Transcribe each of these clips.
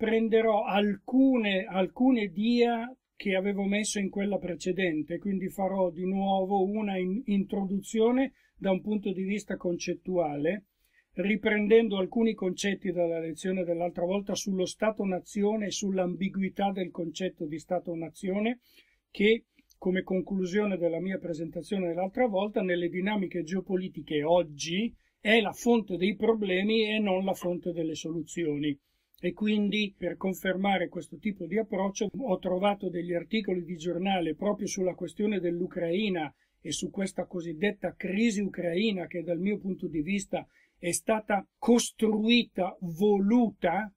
riprenderò alcune, alcune dia che avevo messo in quella precedente, quindi farò di nuovo una in introduzione da un punto di vista concettuale, riprendendo alcuni concetti dalla lezione dell'altra volta sullo Stato-nazione e sull'ambiguità del concetto di Stato-nazione che, come conclusione della mia presentazione dell'altra volta, nelle dinamiche geopolitiche oggi è la fonte dei problemi e non la fonte delle soluzioni. E quindi per confermare questo tipo di approccio ho trovato degli articoli di giornale proprio sulla questione dell'Ucraina e su questa cosiddetta crisi ucraina che dal mio punto di vista è stata costruita, voluta,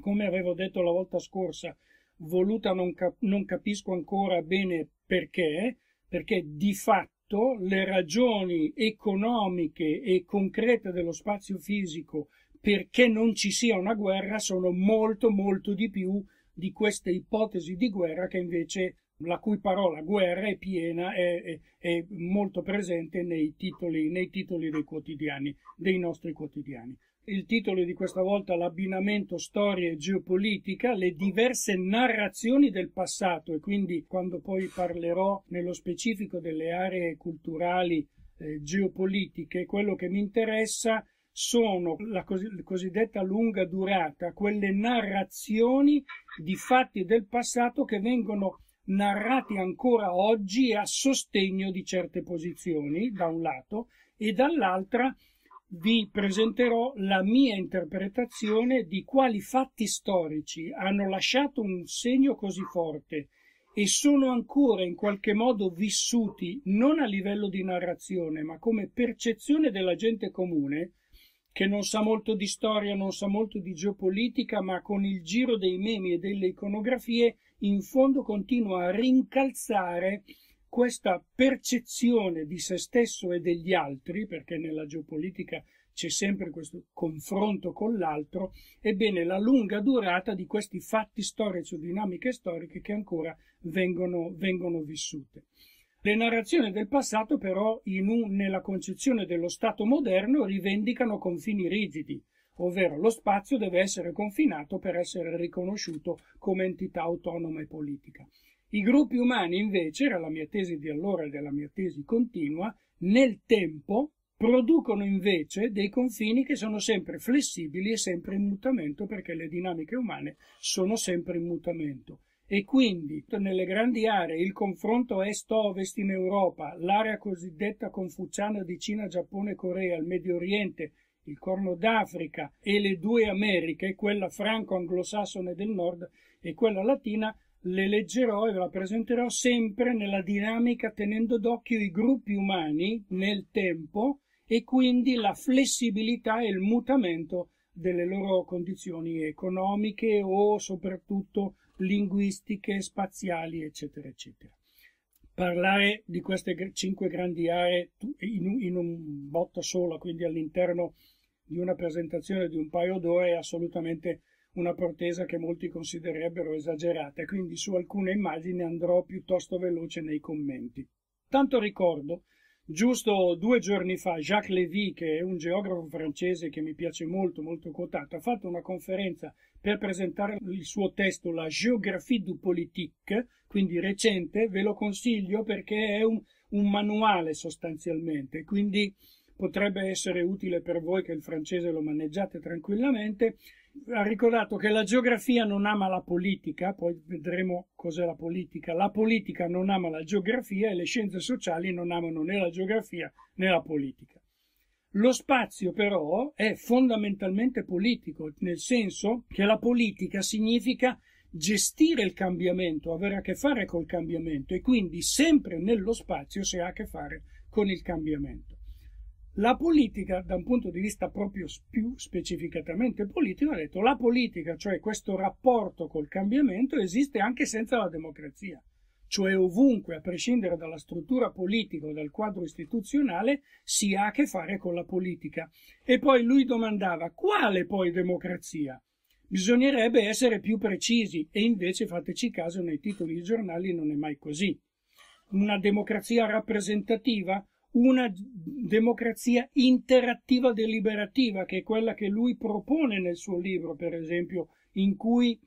come avevo detto la volta scorsa, voluta non, cap non, capisco ancora bene perché, perché di fatto le ragioni economiche e concrete dello spazio fisico perché non ci sia una guerra sono molto molto di più di queste ipotesi di guerra che invece la cui parola guerra è piena è molto presente nei titoli, nei titoli dei quotidiani, dei nostri quotidiani. Il titolo di questa volta l'abbinamento storia e geopolitica, le diverse narrazioni del passato e quindi quando poi parlerò nello specifico delle aree culturali eh, geopolitiche, quello che mi interessa sono la cosiddetta lunga durata, quelle narrazioni di fatti del passato che vengono narrati ancora oggi a sostegno di certe posizioni, da un lato, e dall'altra vi presenterò la mia interpretazione di quali fatti storici hanno lasciato un segno così forte e sono ancora in qualche modo vissuti non a livello di narrazione, ma come percezione della gente comune, che non sa molto di storia, non sa molto di geopolitica, ma con il giro dei memi e delle iconografie in fondo continua a rincalzare questa percezione di se stesso e degli altri, perché nella geopolitica c'è sempre questo confronto con l'altro, ebbene la lunga durata di questi fatti storici o dinamiche storiche che ancora vengono, vengono vissute. Le narrazioni del passato però un, nella concezione dello Stato moderno rivendicano confini rigidi, ovvero lo spazio deve essere confinato per essere riconosciuto come entità autonoma e politica. I gruppi umani invece, era la mia tesi di allora e della mia tesi continua, nel tempo producono invece dei confini che sono sempre flessibili e sempre in mutamento perché le dinamiche umane sono sempre in mutamento e quindi nelle grandi aree il confronto est-ovest in Europa, l'area cosiddetta confuciana di Cina, Giappone, Corea, il Medio Oriente, il Corno d'Africa e le due Americhe, quella franco-anglosassone del nord e quella latina, le leggerò e ve la presenterò sempre nella dinamica tenendo d'occhio i gruppi umani nel tempo e quindi la flessibilità e il mutamento delle loro condizioni economiche o soprattutto linguistiche, spaziali, eccetera, eccetera. Parlare di queste cinque grandi aree in un botta sola, quindi all'interno di una presentazione di un paio d'ore, è assolutamente una protesa che molti considererebbero esagerata, quindi su alcune immagini andrò piuttosto veloce nei commenti. Tanto ricordo Giusto due giorni fa Jacques Lévy, che è un geografo francese che mi piace molto, molto quotato, ha fatto una conferenza per presentare il suo testo La Géographie du Politique, quindi recente, ve lo consiglio perché è un, un manuale sostanzialmente, quindi potrebbe essere utile per voi che il francese lo maneggiate tranquillamente ha ricordato che la geografia non ama la politica, poi vedremo cos'è la politica. La politica non ama la geografia e le scienze sociali non amano né la geografia né la politica. Lo spazio però è fondamentalmente politico, nel senso che la politica significa gestire il cambiamento, avere a che fare col cambiamento e quindi sempre nello spazio si ha a che fare con il cambiamento. La politica, da un punto di vista proprio più specificatamente politico, ha detto la politica, cioè questo rapporto col cambiamento, esiste anche senza la democrazia. Cioè ovunque, a prescindere dalla struttura politica o dal quadro istituzionale, si ha a che fare con la politica. E poi lui domandava quale poi democrazia? Bisognerebbe essere più precisi e invece fateci caso nei titoli dei giornali non è mai così. Una democrazia rappresentativa? una democrazia interattiva deliberativa, che è quella che lui propone nel suo libro, per esempio, in cui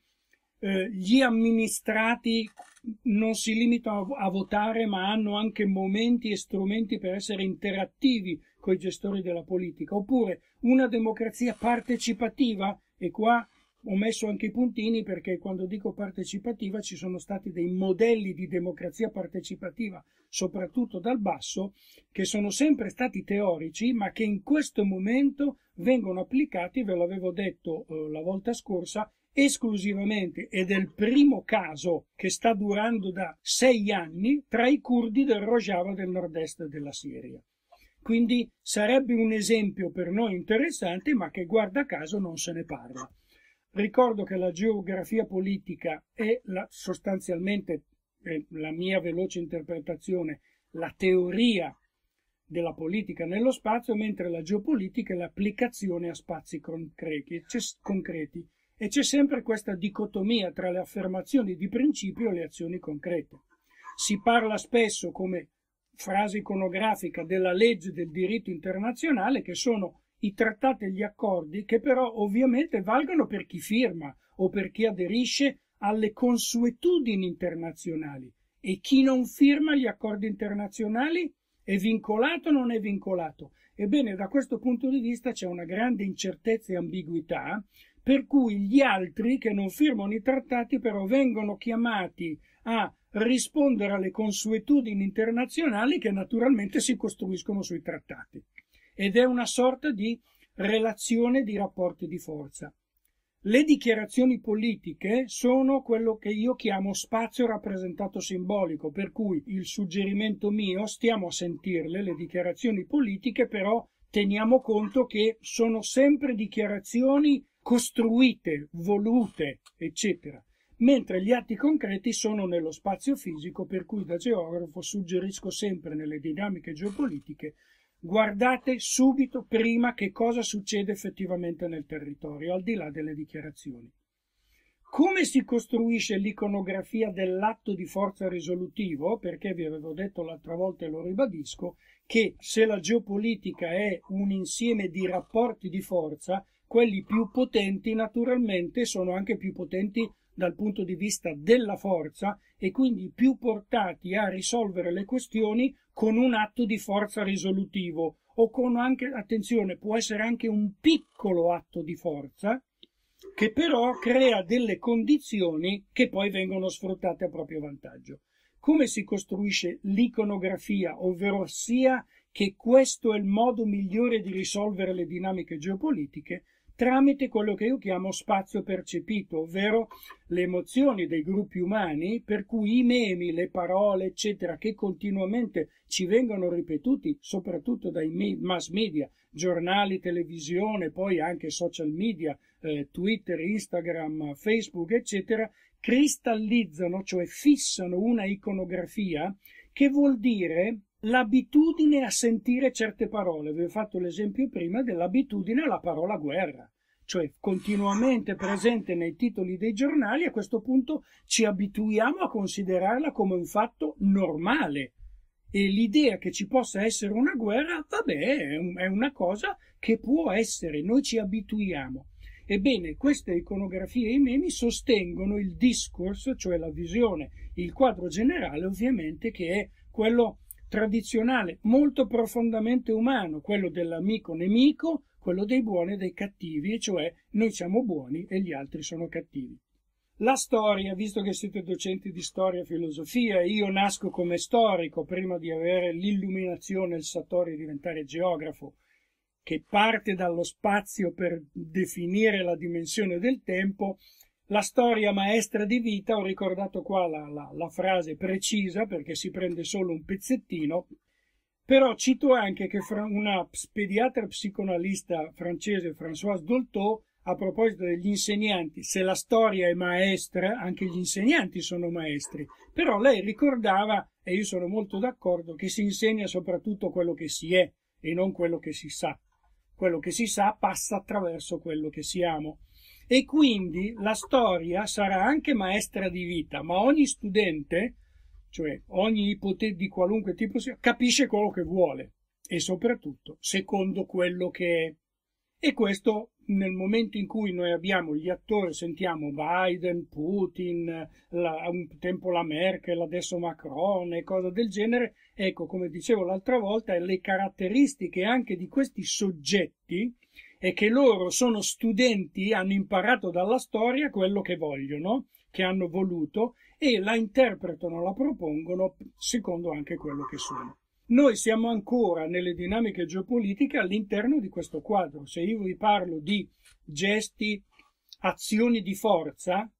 eh, gli amministrati non si limitano a votare, ma hanno anche momenti e strumenti per essere interattivi con i gestori della politica, oppure una democrazia partecipativa, e qua ho messo anche i puntini perché quando dico partecipativa ci sono stati dei modelli di democrazia partecipativa, soprattutto dal basso, che sono sempre stati teorici, ma che in questo momento vengono applicati, ve l'avevo detto eh, la volta scorsa, esclusivamente ed è il primo caso che sta durando da sei anni tra i curdi del Rojava del nord-est della Siria. Quindi sarebbe un esempio per noi interessante, ma che guarda caso non se ne parla. Ricordo che la geografia politica è la, sostanzialmente, eh, la mia veloce interpretazione, la teoria della politica nello spazio, mentre la geopolitica è l'applicazione a spazi concreti, concreti e c'è sempre questa dicotomia tra le affermazioni di principio e le azioni concrete. Si parla spesso come frase iconografica della legge del diritto internazionale che sono i trattati e gli accordi che però ovviamente valgono per chi firma o per chi aderisce alle consuetudini internazionali e chi non firma gli accordi internazionali è vincolato o non è vincolato. Ebbene, da questo punto di vista c'è una grande incertezza e ambiguità per cui gli altri che non firmano i trattati però vengono chiamati a rispondere alle consuetudini internazionali che naturalmente si costruiscono sui trattati ed è una sorta di relazione di rapporti di forza. Le dichiarazioni politiche sono quello che io chiamo spazio rappresentato simbolico, per cui il suggerimento mio, stiamo a sentirle le dichiarazioni politiche, però teniamo conto che sono sempre dichiarazioni costruite, volute, eccetera, mentre gli atti concreti sono nello spazio fisico, per cui da geografo suggerisco sempre nelle dinamiche geopolitiche guardate subito prima che cosa succede effettivamente nel territorio, al di là delle dichiarazioni. Come si costruisce l'iconografia dell'atto di forza risolutivo? Perché vi avevo detto l'altra volta e lo ribadisco, che se la geopolitica è un insieme di rapporti di forza, quelli più potenti naturalmente sono anche più potenti dal punto di vista della forza e quindi più portati a risolvere le questioni con un atto di forza risolutivo o con anche, attenzione, può essere anche un piccolo atto di forza che però crea delle condizioni che poi vengono sfruttate a proprio vantaggio. Come si costruisce l'iconografia, ovvero sia che questo è il modo migliore di risolvere le dinamiche geopolitiche, tramite quello che io chiamo spazio percepito, ovvero le emozioni dei gruppi umani, per cui i memi, le parole, eccetera, che continuamente ci vengono ripetuti, soprattutto dai mass media, giornali, televisione, poi anche social media, eh, Twitter, Instagram, Facebook, eccetera, cristallizzano, cioè fissano una iconografia che vuol dire l'abitudine a sentire certe parole. Vi ho fatto l'esempio prima dell'abitudine alla parola guerra, cioè continuamente presente nei titoli dei giornali, a questo punto ci abituiamo a considerarla come un fatto normale. E l'idea che ci possa essere una guerra, vabbè, è una cosa che può essere, noi ci abituiamo. Ebbene, queste iconografie e i memi sostengono il discorso, cioè la visione, il quadro generale, ovviamente, che è quello tradizionale, molto profondamente umano, quello dell'amico nemico, quello dei buoni e dei cattivi, e cioè noi siamo buoni e gli altri sono cattivi. La storia, visto che siete docenti di storia e filosofia, io nasco come storico prima di avere l'illuminazione, il satori e diventare geografo, che parte dallo spazio per definire la dimensione del tempo, la storia maestra di vita, ho ricordato qua la, la, la frase precisa perché si prende solo un pezzettino, però cito anche che una pediatra psicoanalista francese, Françoise Dolto, a proposito degli insegnanti, se la storia è maestra, anche gli insegnanti sono maestri, però lei ricordava, e io sono molto d'accordo, che si insegna soprattutto quello che si è e non quello che si sa. Quello che si sa passa attraverso quello che siamo. E quindi la storia sarà anche maestra di vita, ma ogni studente, cioè ogni ipotesi di qualunque tipo sia, capisce quello che vuole e soprattutto secondo quello che è. E questo nel momento in cui noi abbiamo gli attori, sentiamo Biden, Putin, la, un tempo la Merkel, adesso Macron e cose del genere, ecco, come dicevo l'altra volta, le caratteristiche anche di questi soggetti è che loro sono studenti, hanno imparato dalla storia quello che vogliono, che hanno voluto e la interpretano, la propongono secondo anche quello che sono. Noi siamo ancora nelle dinamiche geopolitiche all'interno di questo quadro. Se io vi parlo di gesti, azioni di forza,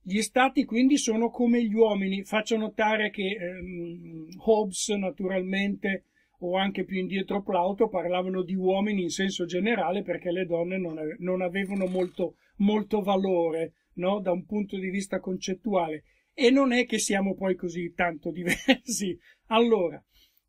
gli stati quindi sono come gli uomini. Faccio notare che ehm, Hobbes naturalmente o anche più indietro Plauto parlavano di uomini in senso generale perché le donne non, non avevano molto, molto valore no? da un punto di vista concettuale e non è che siamo poi così tanto diversi. Allora,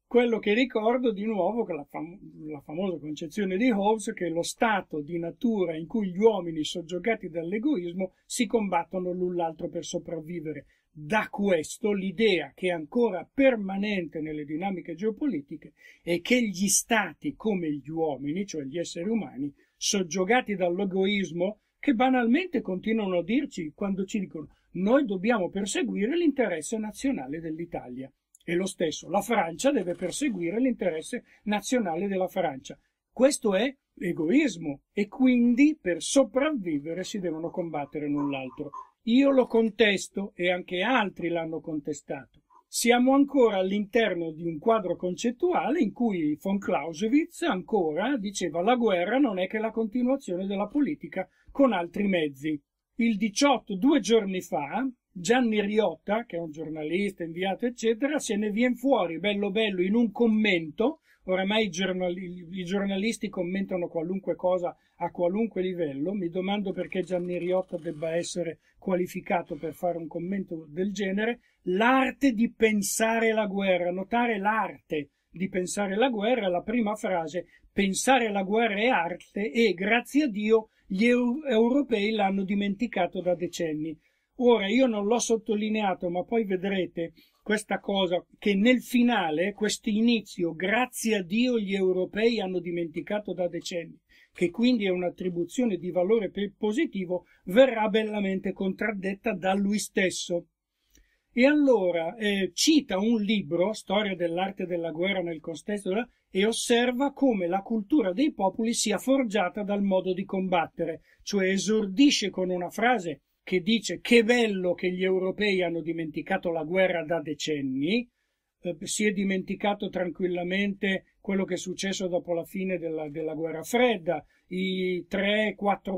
quello che ricordo di nuovo è la, fam- la famosa concezione di Hobbes che lo stato di natura in cui gli uomini soggiogati dall'egoismo si combattono l'un l'altro per sopravvivere da questo l'idea che è ancora permanente nelle dinamiche geopolitiche è che gli stati come gli uomini, cioè gli esseri umani, soggiogati dall'egoismo, che banalmente continuano a dirci quando ci dicono noi dobbiamo perseguire l'interesse nazionale dell'Italia. E lo stesso, la Francia deve perseguire l'interesse nazionale della Francia. Questo è egoismo e quindi per sopravvivere si devono combattere l'un l'altro. Io lo contesto e anche altri l'hanno contestato. Siamo ancora all'interno di un quadro concettuale in cui von Clausewitz ancora diceva la guerra non è che la continuazione della politica con altri mezzi. Il 18, due giorni fa, Gianni Riotta, che è un giornalista inviato eccetera, se ne viene fuori bello bello in un commento oramai i, giornali, i giornalisti commentano qualunque cosa a qualunque livello, mi domando perché Gianni Riotta debba essere qualificato per fare un commento del genere, l'arte di pensare la guerra, notare l'arte di pensare la guerra, la prima frase, pensare la guerra è arte e grazie a Dio gli eu europei l'hanno dimenticato da decenni. Ora io non l'ho sottolineato, ma poi vedrete questa cosa che nel finale, questo inizio, grazie a Dio gli europei hanno dimenticato da decenni, che quindi è un'attribuzione di valore positivo, verrà bellamente contraddetta da lui stesso. E allora eh, cita un libro, Storia dell'arte della guerra nel contesto della, e osserva come la cultura dei popoli sia forgiata dal modo di combattere, cioè esordisce con una frase che dice che bello che gli europei hanno dimenticato la guerra da decenni, eh, si è dimenticato tranquillamente quello che è successo dopo la fine della, della guerra fredda, i 3-4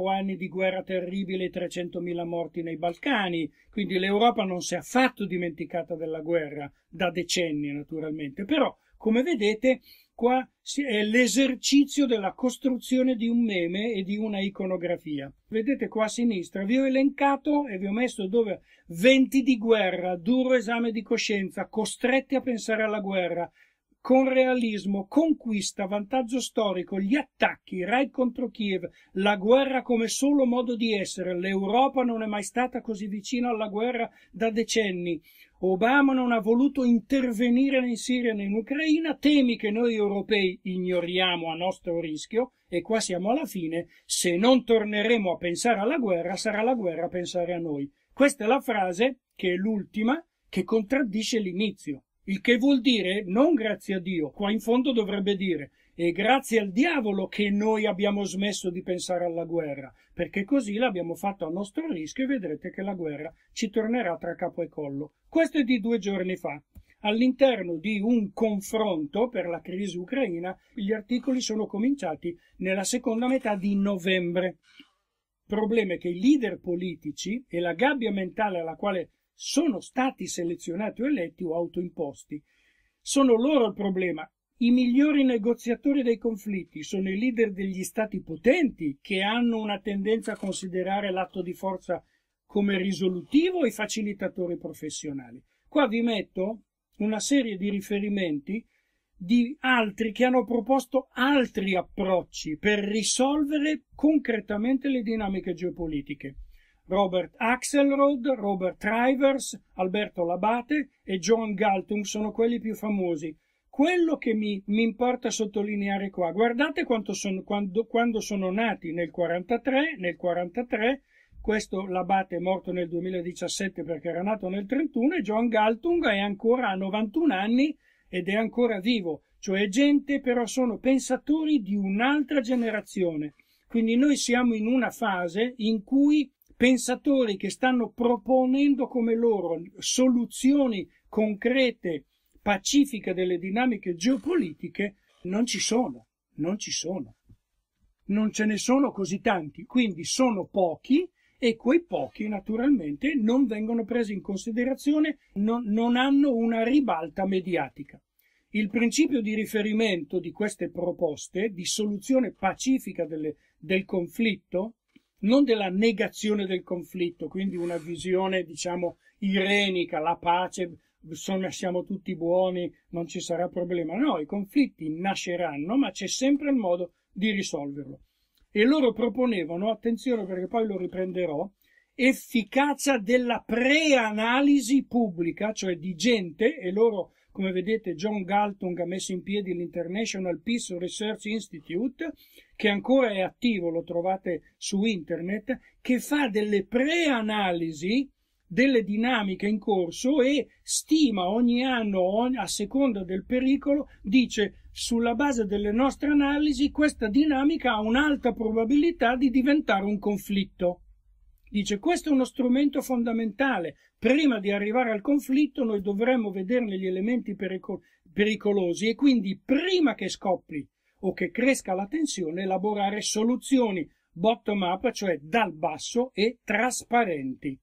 anni di guerra terribile, 300.000 morti nei Balcani, quindi l'Europa non si è affatto dimenticata della guerra da decenni naturalmente, però come vedete, qua è l'esercizio della costruzione di un meme e di una iconografia. Vedete qua a sinistra, vi ho elencato e vi ho messo dove venti di guerra, duro esame di coscienza, costretti a pensare alla guerra, con realismo, conquista, vantaggio storico, gli attacchi, Rai contro Kiev, la guerra come solo modo di essere, l'Europa non è mai stata così vicina alla guerra da decenni, Obama non ha voluto intervenire né in Siria né in Ucraina, temi che noi europei ignoriamo a nostro rischio, e qua siamo alla fine, se non torneremo a pensare alla guerra, sarà la guerra a pensare a noi. Questa è la frase, che è l'ultima, che contraddice l'inizio. Il che vuol dire, non grazie a Dio, qua in fondo dovrebbe dire, e grazie al diavolo che noi abbiamo smesso di pensare alla guerra, perché così l'abbiamo fatto a nostro rischio e vedrete che la guerra ci tornerà tra capo e collo. Questo è di due giorni fa. All'interno di un confronto per la crisi ucraina, gli articoli sono cominciati nella seconda metà di novembre. Il problema è che i leader politici e la gabbia mentale alla quale sono stati selezionati o eletti o autoimposti sono loro il problema i migliori negoziatori dei conflitti sono i leader degli stati potenti che hanno una tendenza a considerare l'atto di forza come risolutivo e i facilitatori professionali. Qua vi metto una serie di riferimenti di altri che hanno proposto altri approcci per risolvere concretamente le dinamiche geopolitiche. Robert Axelrod, Robert Rivers, Alberto Labate e John Galtung sono quelli più famosi. Quello che mi, mi importa sottolineare qua, guardate son, quando, quando, sono nati nel 43, nel 43 questo l'abate è morto nel 2017 perché era nato nel 31 e John Galtung è ancora a 91 anni ed è ancora vivo, cioè gente però sono pensatori di un'altra generazione. Quindi noi siamo in una fase in cui pensatori che stanno proponendo come loro soluzioni concrete pacifica delle dinamiche geopolitiche non ci sono, non ci sono. Non ce ne sono così tanti, quindi sono pochi e quei pochi naturalmente non vengono presi in considerazione, non, non hanno una ribalta mediatica. Il principio di riferimento di queste proposte di soluzione pacifica delle, del conflitto, non della negazione del conflitto, quindi una visione, diciamo, irenica, la pace siamo tutti buoni, non ci sarà problema. No, i conflitti nasceranno, ma c'è sempre il modo di risolverlo. E loro proponevano, attenzione perché poi lo riprenderò, efficacia della preanalisi pubblica, cioè di gente, e loro, come vedete, John Galtung ha messo in piedi l'International Peace Research Institute, che ancora è attivo, lo trovate su internet, che fa delle preanalisi delle dinamiche in corso e stima ogni anno, a seconda del pericolo, dice sulla base delle nostre analisi questa dinamica ha un'alta probabilità di diventare un conflitto. Dice questo è uno strumento fondamentale, prima di arrivare al conflitto noi dovremmo vederne gli elementi pericol pericolosi e quindi prima che scoppi o che cresca la tensione elaborare soluzioni bottom up, cioè dal basso e trasparenti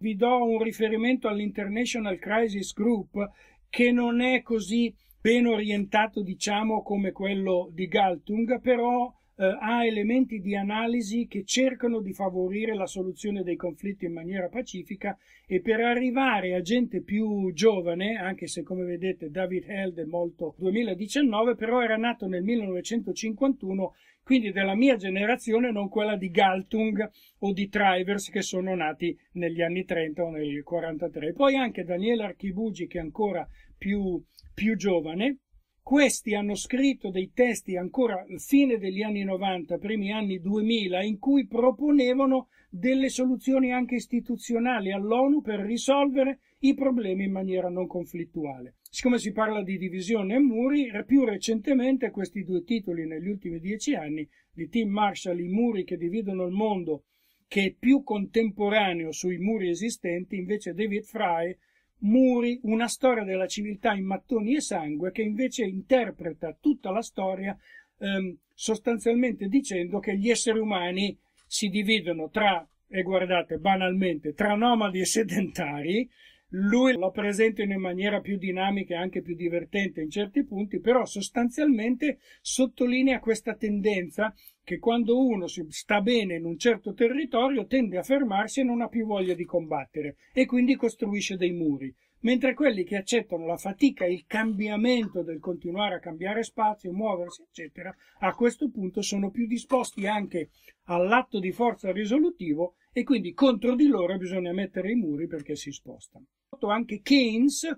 vi do un riferimento all'International Crisis Group che non è così ben orientato, diciamo, come quello di Galtung, però eh, ha elementi di analisi che cercano di favorire la soluzione dei conflitti in maniera pacifica e per arrivare a gente più giovane, anche se come vedete David Held è molto 2019, però era nato nel 1951 quindi della mia generazione, non quella di Galtung o di Travers che sono nati negli anni 30 o nel 43. Poi anche Daniele Archibugi, che è ancora più, più giovane, questi hanno scritto dei testi ancora fine degli anni 90, primi anni 2000, in cui proponevano delle soluzioni anche istituzionali all'ONU per risolvere i problemi in maniera non conflittuale. Siccome si parla di divisione e muri, più recentemente questi due titoli negli ultimi dieci anni di Tim Marshall, I muri che dividono il mondo, che è più contemporaneo sui muri esistenti, invece David Fry, Muri, una storia della civiltà in mattoni e sangue, che invece interpreta tutta la storia ehm, sostanzialmente dicendo che gli esseri umani si dividono tra, e guardate banalmente, tra nomadi e sedentari, lui lo presentano in maniera più dinamica e anche più divertente in certi punti, però sostanzialmente sottolinea questa tendenza che quando uno si sta bene in un certo territorio tende a fermarsi e non ha più voglia di combattere e quindi costruisce dei muri mentre quelli che accettano la fatica, e il cambiamento del continuare a cambiare spazio, muoversi, eccetera, a questo punto sono più disposti anche all'atto di forza risolutivo e quindi contro di loro bisogna mettere i muri perché si spostano. Anche Keynes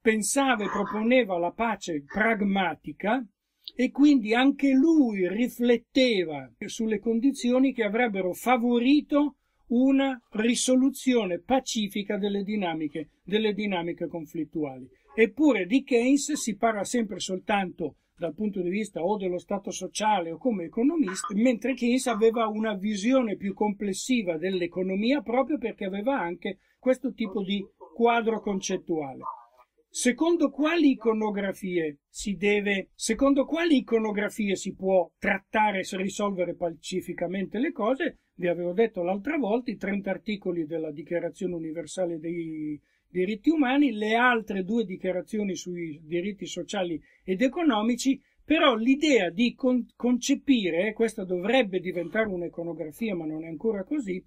pensava e proponeva la pace pragmatica e quindi anche lui rifletteva sulle condizioni che avrebbero favorito una risoluzione pacifica delle dinamiche, delle dinamiche conflittuali. Eppure di Keynes si parla sempre soltanto dal punto di vista o dello stato sociale o come economista, mentre Keynes aveva una visione più complessiva dell'economia proprio perché aveva anche questo tipo di quadro concettuale. Secondo quali iconografie si deve, secondo quali iconografie si può trattare e risolvere pacificamente le cose? Vi avevo detto l'altra volta i 30 articoli della Dichiarazione Universale dei diritti umani, le altre due dichiarazioni sui diritti sociali ed economici, però l'idea di con concepire, eh, questa dovrebbe diventare un'iconografia ma non è ancora così,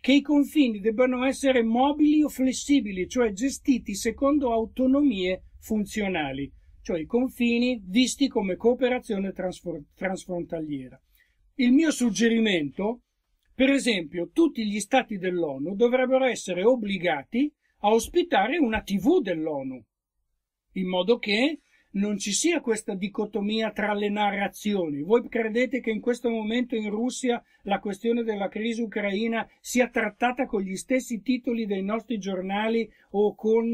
che i confini debbano essere mobili o flessibili, cioè gestiti secondo autonomie funzionali, cioè i confini visti come cooperazione transfrontaliera. Il mio suggerimento, per esempio, tutti gli stati dell'ONU dovrebbero essere obbligati a ospitare una TV dell'ONU, in modo che non ci sia questa dicotomia tra le narrazioni. Voi credete che in questo momento in Russia la questione della crisi ucraina sia trattata con gli stessi titoli dei nostri giornali o con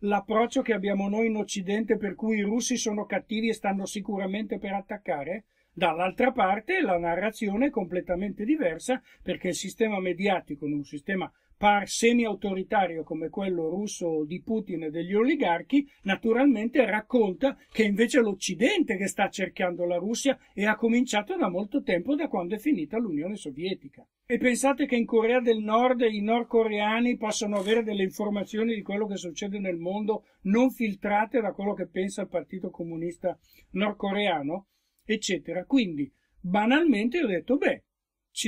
l'approccio che abbiamo noi in Occidente per cui i russi sono cattivi e stanno sicuramente per attaccare? Dall'altra parte la narrazione è completamente diversa perché il sistema mediatico, un sistema semi-autoritario come quello russo di Putin e degli oligarchi, naturalmente racconta che invece è l'Occidente che sta cercando la Russia e ha cominciato da molto tempo, da quando è finita l'Unione Sovietica. E pensate che in Corea del Nord i nordcoreani possano avere delle informazioni di quello che succede nel mondo non filtrate da quello che pensa il Partito Comunista Nordcoreano, eccetera. Quindi, banalmente, ho detto, beh,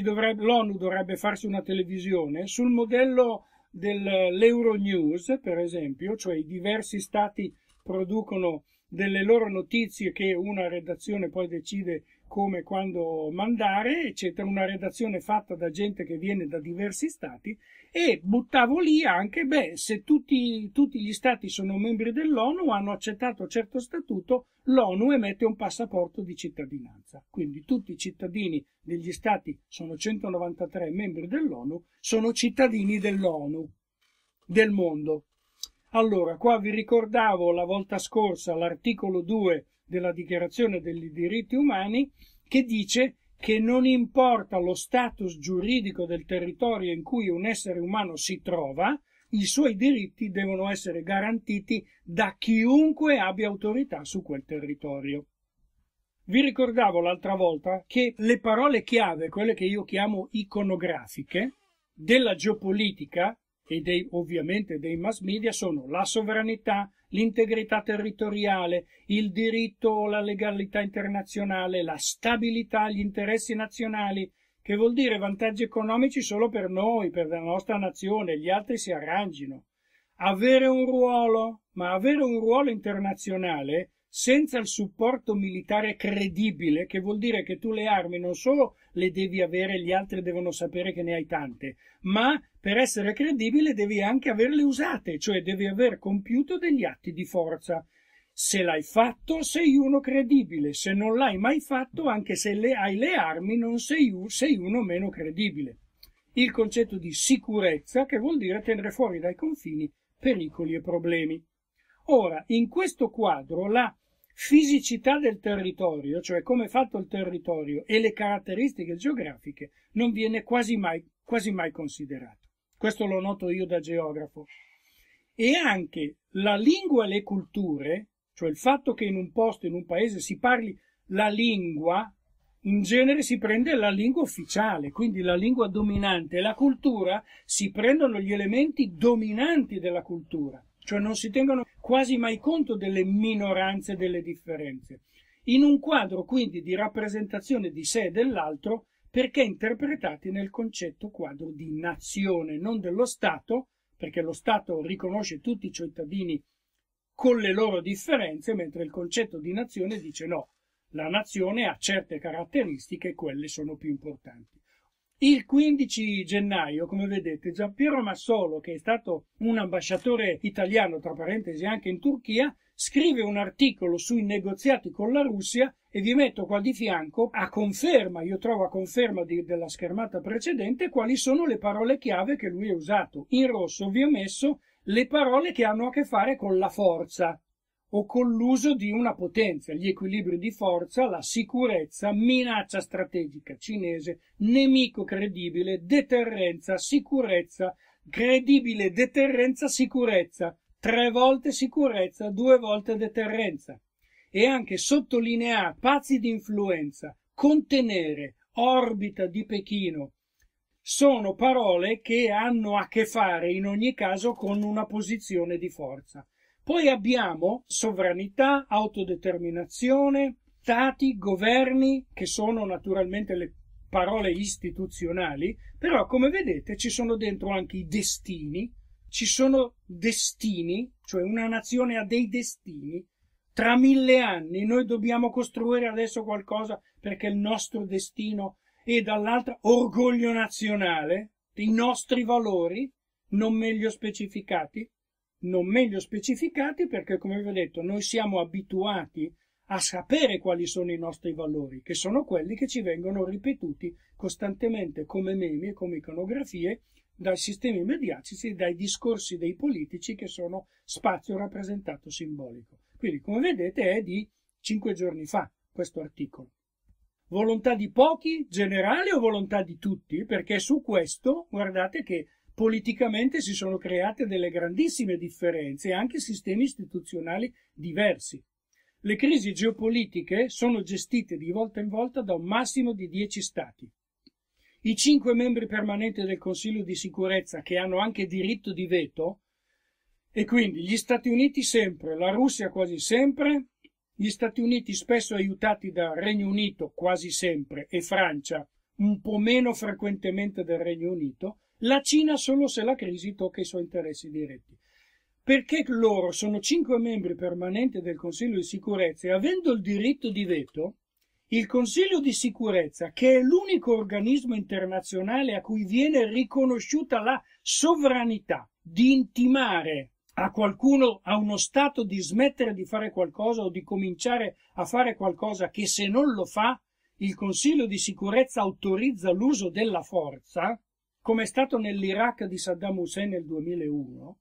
dovrebbe, l'ONU dovrebbe farsi una televisione sul modello dell'Euronews, eh, per esempio, cioè i diversi stati producono delle loro notizie che una redazione poi decide come quando mandare, eccetera, una redazione fatta da gente che viene da diversi stati e buttavo lì anche, beh, se tutti, tutti gli stati sono membri dell'ONU, hanno accettato certo statuto, l'ONU emette un passaporto di cittadinanza. Quindi tutti i cittadini degli stati, sono 193 membri dell'ONU, sono cittadini dell'ONU, del mondo. Allora, qua vi ricordavo la volta scorsa l'articolo 2 della Dichiarazione dei diritti umani che dice che non importa lo status giuridico del territorio in cui un essere umano si trova, i suoi diritti devono essere garantiti da chiunque abbia autorità su quel territorio. Vi ricordavo l'altra volta che le parole chiave, quelle che io chiamo iconografiche, della geopolitica e dei, ovviamente dei mass media sono la sovranità, l'integrità territoriale, il diritto o la legalità internazionale, la stabilità, gli interessi nazionali, che vuol dire vantaggi economici solo per noi, per la nostra nazione, gli altri si arrangino. Avere un ruolo, ma avere un ruolo internazionale senza il supporto militare credibile, che vuol dire che tu le armi non solo le devi avere, gli altri devono sapere che ne hai tante, ma per essere credibile devi anche averle usate, cioè devi aver compiuto degli atti di forza. Se l'hai fatto, sei uno credibile, se non l'hai mai fatto, anche se le hai le armi, non sei, sei uno meno credibile. Il concetto di sicurezza, che vuol dire tenere fuori dai confini pericoli e problemi. Ora, in questo quadro la fisicità del territorio, cioè come è fatto il territorio e le caratteristiche geografiche, non viene quasi mai, quasi mai considerato. Questo lo noto io da geografo. E anche la lingua e le culture, cioè il fatto che in un posto, in un paese si parli la lingua, in genere si prende la lingua ufficiale, quindi la lingua dominante, la cultura si prendono gli elementi dominanti della cultura cioè non si tengono quasi mai conto delle minoranze e delle differenze, in un quadro quindi di rappresentazione di sé e dell'altro perché interpretati nel concetto quadro di nazione, non dello Stato, perché lo Stato riconosce tutti i cittadini con le loro differenze, mentre il concetto di nazione dice no, la nazione ha certe caratteristiche e quelle sono più importanti. Il 15 gennaio, come vedete, Giampiero Massolo, che è stato un ambasciatore italiano, tra parentesi anche in Turchia, scrive un articolo sui negoziati con la Russia e vi metto qua di fianco, a conferma, io trovo a conferma di, della schermata precedente, quali sono le parole chiave che lui ha usato. In rosso vi ho messo le parole che hanno a che fare con la forza, o con l'uso di una potenza, gli equilibri di forza, la sicurezza, minaccia strategica cinese, nemico credibile, deterrenza, sicurezza, credibile, deterrenza, sicurezza, tre volte sicurezza, due volte deterrenza. E anche sottolineare pazzi di influenza, contenere, orbita di Pechino, sono parole che hanno a che fare in ogni caso con una posizione di forza. Poi abbiamo sovranità, autodeterminazione, stati, governi, che sono naturalmente le parole istituzionali, però come vedete ci sono dentro anche i destini, ci sono destini, cioè una nazione ha dei destini, tra mille anni noi dobbiamo costruire adesso qualcosa perché il nostro destino è dall'altra orgoglio nazionale, i nostri valori non meglio specificati, non meglio specificati perché, come vi ho detto, noi siamo abituati a sapere quali sono i nostri valori, che sono quelli che ci vengono ripetuti costantemente come memi e come iconografie, dai sistemi mediatici, dai discorsi dei politici che sono spazio rappresentato simbolico. Quindi, come vedete, è di cinque giorni fa questo articolo. Volontà di pochi, generale o volontà di tutti? Perché su questo, guardate che politicamente si sono create delle grandissime differenze e anche sistemi istituzionali diversi. Le crisi geopolitiche sono gestite di volta in volta da un massimo di dieci stati. I cinque membri permanenti del Consiglio di sicurezza, che hanno anche diritto di veto, e quindi gli Stati Uniti sempre, la Russia quasi sempre, gli Stati Uniti spesso aiutati dal Regno Unito quasi sempre e Francia un po' meno frequentemente del Regno Unito, la Cina solo se la crisi tocca i suoi interessi diretti. Perché loro sono cinque membri permanenti del Consiglio di sicurezza e avendo il diritto di veto, il Consiglio di sicurezza, che è l'unico organismo internazionale a cui viene riconosciuta la sovranità di intimare a qualcuno, a uno Stato, di smettere di fare qualcosa o di cominciare a fare qualcosa che se non lo fa, il Consiglio di sicurezza autorizza l'uso della forza, come è stato nell'Iraq di Saddam Hussein nel 2001,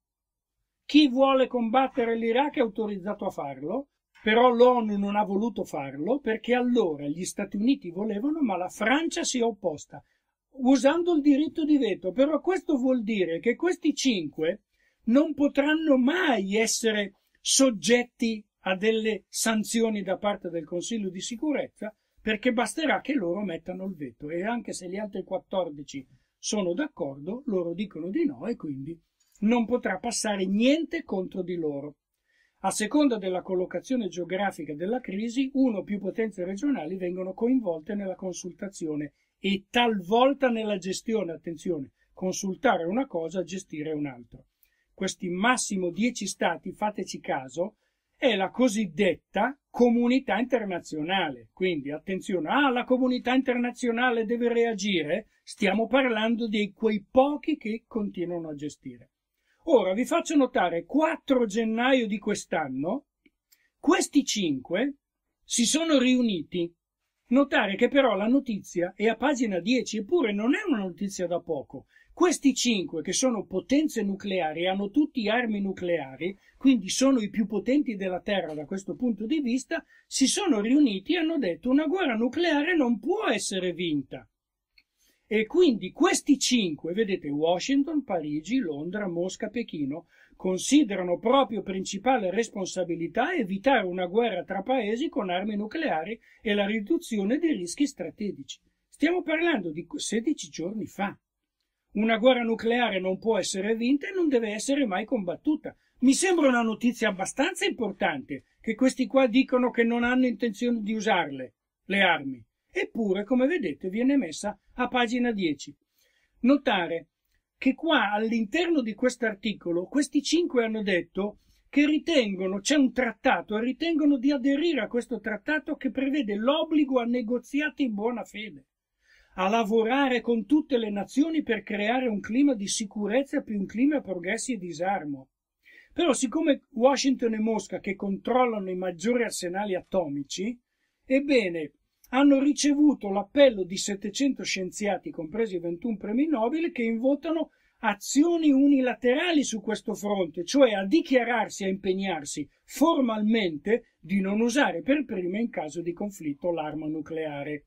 chi vuole combattere l'Iraq è autorizzato a farlo, però l'ONU non ha voluto farlo perché allora gli Stati Uniti volevano ma la Francia si è opposta, usando il diritto di veto. Però questo vuol dire che questi cinque non potranno mai essere soggetti a delle sanzioni da parte del Consiglio di sicurezza perché basterà che loro mettano il veto e anche se gli altri 14 sono d'accordo, loro dicono di no e quindi non potrà passare niente contro di loro. A seconda della collocazione geografica della crisi, uno o più potenze regionali vengono coinvolte nella consultazione e talvolta nella gestione. Attenzione, consultare una cosa, gestire un'altra. Questi massimo 10 stati, fateci caso, è la cosiddetta comunità internazionale. Quindi attenzione, ah, la comunità internazionale deve reagire? Stiamo parlando di quei pochi che continuano a gestire. Ora vi faccio notare, 4 gennaio di quest'anno, questi 5 si sono riuniti. Notare che però la notizia è a pagina 10, eppure non è una notizia da poco, questi cinque, che sono potenze nucleari, hanno tutti armi nucleari, quindi sono i più potenti della Terra da questo punto di vista, si sono riuniti e hanno detto una guerra nucleare non può essere vinta. E quindi questi cinque, vedete Washington, Parigi, Londra, Mosca, Pechino, considerano proprio principale responsabilità evitare una guerra tra paesi con armi nucleari e la riduzione dei rischi strategici. Stiamo parlando di 16 giorni fa. Una guerra nucleare non può essere vinta e non deve essere mai combattuta. Mi sembra una notizia abbastanza importante che questi qua dicono che non hanno intenzione di usarle, le armi. Eppure, come vedete, viene messa a pagina 10. Notare che qua all'interno di questo articolo questi cinque hanno detto che ritengono, c'è un trattato, e ritengono di aderire a questo trattato che prevede l'obbligo a negoziati in buona fede a lavorare con tutte le nazioni per creare un clima di sicurezza più un clima progressi e disarmo. Però siccome Washington e Mosca, che controllano i maggiori arsenali atomici, ebbene, hanno ricevuto l'appello di 700 scienziati, compresi 21 premi Nobel, che invotano azioni unilaterali su questo fronte, cioè a dichiararsi e a impegnarsi formalmente di non usare per prima in caso di conflitto l'arma nucleare.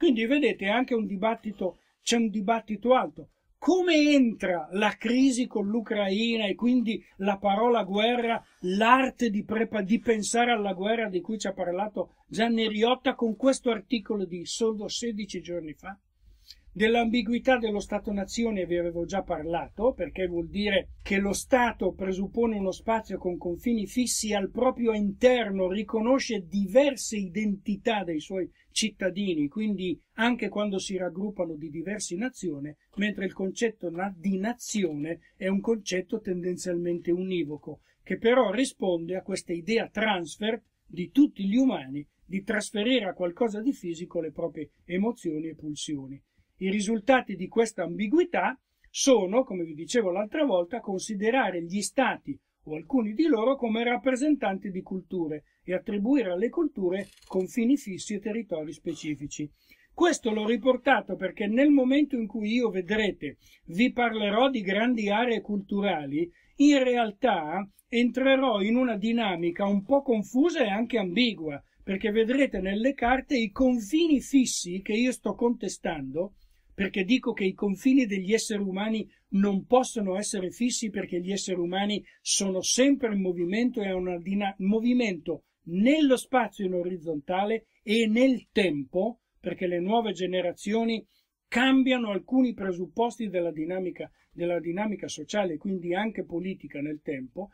Quindi vedete anche un dibattito, c'è un dibattito alto. Come entra la crisi con l'Ucraina e quindi la parola guerra, l'arte di, prepa- di pensare alla guerra di cui ci ha parlato Gianni Riotta con questo articolo di solo 16 giorni fa? Dell'ambiguità dello Stato-nazione vi avevo già parlato, perché vuol dire che lo Stato presuppone uno spazio con confini fissi al proprio interno, riconosce diverse identità dei suoi cittadini, quindi anche quando si raggruppano di diverse nazioni, mentre il concetto di nazione è un concetto tendenzialmente univoco, che però risponde a questa idea transfer di tutti gli umani di trasferire a qualcosa di fisico le proprie emozioni e pulsioni. I risultati di questa ambiguità sono, come vi dicevo l'altra volta, considerare gli stati o alcuni di loro come rappresentanti di culture e attribuire alle culture confini fissi e territori specifici. Questo l'ho riportato perché nel momento in cui io vedrete vi parlerò di grandi aree culturali, in realtà entrerò in una dinamica un po' confusa e anche ambigua, perché vedrete nelle carte i confini fissi che io sto contestando perché dico che i confini degli esseri umani non possono essere fissi perché gli esseri umani sono sempre in movimento e hanno un movimento nello spazio in orizzontale e nel tempo, perché le nuove generazioni cambiano alcuni presupposti della dinamica, della dinamica sociale, quindi anche politica nel tempo,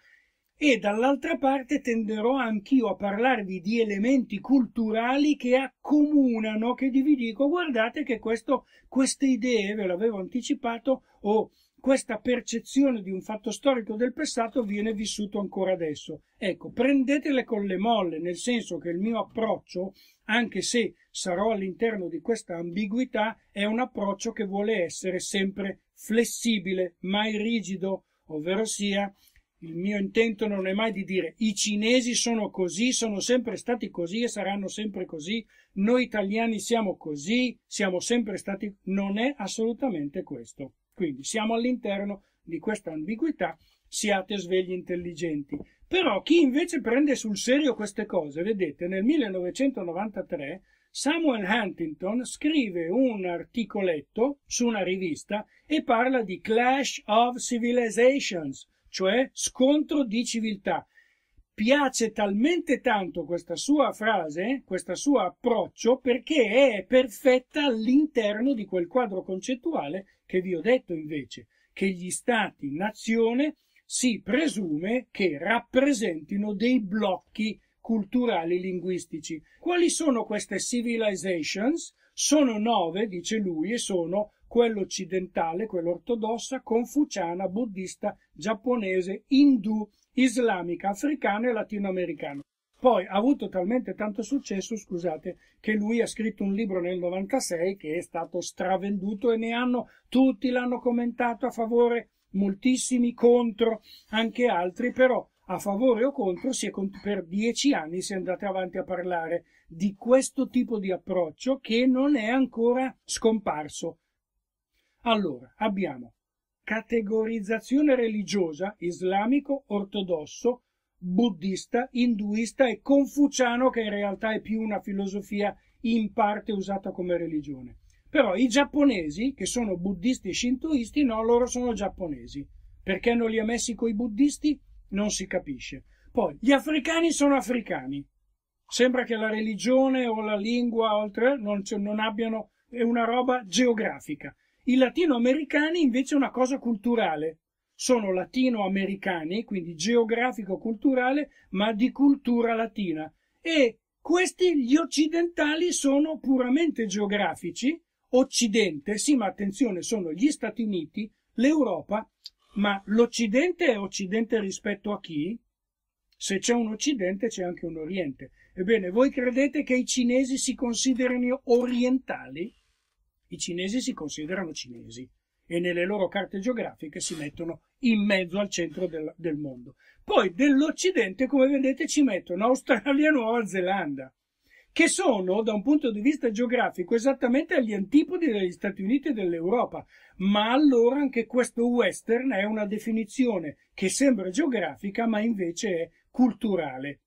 e dall'altra parte tenderò anch'io a parlarvi di elementi culturali che accomunano, che vi dico guardate che questo, queste idee, ve l'avevo anticipato, o questa percezione di un fatto storico del passato viene vissuto ancora adesso. Ecco, prendetele con le molle, nel senso che il mio approccio, anche se sarò all'interno di questa ambiguità, è un approccio che vuole essere sempre flessibile, mai rigido, ovvero sia il mio intento non è mai di dire i cinesi sono così, sono sempre stati così e saranno sempre così, noi italiani siamo così, siamo sempre stati, non è assolutamente questo. Quindi siamo all'interno di questa ambiguità, siate svegli intelligenti. Però chi invece prende sul serio queste cose, vedete, nel 1993 Samuel Huntington scrive un articoletto su una rivista e parla di Clash of Civilizations, cioè scontro di civiltà. Piace talmente tanto questa sua frase, questo suo approccio, perché è perfetta all'interno di quel quadro concettuale che vi ho detto invece, che gli stati-nazione si presume che rappresentino dei blocchi culturali linguistici. Quali sono queste civilizations? Sono nove, dice lui, e sono quella occidentale, quella ortodossa, confuciana, buddista, giapponese, indù, islamica, africana e latinoamericana. Poi ha avuto talmente tanto successo, scusate, che lui ha scritto un libro nel 96 che è stato stravenduto e ne hanno tutti l'hanno commentato a favore, moltissimi contro, anche altri, però a favore o contro si è, per dieci anni si è andati avanti a parlare di questo tipo di approccio che non è ancora scomparso. Allora, abbiamo categorizzazione religiosa, islamico, ortodosso, buddista, induista e confuciano, che in realtà è più una filosofia in parte usata come religione. Però i giapponesi, che sono buddisti e shintoisti, no, loro sono giapponesi. Perché non li ha messi coi buddisti? Non si capisce. Poi, gli africani sono africani. Sembra che la religione o la lingua, oltre, non, non abbiano... è una roba geografica. I latinoamericani invece è una cosa culturale, sono latinoamericani, quindi geografico-culturale, ma di cultura latina. E questi, gli occidentali, sono puramente geografici, Occidente, sì, ma attenzione, sono gli Stati Uniti, l'Europa, ma l'Occidente è Occidente rispetto a chi? Se c'è un Occidente c'è anche un Oriente. Ebbene, voi credete che i cinesi si considerino orientali? I cinesi si considerano cinesi e nelle loro carte geografiche si mettono in mezzo al centro del, del mondo. Poi dell'Occidente, come vedete, ci mettono Australia e Nuova Zelanda, che sono, da un punto di vista geografico, esattamente agli antipodi degli Stati Uniti e dell'Europa. Ma allora anche questo western è una definizione che sembra geografica, ma invece è culturale.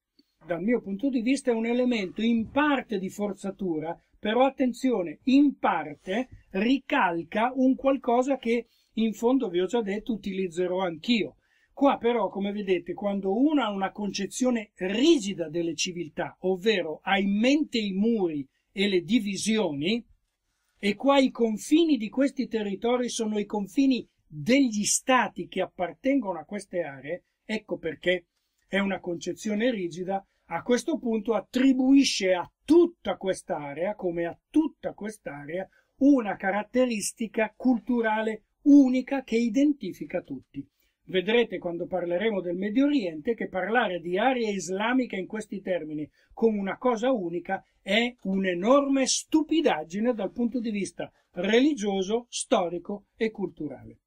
Dal mio punto di vista è un elemento in parte di forzatura però attenzione, in parte ricalca un qualcosa che in fondo vi ho già detto utilizzerò anch'io. Qua però, come vedete, quando uno ha una concezione rigida delle civiltà, ovvero ha in mente i muri e le divisioni, e qua i confini di questi territori sono i confini degli stati che appartengono a queste aree, ecco perché è una concezione rigida a questo punto attribuisce a tutta quest'area, come a tutta quest'area, una caratteristica culturale unica che identifica tutti. Vedrete quando parleremo del Medio Oriente che parlare di area islamica in questi termini come una cosa unica è un'enorme stupidaggine dal punto di vista religioso, storico e culturale.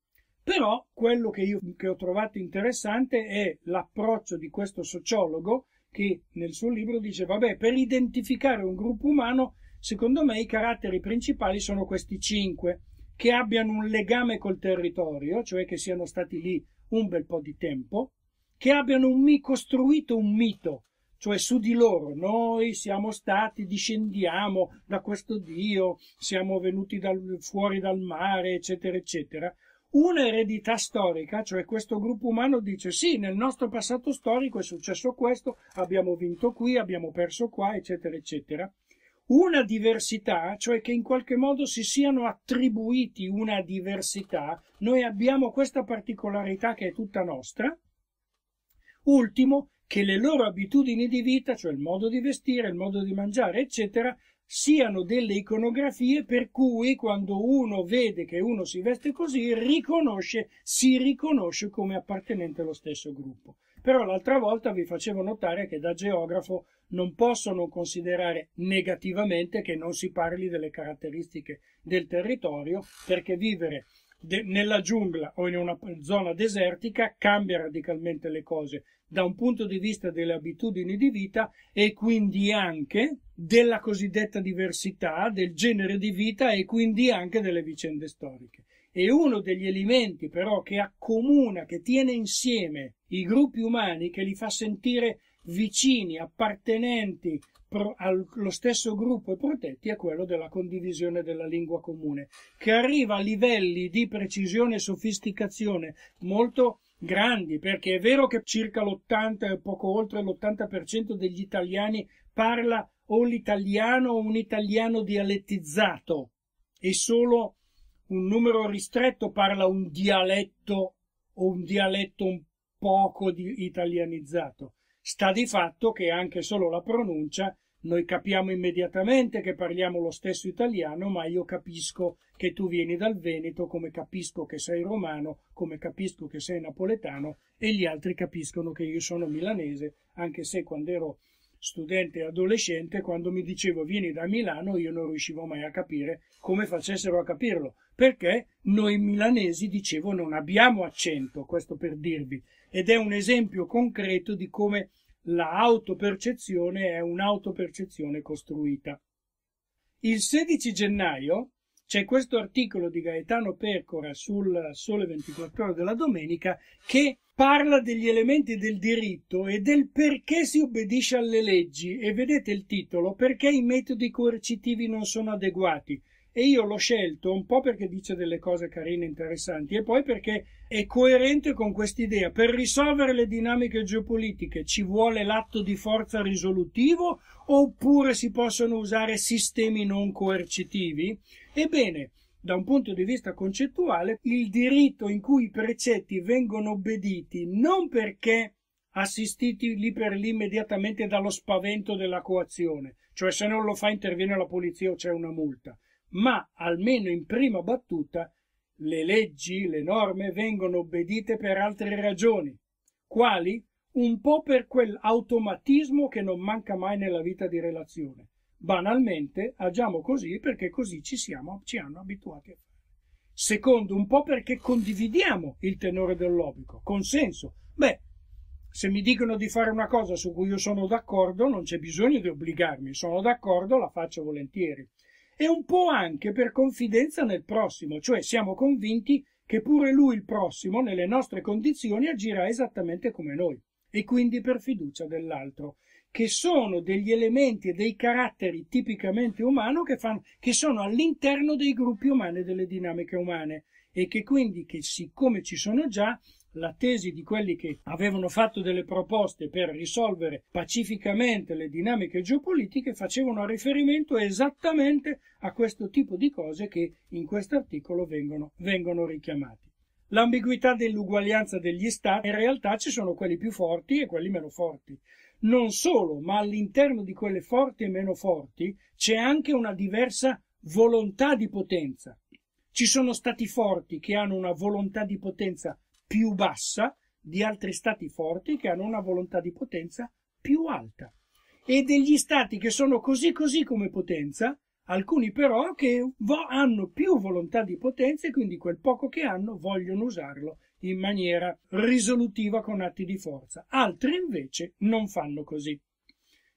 Però quello che io che ho trovato interessante è l'approccio di questo sociologo che nel suo libro dice, vabbè, per identificare un gruppo umano, secondo me i caratteri principali sono questi cinque, che abbiano un legame col territorio, cioè che siano stati lì un bel po' di tempo, che abbiano un, costruito un mito, cioè su di loro, noi siamo stati, discendiamo da questo Dio, siamo venuti dal, fuori dal mare, eccetera, eccetera, un'eredità storica, cioè questo gruppo umano dice sì, nel nostro passato storico è successo questo, abbiamo vinto qui, abbiamo perso qua, eccetera, eccetera. Una diversità, cioè che in qualche modo si siano attribuiti una diversità, noi abbiamo questa particolarità che è tutta nostra. Ultimo, che le loro abitudini di vita, cioè il modo di vestire, il modo di mangiare, eccetera, siano delle iconografie per cui quando uno vede che uno si veste così riconosce, si riconosce come appartenente allo stesso gruppo. Però l'altra volta vi facevo notare che da geografo non posso non considerare negativamente che non si parli delle caratteristiche del territorio, perché vivere nella giungla o in una zona desertica cambia radicalmente le cose da un punto di vista delle abitudini di vita e quindi anche della cosiddetta diversità, del genere di vita e quindi anche delle vicende storiche. E uno degli elementi però che accomuna, che tiene insieme i gruppi umani, che li fa sentire vicini, appartenenti allo stesso gruppo e protetti, è quello della condivisione della lingua comune, che arriva a livelli di precisione e sofisticazione molto grandi, perché è vero che circa l'80 e poco oltre l'80% degli italiani parla o l'italiano o un italiano dialettizzato e solo un numero ristretto parla un dialetto o un dialetto un poco italianizzato. Sta di fatto che anche solo la pronuncia noi capiamo immediatamente che parliamo lo stesso italiano, ma io capisco che tu vieni dal Veneto, come capisco che sei romano, come capisco che sei napoletano e gli altri capiscono che io sono milanese, anche se quando ero studente e adolescente, quando mi dicevo vieni da Milano, io non riuscivo mai a capire come facessero a capirlo, perché noi milanesi, dicevo, non abbiamo accento, questo per dirvi, ed è un esempio concreto di come la autopercezione è un'autopercezione costruita. Il 16 gennaio c'è questo articolo di Gaetano Percora sul Sole 24 ore della domenica che parla degli elementi del diritto e del perché si obbedisce alle leggi e vedete il titolo perché i metodi coercitivi non sono adeguati e io l'ho scelto un po' perché dice delle cose carine e interessanti e poi perché è coerente con quest'idea. Per risolvere le dinamiche geopolitiche ci vuole l'atto di forza risolutivo oppure si possono usare sistemi non coercitivi? Ebbene, da un punto di vista concettuale, il diritto in cui i precetti vengono obbediti non perché assistiti lì per lì immediatamente dallo spavento della coazione, cioè se non lo fa interviene la polizia o c'è una multa, ma almeno in prima battuta le leggi, le norme vengono obbedite per altre ragioni, quali un po' per quell'automatismo che non manca mai nella vita di relazione. Banalmente agiamo così perché così ci, siamo, ci hanno abituati a fare. Secondo, un po' perché condividiamo il tenore dell'obbligo, consenso. Beh, se mi dicono di fare una cosa su cui io sono d'accordo, non c'è bisogno di obbligarmi, sono d'accordo, la faccio volentieri e un po' anche per confidenza nel prossimo, cioè siamo convinti che pure lui il prossimo, nelle nostre condizioni, agirà esattamente come noi, e quindi per fiducia dell'altro, che sono degli elementi e dei caratteri tipicamente umano che, fanno, che sono all'interno dei gruppi umani e delle dinamiche umane, e che quindi, che siccome ci sono già, la tesi di quelli che avevano fatto delle proposte per risolvere pacificamente le dinamiche geopolitiche facevano riferimento esattamente a questo tipo di cose che in questo articolo vengono, vengono richiamate. L'ambiguità dell'uguaglianza degli stati, in realtà ci sono quelli più forti e quelli meno forti. Non solo, ma all'interno di quelle forti e meno forti c'è anche una diversa volontà di potenza. Ci sono stati forti che hanno una volontà di potenza più bassa di altri stati forti che hanno una volontà di potenza più alta e degli stati che sono così così come potenza, alcuni però che hanno più volontà di potenza e quindi quel poco che hanno vogliono usarlo in maniera risolutiva con atti di forza, altri invece non fanno così.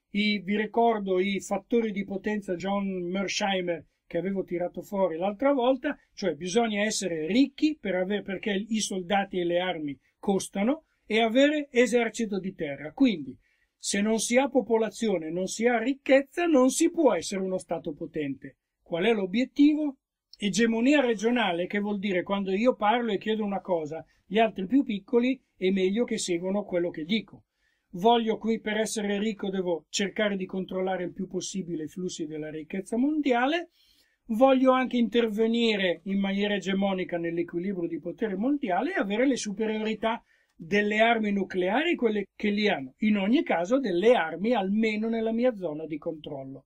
I, vi ricordo i fattori di potenza John Mersheimer che avevo tirato fuori l'altra volta, cioè bisogna essere ricchi per avere, perché i soldati e le armi costano e avere esercito di terra. Quindi, se non si ha popolazione, non si ha ricchezza, non si può essere uno Stato potente. Qual è l'obiettivo? Egemonia regionale, che vuol dire quando io parlo e chiedo una cosa, gli altri più piccoli è meglio che seguano quello che dico. Voglio qui per essere ricco devo cercare di controllare il più possibile i flussi della ricchezza mondiale voglio anche intervenire in maniera egemonica nell'equilibrio di potere mondiale e avere le superiorità delle armi nucleari, quelle che li hanno, in ogni caso delle armi almeno nella mia zona di controllo.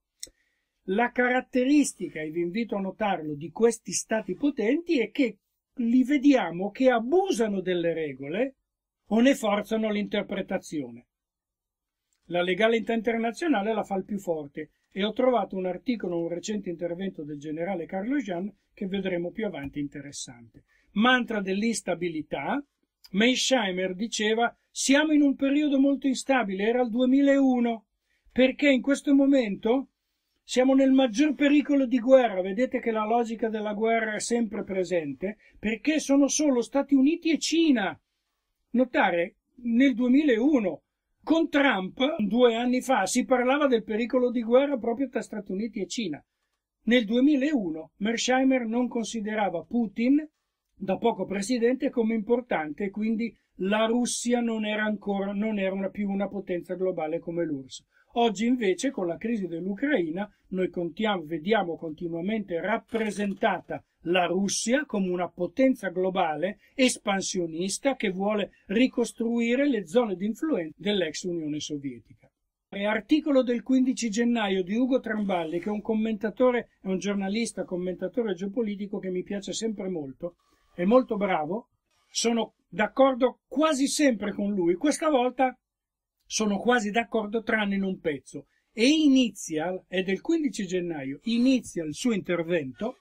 La caratteristica, e vi invito a notarlo, di questi stati potenti è che li vediamo che abusano delle regole o ne forzano l'interpretazione. La legalità internazionale la fa il più forte, e ho trovato un articolo, un recente intervento del generale Carlo Jean che vedremo più avanti interessante. Mantra dell'instabilità, Meisheimer diceva siamo in un periodo molto instabile, era il 2001, perché in questo momento siamo nel maggior pericolo di guerra, vedete che la logica della guerra è sempre presente, perché sono solo Stati Uniti e Cina. Notare, nel 2001 con Trump due anni fa si parlava del pericolo di guerra proprio tra Stati Uniti e Cina. Nel 2001 Mersheimer non considerava Putin, da poco presidente, come importante e quindi la Russia non era, ancora, non era una, più una potenza globale come l'URSS. Oggi invece con la crisi dell'Ucraina noi contiamo, vediamo continuamente rappresentata la Russia come una potenza globale espansionista che vuole ricostruire le zone di influenza dell'ex Unione Sovietica. articolo del 15 gennaio di Ugo Tramballi, che è un commentatore, è un giornalista, commentatore geopolitico che mi piace sempre molto, è molto bravo, sono d'accordo quasi sempre con lui, questa volta sono quasi d'accordo tranne in un pezzo. E inizia, è del 15 gennaio, inizia il suo intervento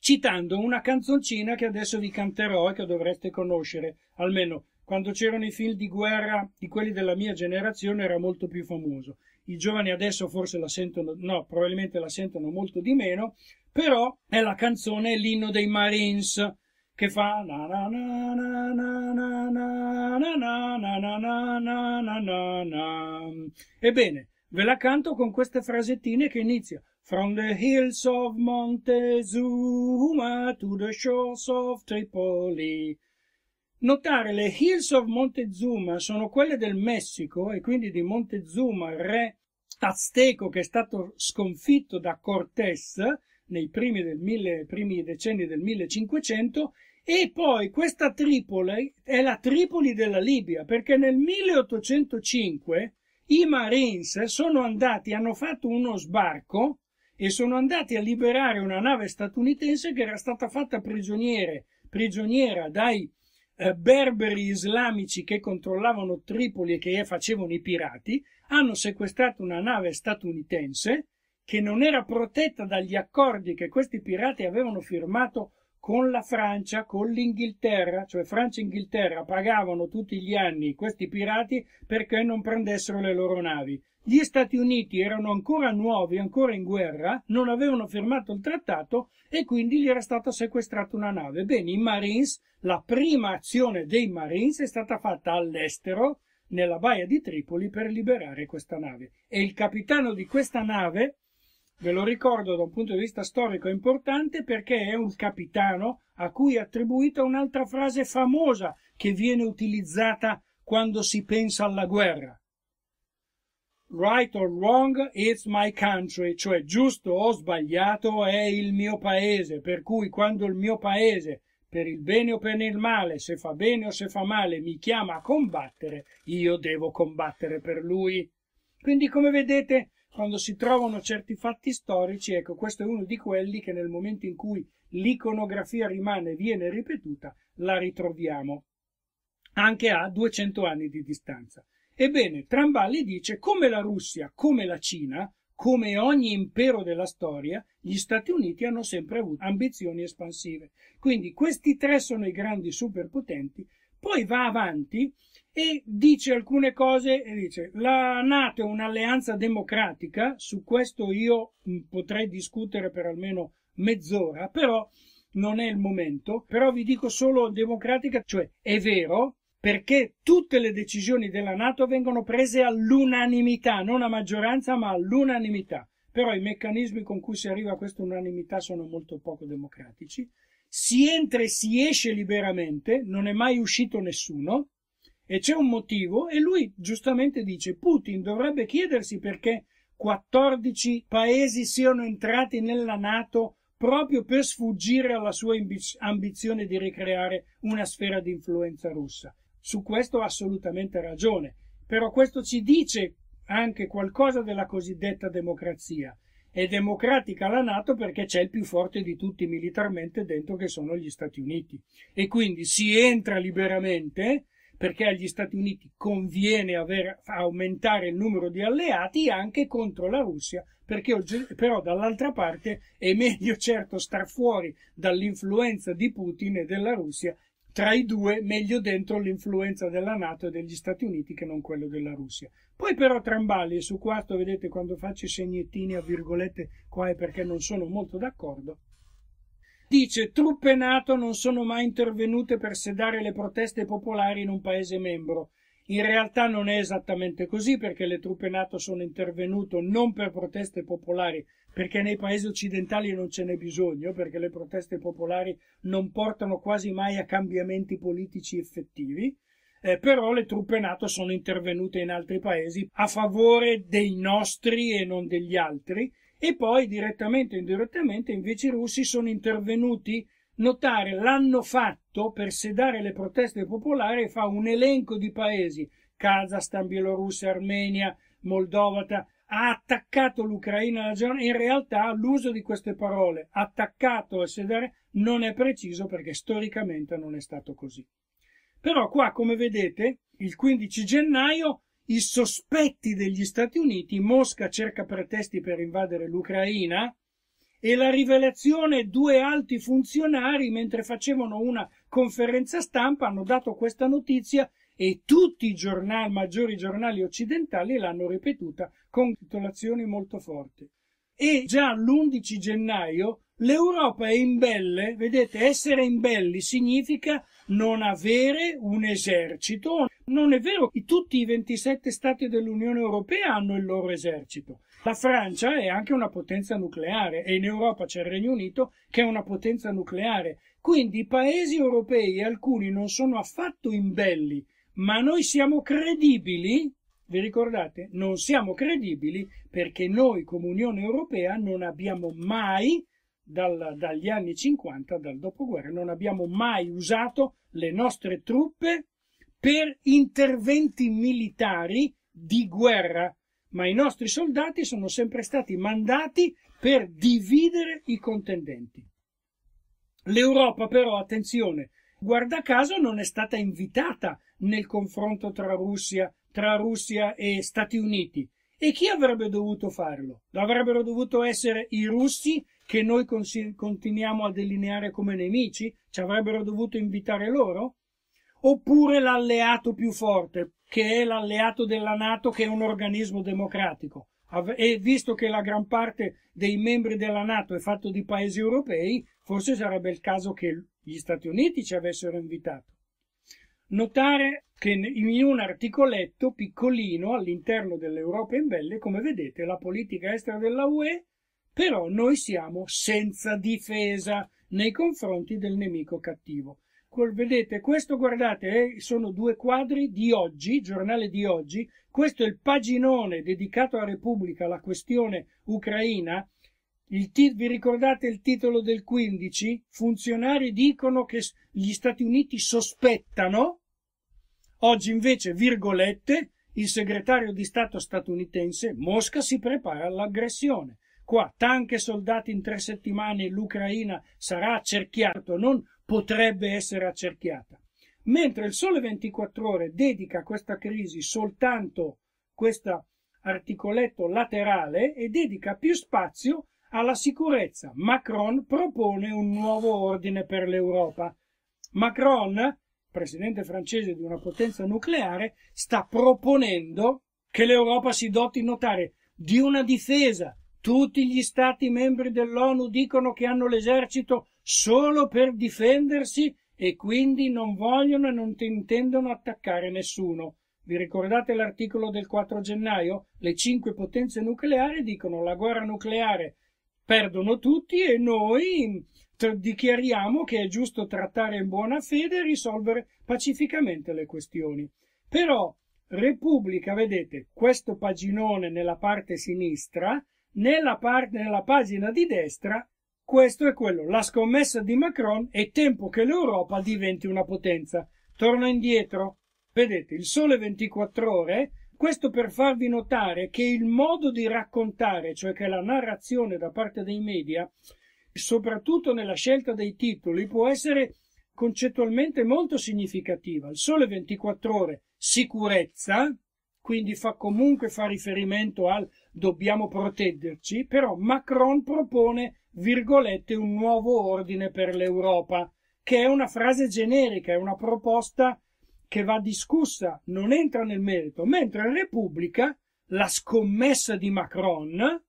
citando una canzoncina che adesso vi canterò e che dovreste conoscere, almeno quando c'erano i film di guerra di quelli della mia generazione era molto più famoso. I giovani adesso forse la sentono, no, probabilmente la sentono molto di meno, però è la canzone L'inno dei Marines che fa na na na na na na na na na na na na na na Ebbene, ve la canto con queste frasettine che inizia From the hills of Montezuma to the shores of Tripoli. Notare, le hills of Montezuma sono quelle del Messico e quindi di Montezuma, re azteco che è stato sconfitto da Cortés nei primi, del mille, primi decenni del 1500 e poi questa Tripoli è la Tripoli della Libia perché nel 1805 i Marines sono andati, hanno fatto uno sbarco e sono andati a liberare una nave statunitense che era stata fatta prigioniera dai eh, berberi islamici che controllavano Tripoli e che facevano i pirati, hanno sequestrato una nave statunitense che non era protetta dagli accordi che questi pirati avevano firmato con la Francia, con l'Inghilterra, cioè Francia e Inghilterra pagavano tutti gli anni questi pirati perché non prendessero le loro navi. Gli Stati Uniti erano ancora nuovi, ancora in guerra, non avevano firmato il trattato e quindi gli era stata sequestrata una nave. Bene, i Marines, la prima azione dei Marines è stata fatta all'estero, nella baia di Tripoli, per liberare questa nave. E il capitano di questa nave, ve lo ricordo da un punto di vista storico è importante, perché è un capitano a cui è attribuita un'altra frase famosa che viene utilizzata quando si pensa alla guerra Right or wrong, it's my country, cioè giusto o sbagliato è il mio paese, per cui quando il mio paese, per il bene o per il male, se fa bene o se fa male, mi chiama a combattere, io devo combattere per lui. Quindi come vedete, quando si trovano certi fatti storici, ecco, questo è uno di quelli che nel momento in cui l'iconografia rimane e viene ripetuta, la ritroviamo anche a 200 anni di distanza. Ebbene, Tramballi dice come la Russia, come la Cina, come ogni impero della storia, gli Stati Uniti hanno sempre avuto ambizioni espansive. Quindi questi tre sono i grandi superpotenti, poi va avanti e dice alcune cose, dice la Nato è un'alleanza democratica, su questo io mm, potrei discutere per almeno mezz'ora, però non è il momento, però vi dico solo democratica, cioè è vero, perché tutte le decisioni della Nato vengono prese all'unanimità, non a maggioranza ma all'unanimità. Però i meccanismi con cui si arriva a questa unanimità sono molto poco democratici. Si entra e si esce liberamente, non è mai uscito nessuno e c'è un motivo e lui giustamente dice Putin dovrebbe chiedersi perché 14 paesi siano entrati nella Nato proprio per sfuggire alla sua ambizione di ricreare una sfera di influenza russa. Su questo ha assolutamente ragione, però questo ci dice anche qualcosa della cosiddetta democrazia. È democratica la Nato perché c'è il più forte di tutti militarmente dentro che sono gli Stati Uniti. E quindi si entra liberamente perché agli Stati Uniti conviene aver, aumentare il numero di alleati anche contro la Russia, perché però dall'altra parte è meglio certo star fuori dall'influenza di Putin e della Russia tra i due meglio dentro l'influenza della Nato e degli Stati Uniti che non quello della Russia. Poi però Tramballi, e su questo vedete quando faccio i segnettini a virgolette qua è perché non sono molto d'accordo, dice truppe Nato non sono mai intervenute per sedare le proteste popolari in un paese membro. In realtà non è esattamente così perché le truppe Nato sono intervenute non per proteste popolari perché nei paesi occidentali non ce n'è bisogno, perché le proteste popolari non portano quasi mai a cambiamenti politici effettivi, eh, però le truppe NATO sono intervenute in altri paesi a favore dei nostri e non degli altri, e poi direttamente o indirettamente invece i russi sono intervenuti notare l'hanno fatto per sedare le proteste popolari fa un elenco di paesi Kazakhstan, Bielorussia, Armenia, Moldova, ha attaccato l'Ucraina alla Germania, in realtà l'uso di queste parole attaccato e sedere non è preciso perché storicamente non è stato così. Però qua, come vedete, il 15 gennaio i sospetti degli Stati Uniti, Mosca cerca pretesti per invadere l'Ucraina e la rivelazione due alti funzionari mentre facevano una conferenza stampa hanno dato questa notizia e tutti i giornali, maggiori giornali occidentali l'hanno ripetuta con titolazioni molto forti. E già l'11 gennaio l'Europa è in belle, vedete, essere in belli significa non avere un esercito. Non è vero che tutti i 27 stati dell'Unione Europea hanno il loro esercito. La Francia è anche una potenza nucleare e in Europa c'è il Regno Unito che è una potenza nucleare. Quindi i paesi europei, alcuni, non sono affatto imbelli, ma noi siamo credibili vi ricordate? Non siamo credibili perché noi come Unione Europea non abbiamo mai, dal, dagli anni 50, dal dopoguerra, non abbiamo mai usato le nostre truppe per interventi militari di guerra, ma i nostri soldati sono sempre stati mandati per dividere i contendenti. L'Europa però, attenzione, guarda caso non è stata invitata nel confronto tra Russia tra Russia e Stati Uniti. E chi avrebbe dovuto farlo? Avrebbero dovuto essere i russi che noi continuiamo a delineare come nemici? Ci avrebbero dovuto invitare loro? Oppure l'alleato più forte, che è l'alleato della Nato, che è un organismo democratico? E visto che la gran parte dei membri della Nato è fatto di paesi europei, forse sarebbe il caso che gli Stati Uniti ci avessero invitato. Notare che in un articoletto piccolino all'interno dell'Europa in Belle, come vedete, la politica estera della UE, però noi siamo senza difesa nei confronti del nemico cattivo. Col, vedete, questo guardate, eh, sono due quadri di oggi, giornale di oggi, questo è il paginone dedicato alla Repubblica, alla questione ucraina, vi ricordate il titolo del 15? Funzionari dicono che gli Stati Uniti sospettano Oggi invece, virgolette, il segretario di Stato statunitense Mosca si prepara all'aggressione. Qua tanche soldati in tre settimane l'Ucraina sarà accerchiata, non potrebbe essere accerchiata. Mentre il Sole 24 Ore dedica a questa crisi soltanto questo articoletto laterale e dedica più spazio alla sicurezza. Macron propone un nuovo ordine per l'Europa. Macron presidente francese di una potenza nucleare, sta proponendo che l'Europa si doti notare di una difesa. Tutti gli stati membri dell'ONU dicono che hanno l'esercito solo per difendersi e quindi non vogliono e non intendono attaccare nessuno. Vi ricordate l'articolo del 4 gennaio? Le cinque potenze nucleari dicono la guerra nucleare perdono tutti e noi dichiariamo che è giusto trattare in buona fede e risolvere pacificamente le questioni. Però Repubblica, vedete, questo paginone nella parte sinistra, nella, parte, nella pagina di destra, questo è quello, la scommessa di Macron è tempo che l'Europa diventi una potenza. Torna indietro, vedete, il sole 24 ore, questo per farvi notare che il modo di raccontare, cioè che la narrazione da parte dei media, soprattutto nella scelta dei titoli, può essere concettualmente molto significativa. Il Sole 24 ore, sicurezza, quindi fa comunque fa riferimento al dobbiamo proteggerci, però Macron propone, virgolette, un nuovo ordine per l'Europa, che è una frase generica, è una proposta che va discussa, non entra nel merito, mentre Repubblica, la scommessa di Macron,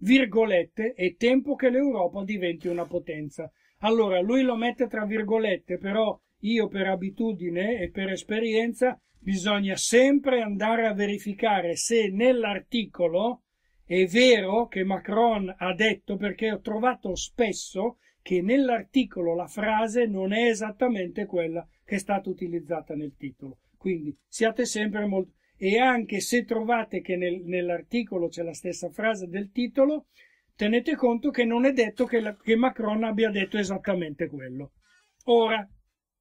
virgolette, è tempo che l'Europa diventi una potenza. Allora, lui lo mette tra virgolette, però io per abitudine e per esperienza bisogna sempre andare a verificare se nell'articolo è vero che Macron ha detto, perché ho trovato spesso che nell'articolo la frase non è esattamente quella che è stata utilizzata nel titolo. Quindi siate sempre molto e anche se trovate che nel, nell'articolo c'è la stessa frase del titolo, tenete conto che non è detto che, la, che Macron abbia detto esattamente quello. Ora,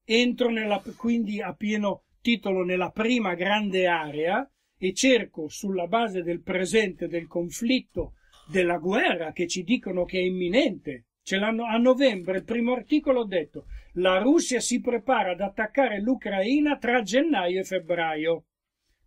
entro nella, quindi a pieno titolo nella prima grande area e cerco sulla base del presente del conflitto, della guerra che ci dicono che è imminente. Ce l'hanno a novembre, il primo articolo ha detto, la Russia si prepara ad attaccare l'Ucraina tra gennaio e febbraio.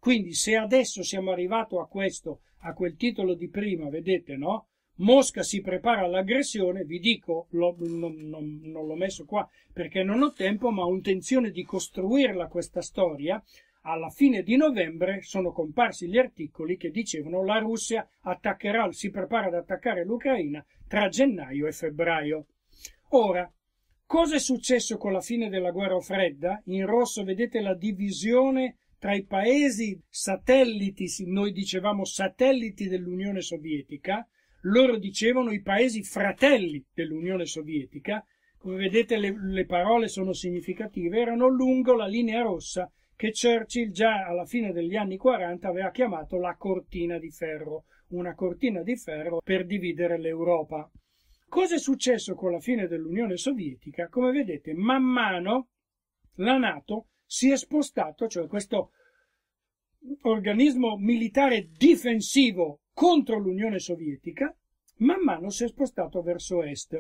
Quindi se adesso siamo arrivati a questo, a quel titolo di prima, vedete, no? Mosca si prepara all'aggressione, vi dico, lo, non, non, non l'ho messo qua perché non ho tempo, ma ho intenzione di costruirla questa storia. Alla fine di novembre sono comparsi gli articoli che dicevano la Russia attaccherà, si prepara ad attaccare l'Ucraina tra gennaio e febbraio. Ora, cosa è successo con la fine della guerra fredda? In rosso vedete la divisione tra i paesi satelliti, noi dicevamo satelliti dell'Unione Sovietica, loro dicevano i paesi fratelli dell'Unione Sovietica, come vedete le, le, parole sono significative, erano lungo la linea rossa che Churchill già alla fine degli anni 40 aveva chiamato la cortina di ferro, una cortina di ferro per dividere l'Europa. Cosa è successo con la fine dell'Unione Sovietica? Come vedete, man mano la Nato si è spostato, cioè questo organismo militare difensivo contro l'Unione Sovietica, man mano si è spostato verso est.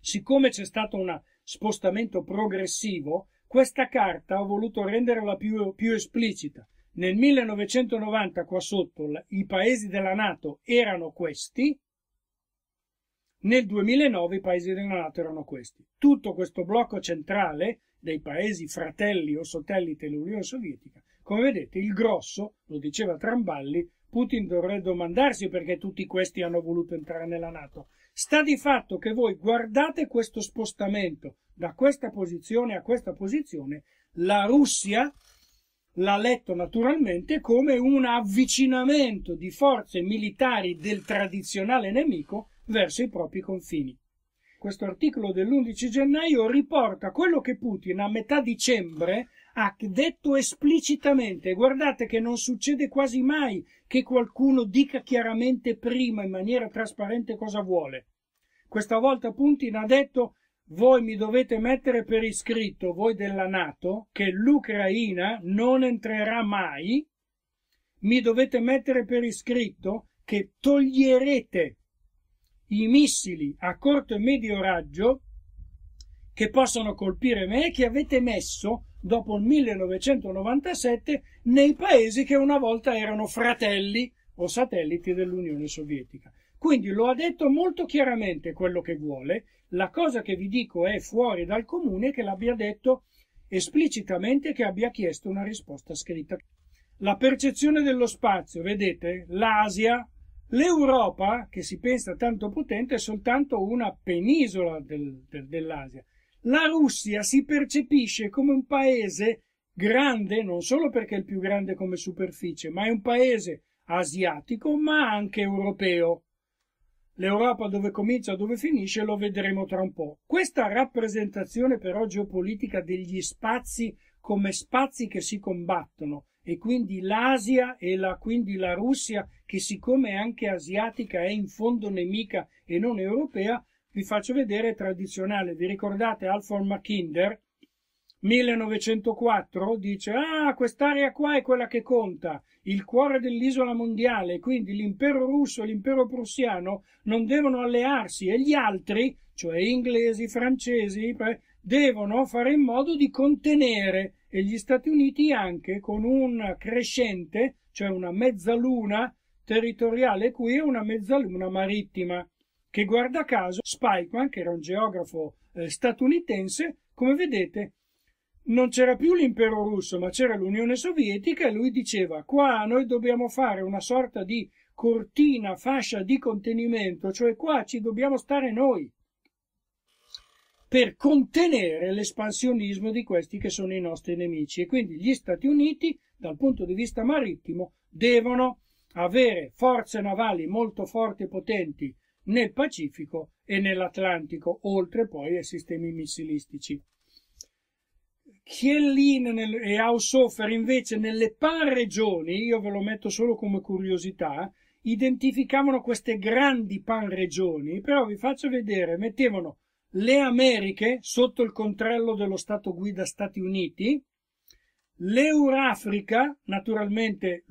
Siccome c'è stato un spostamento progressivo, questa carta ho voluto renderla più, più esplicita. Nel 1990 qua sotto i paesi della Nato erano questi, nel 2009 i paesi della Nato erano questi. Tutto questo blocco centrale dei paesi fratelli o satelliti dell'Unione Sovietica, come vedete il grosso, lo diceva Tramballi, Putin dovrebbe domandarsi perché tutti questi hanno voluto entrare nella Nato. Sta di fatto che voi guardate questo spostamento da questa posizione a questa posizione, la Russia l'ha letto naturalmente come un avvicinamento di forze militari del tradizionale nemico verso i propri confini. Questo articolo dell'11 gennaio riporta quello che Putin a metà dicembre ha detto esplicitamente, guardate che non succede quasi mai che qualcuno dica chiaramente prima in maniera trasparente cosa vuole. Questa volta Putin ha detto voi mi dovete mettere per iscritto, voi della Nato, che l'Ucraina non entrerà mai, mi dovete mettere per iscritto che toglierete i missili a corto e medio raggio che possono colpire me che avete messo dopo il 1997 nei paesi che una volta erano fratelli o satelliti dell'Unione Sovietica. Quindi lo ha detto molto chiaramente quello che vuole, la cosa che vi dico è fuori dal comune che l'abbia detto esplicitamente che abbia chiesto una risposta scritta. La percezione dello spazio, vedete, l'Asia, L'Europa, che si pensa tanto potente, è soltanto una penisola del, del, dell'Asia. La Russia si percepisce come un paese grande, non solo perché è il più grande come superficie, ma è un paese asiatico, ma anche europeo. L'Europa dove comincia, dove finisce, lo vedremo tra un po'. Questa rappresentazione però geopolitica degli spazi come spazi che si combattono, e quindi l'Asia e la, quindi la Russia, che siccome è anche asiatica è in fondo nemica e non europea, vi faccio vedere tradizionale. Vi ricordate Alfred Mackinder? 1904 dice ah quest'area qua è quella che conta, il cuore dell'isola mondiale, quindi l'impero russo e l'impero prussiano non devono allearsi e gli altri, cioè inglesi, francesi, devono fare in modo di contenere e gli Stati Uniti anche con un crescente, cioè una mezzaluna territoriale qui e una mezzaluna marittima, che guarda caso Spikeman, che era un geografo eh, statunitense, come vedete, non c'era più l'impero russo, ma c'era l'Unione Sovietica e lui diceva qua noi dobbiamo fare una sorta di cortina, fascia di contenimento, cioè qua ci dobbiamo stare noi per contenere l'espansionismo di questi che sono i nostri nemici e quindi gli Stati Uniti dal punto di vista marittimo devono avere forze navali molto forti e potenti nel Pacifico e nell'Atlantico, oltre poi ai sistemi missilistici. Chiellin e Haushofer invece nelle par regioni, io ve lo metto solo come curiosità, identificavano queste grandi pan regioni, però vi faccio vedere, mettevano le Americhe sotto il controllo dello Stato guida Stati Uniti, l'Eurafrica, naturalmente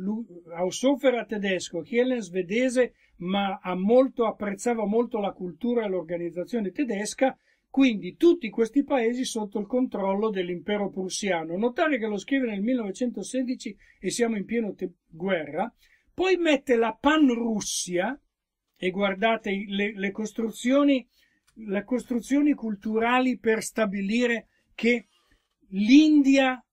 Haushofer era tedesco, Hielen svedese, ma molto, apprezzava molto la cultura e l'organizzazione tedesca, quindi tutti questi paesi sotto il controllo dell'impero prussiano. Notare che lo scrive nel 1916 e siamo in piena guerra, poi mette la Pan-Russia e guardate le, le costruzioni le costruzioni culturali per stabilire che l'India,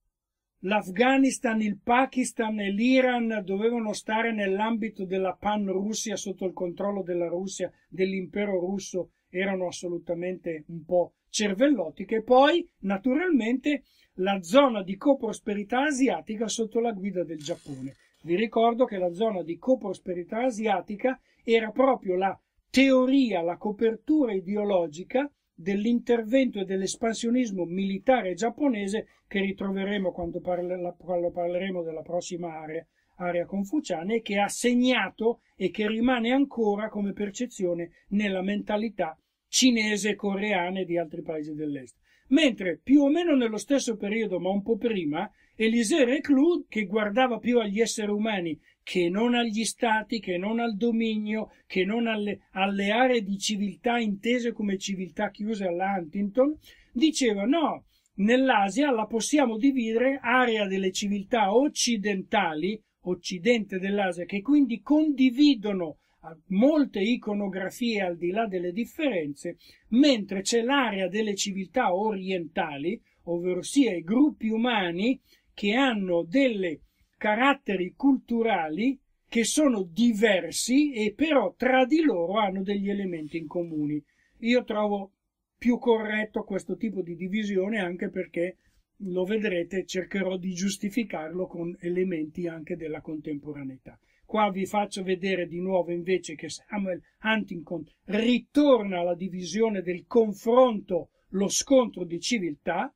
l'Afghanistan, il Pakistan e l'Iran dovevano stare nell'ambito della pan-Russia sotto il controllo della Russia, dell'impero russo, erano assolutamente un po' cervellotiche. E poi, naturalmente, la zona di coprosperità asiatica sotto la guida del Giappone. Vi ricordo che la zona di coprosperità asiatica era proprio la teoria la copertura ideologica dell'intervento e dell'espansionismo militare giapponese che ritroveremo quando, parla, quando parleremo della prossima area, area confuciana e che ha segnato e che rimane ancora come percezione nella mentalità cinese, coreana e di altri paesi dell'est. Mentre più o meno nello stesso periodo, ma un po' prima, Elisée Reclus, che guardava più agli esseri umani che non agli stati, che non al dominio, che non alle, alle aree di civiltà intese come civiltà chiuse all'Huntington, diceva no, nell'Asia la possiamo dividere area delle civiltà occidentali, occidente dell'Asia, che quindi condividono ah, molte iconografie al di là delle differenze, mentre c'è l'area delle civiltà orientali, ovvero sia i gruppi umani che hanno delle caratteri culturali che sono diversi e però tra di loro hanno degli elementi in comune. Io trovo più corretto questo tipo di divisione anche perché lo vedrete, cercherò di giustificarlo con elementi anche della contemporaneità. Qua vi faccio vedere di nuovo invece che Samuel Huntington ritorna alla divisione del confronto, lo scontro di civiltà,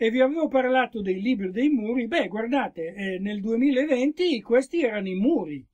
e vi avevo parlato dei libri dei muri, beh guardate, eh, nel 2020 questi erano i muri.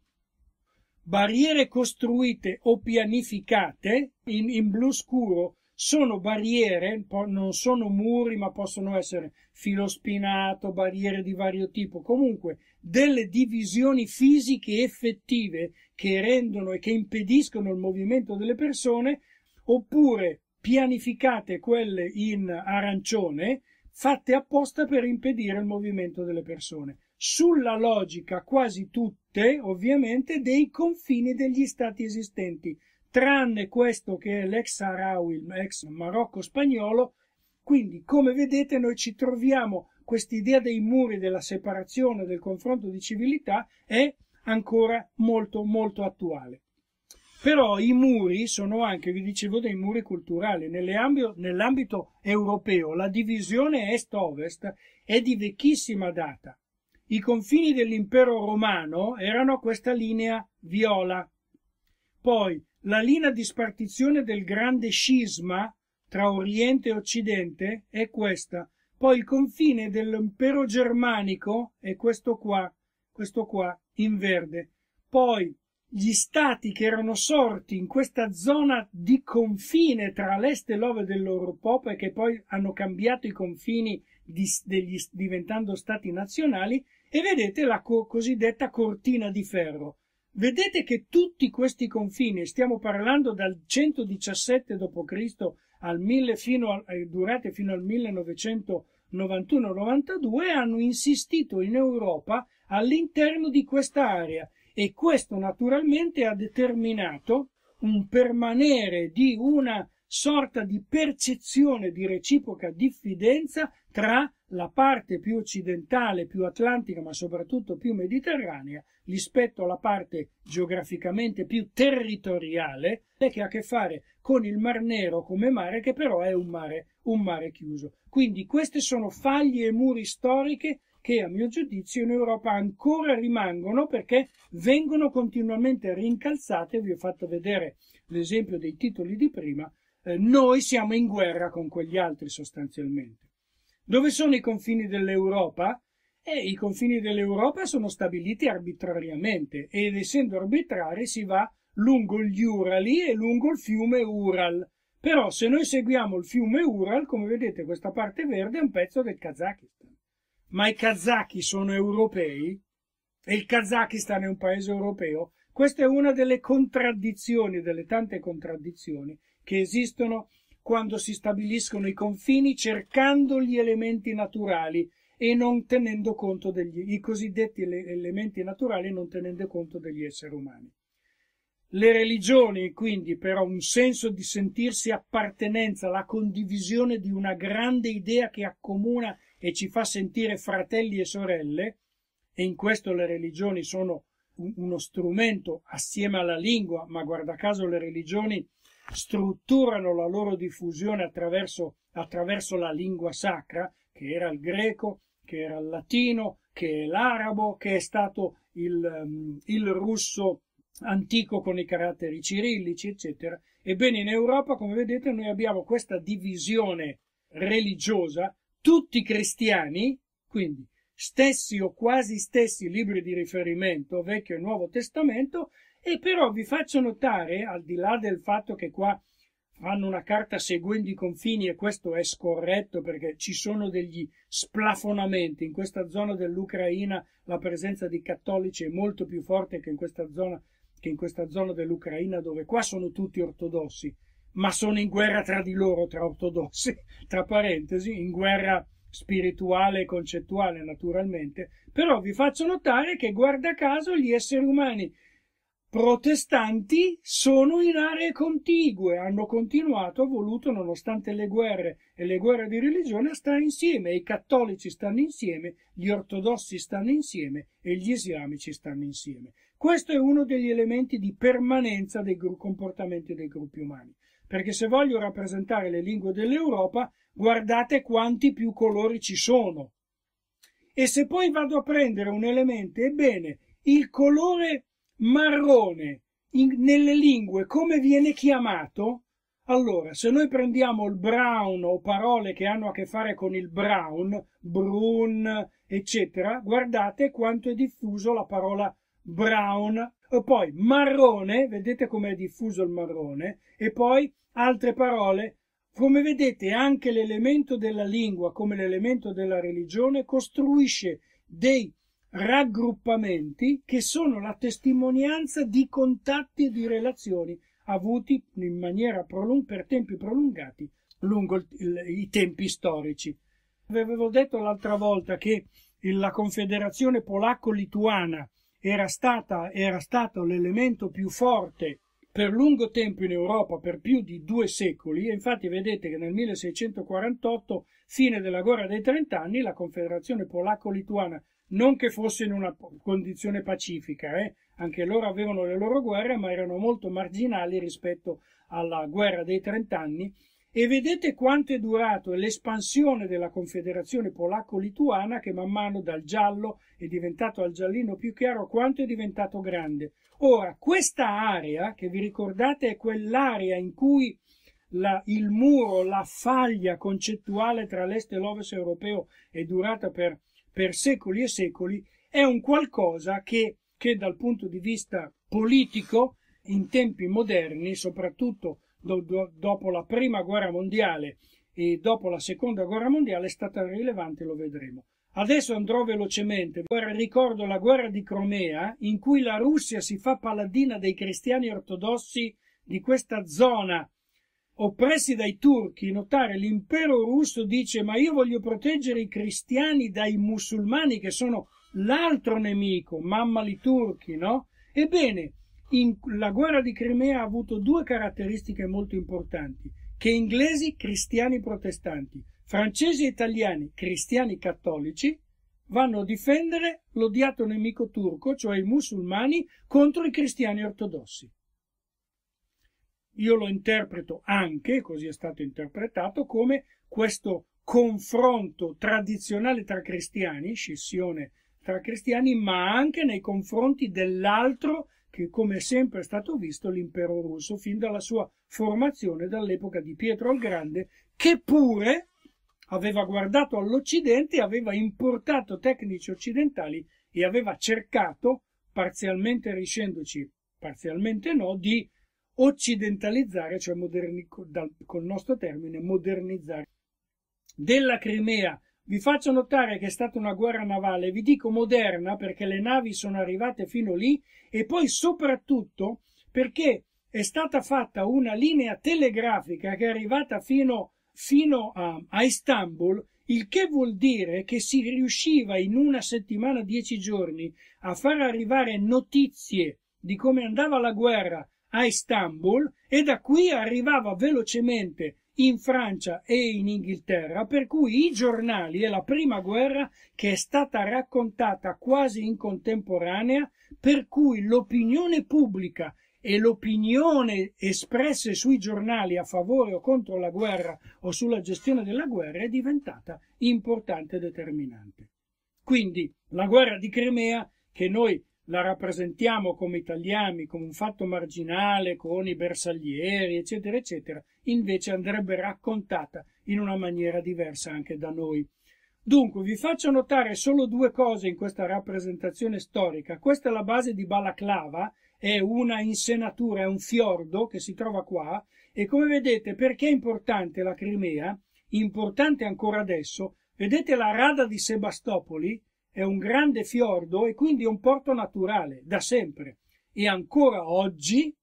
Barriere costruite o pianificate in, in blu scuro sono barriere, non sono muri, ma possono essere filo spinato, barriere di vario tipo, comunque delle divisioni fisiche effettive che rendono e che impediscono il movimento delle persone, oppure pianificate quelle in arancione, fatte apposta per impedire il movimento delle persone, sulla logica quasi tutte, ovviamente, dei confini degli stati esistenti, tranne questo che è l'ex Sahrawi, l'ex Marocco spagnolo. Quindi, come vedete, noi ci troviamo quest'idea dei muri, della separazione, del confronto di civiltà è ancora molto molto attuale. Però i muri sono anche, vi dicevo, dei muri culturali. Nell'ambito europeo la divisione est-ovest è di vecchissima data. I confini dell'impero romano erano questa linea viola. Poi la linea di spartizione del grande scisma tra Oriente e Occidente è questa. Poi il confine dell'impero germanico è questo qua, questo qua, in verde. Poi gli stati che erano sorti in questa zona di confine tra l'est e l'ovest dell'Europa e che poi hanno cambiato i confini di, degli, diventando stati nazionali e vedete la co cosiddetta cortina di ferro. Vedete che tutti questi confini, stiamo parlando dal 117 d.C. al 1000 fino al, eh, durate fino al 1991-92, hanno insistito in Europa all'interno di questa area e questo naturalmente ha determinato un permanere di una sorta di percezione di reciproca diffidenza tra la parte più occidentale, più atlantica, ma soprattutto più mediterranea, rispetto alla parte geograficamente più territoriale, che ha a che fare con il Mar Nero come mare, che però è un mare, un mare chiuso. Quindi queste sono faglie e muri storiche che a mio giudizio in Europa ancora rimangono perché vengono continuamente rincalzate, vi ho fatto vedere l'esempio dei titoli di prima, eh, noi siamo in guerra con quegli altri sostanzialmente. Dove sono i confini dell'Europa? Eh, I confini dell'Europa sono stabiliti arbitrariamente ed essendo arbitrari si va lungo gli Urali e lungo il fiume Ural. Però se noi seguiamo il fiume Ural, come vedete questa parte verde è un pezzo del Kazakistan ma i kazaki sono europei e il Kazakistan è un paese europeo. Questa è una delle contraddizioni, delle tante contraddizioni che esistono quando si stabiliscono i confini cercando gli elementi naturali e non tenendo conto degli cosiddetti elementi naturali non tenendo conto degli esseri umani. Le religioni, quindi, però, un senso di sentirsi appartenenza, la condivisione di una grande idea che accomuna e ci fa sentire fratelli e sorelle, e in questo le religioni sono uno strumento assieme alla lingua, ma guarda caso le religioni strutturano la loro diffusione attraverso, attraverso la lingua sacra, che era il greco, che era il latino, che è l'arabo, che è stato il, um, il russo antico con i caratteri cirillici, eccetera. Ebbene, in Europa, come vedete, noi abbiamo questa divisione religiosa tutti cristiani, quindi stessi o quasi stessi libri di riferimento, Vecchio e Nuovo Testamento, e però vi faccio notare, al di là del fatto che qua fanno una carta seguendo i confini e questo è scorretto perché ci sono degli splafonamenti in questa zona dell'Ucraina la presenza di cattolici è molto più forte che in questa zona, in questa zona dell'Ucraina dove qua sono tutti ortodossi ma sono in guerra tra di loro, tra ortodossi, tra parentesi, in guerra spirituale e concettuale naturalmente, però vi faccio notare che guarda caso gli esseri umani protestanti sono in aree contigue, hanno continuato, voluto, nonostante le guerre e le guerre di religione, a stare insieme. I cattolici stanno insieme, gli ortodossi stanno insieme e gli islamici stanno insieme. Questo è uno degli elementi di permanenza dei comportamenti dei gruppi umani perché se voglio rappresentare le lingue dell'Europa, guardate quanti più colori ci sono. E se poi vado a prendere un elemento, ebbene, il colore marrone in, nelle lingue come viene chiamato? Allora, se noi prendiamo il brown o parole che hanno a che fare con il brown, brun, eccetera, guardate quanto è diffuso la parola brown, poi marrone, vedete com'è diffuso il marrone, e poi Altre parole, come vedete anche l'elemento della lingua, come l'elemento della religione, costruisce dei raggruppamenti che sono la testimonianza di contatti e di relazioni avuti in maniera per tempi prolungati lungo il, il, i tempi storici. Vi Avevo detto l'altra volta che la Confederazione Polacco-Lituana era, stata, era stato l'elemento più forte per lungo tempo in Europa, per più di due secoli, e infatti vedete che nel 1648, fine della guerra dei trent'anni, la Confederazione Polacco-Lituana, non che fosse in una condizione pacifica, eh, anche loro avevano le loro guerre, ma erano molto marginali rispetto alla guerra dei trent'anni, e vedete quanto è durato l'espansione della Confederazione Polacco-Lituana, che man mano dal giallo è diventato al giallino più chiaro, quanto è diventato grande Ora, questa area, che vi ricordate è quell'area in cui la, il muro, la faglia concettuale tra l'est e l'ovest europeo è durata per, per, secoli e secoli, è un qualcosa che, che dal punto di vista politico, in tempi moderni, soprattutto do, do, dopo la prima guerra mondiale e dopo la seconda guerra mondiale, è stata rilevante, lo vedremo. Adesso andrò velocemente, ricordo la guerra di Crimea in cui la Russia si fa paladina dei cristiani ortodossi di questa zona oppressi dai turchi, notare l'impero russo dice ma io voglio proteggere i cristiani dai musulmani che sono l'altro nemico, mamma li turchi, no? Ebbene, in, la guerra di Crimea ha avuto due caratteristiche molto importanti, che inglesi, cristiani protestanti, Francesi e italiani, cristiani cattolici, vanno a difendere l'odiato nemico turco, cioè i musulmani, contro i cristiani ortodossi. Io lo interpreto anche, così è stato interpretato, come questo confronto tradizionale tra cristiani, scissione tra cristiani, ma anche nei confronti dell'altro che come sempre è stato visto l'impero russo fin dalla sua formazione dall'epoca di Pietro il Grande, che pure aveva guardato all'Occidente, aveva importato tecnici occidentali e aveva cercato, parzialmente riuscendoci, parzialmente no, di occidentalizzare, cioè moderni, dal, col nostro termine modernizzare. Della Crimea vi faccio notare che è stata una guerra navale, vi dico moderna perché le navi sono arrivate fino lì e poi soprattutto perché è stata fatta una linea telegrafica che è arrivata fino a fino a, a Istanbul, il che vuol dire che si riusciva in una settimana, dieci giorni, a far arrivare notizie di come andava la guerra a Istanbul e da qui arrivava velocemente in Francia e in Inghilterra, per cui i giornali e la prima guerra che è stata raccontata quasi in contemporanea, per cui l'opinione pubblica e l'opinione espressa sui giornali a favore o contro la guerra o sulla gestione della guerra è diventata importante e determinante. Quindi la guerra di Crimea, che noi la rappresentiamo come italiani, come un fatto marginale, con i bersaglieri, eccetera, eccetera, invece andrebbe raccontata in una maniera diversa anche da noi. Dunque, vi faccio notare solo due cose in questa rappresentazione storica. Questa è la base di Balaclava, è una insenatura, è un fiordo che si trova qua e come vedete perché è importante la Crimea, importante ancora adesso, vedete la rada di Sebastopoli è un grande fiordo e quindi un porto naturale da sempre e ancora oggi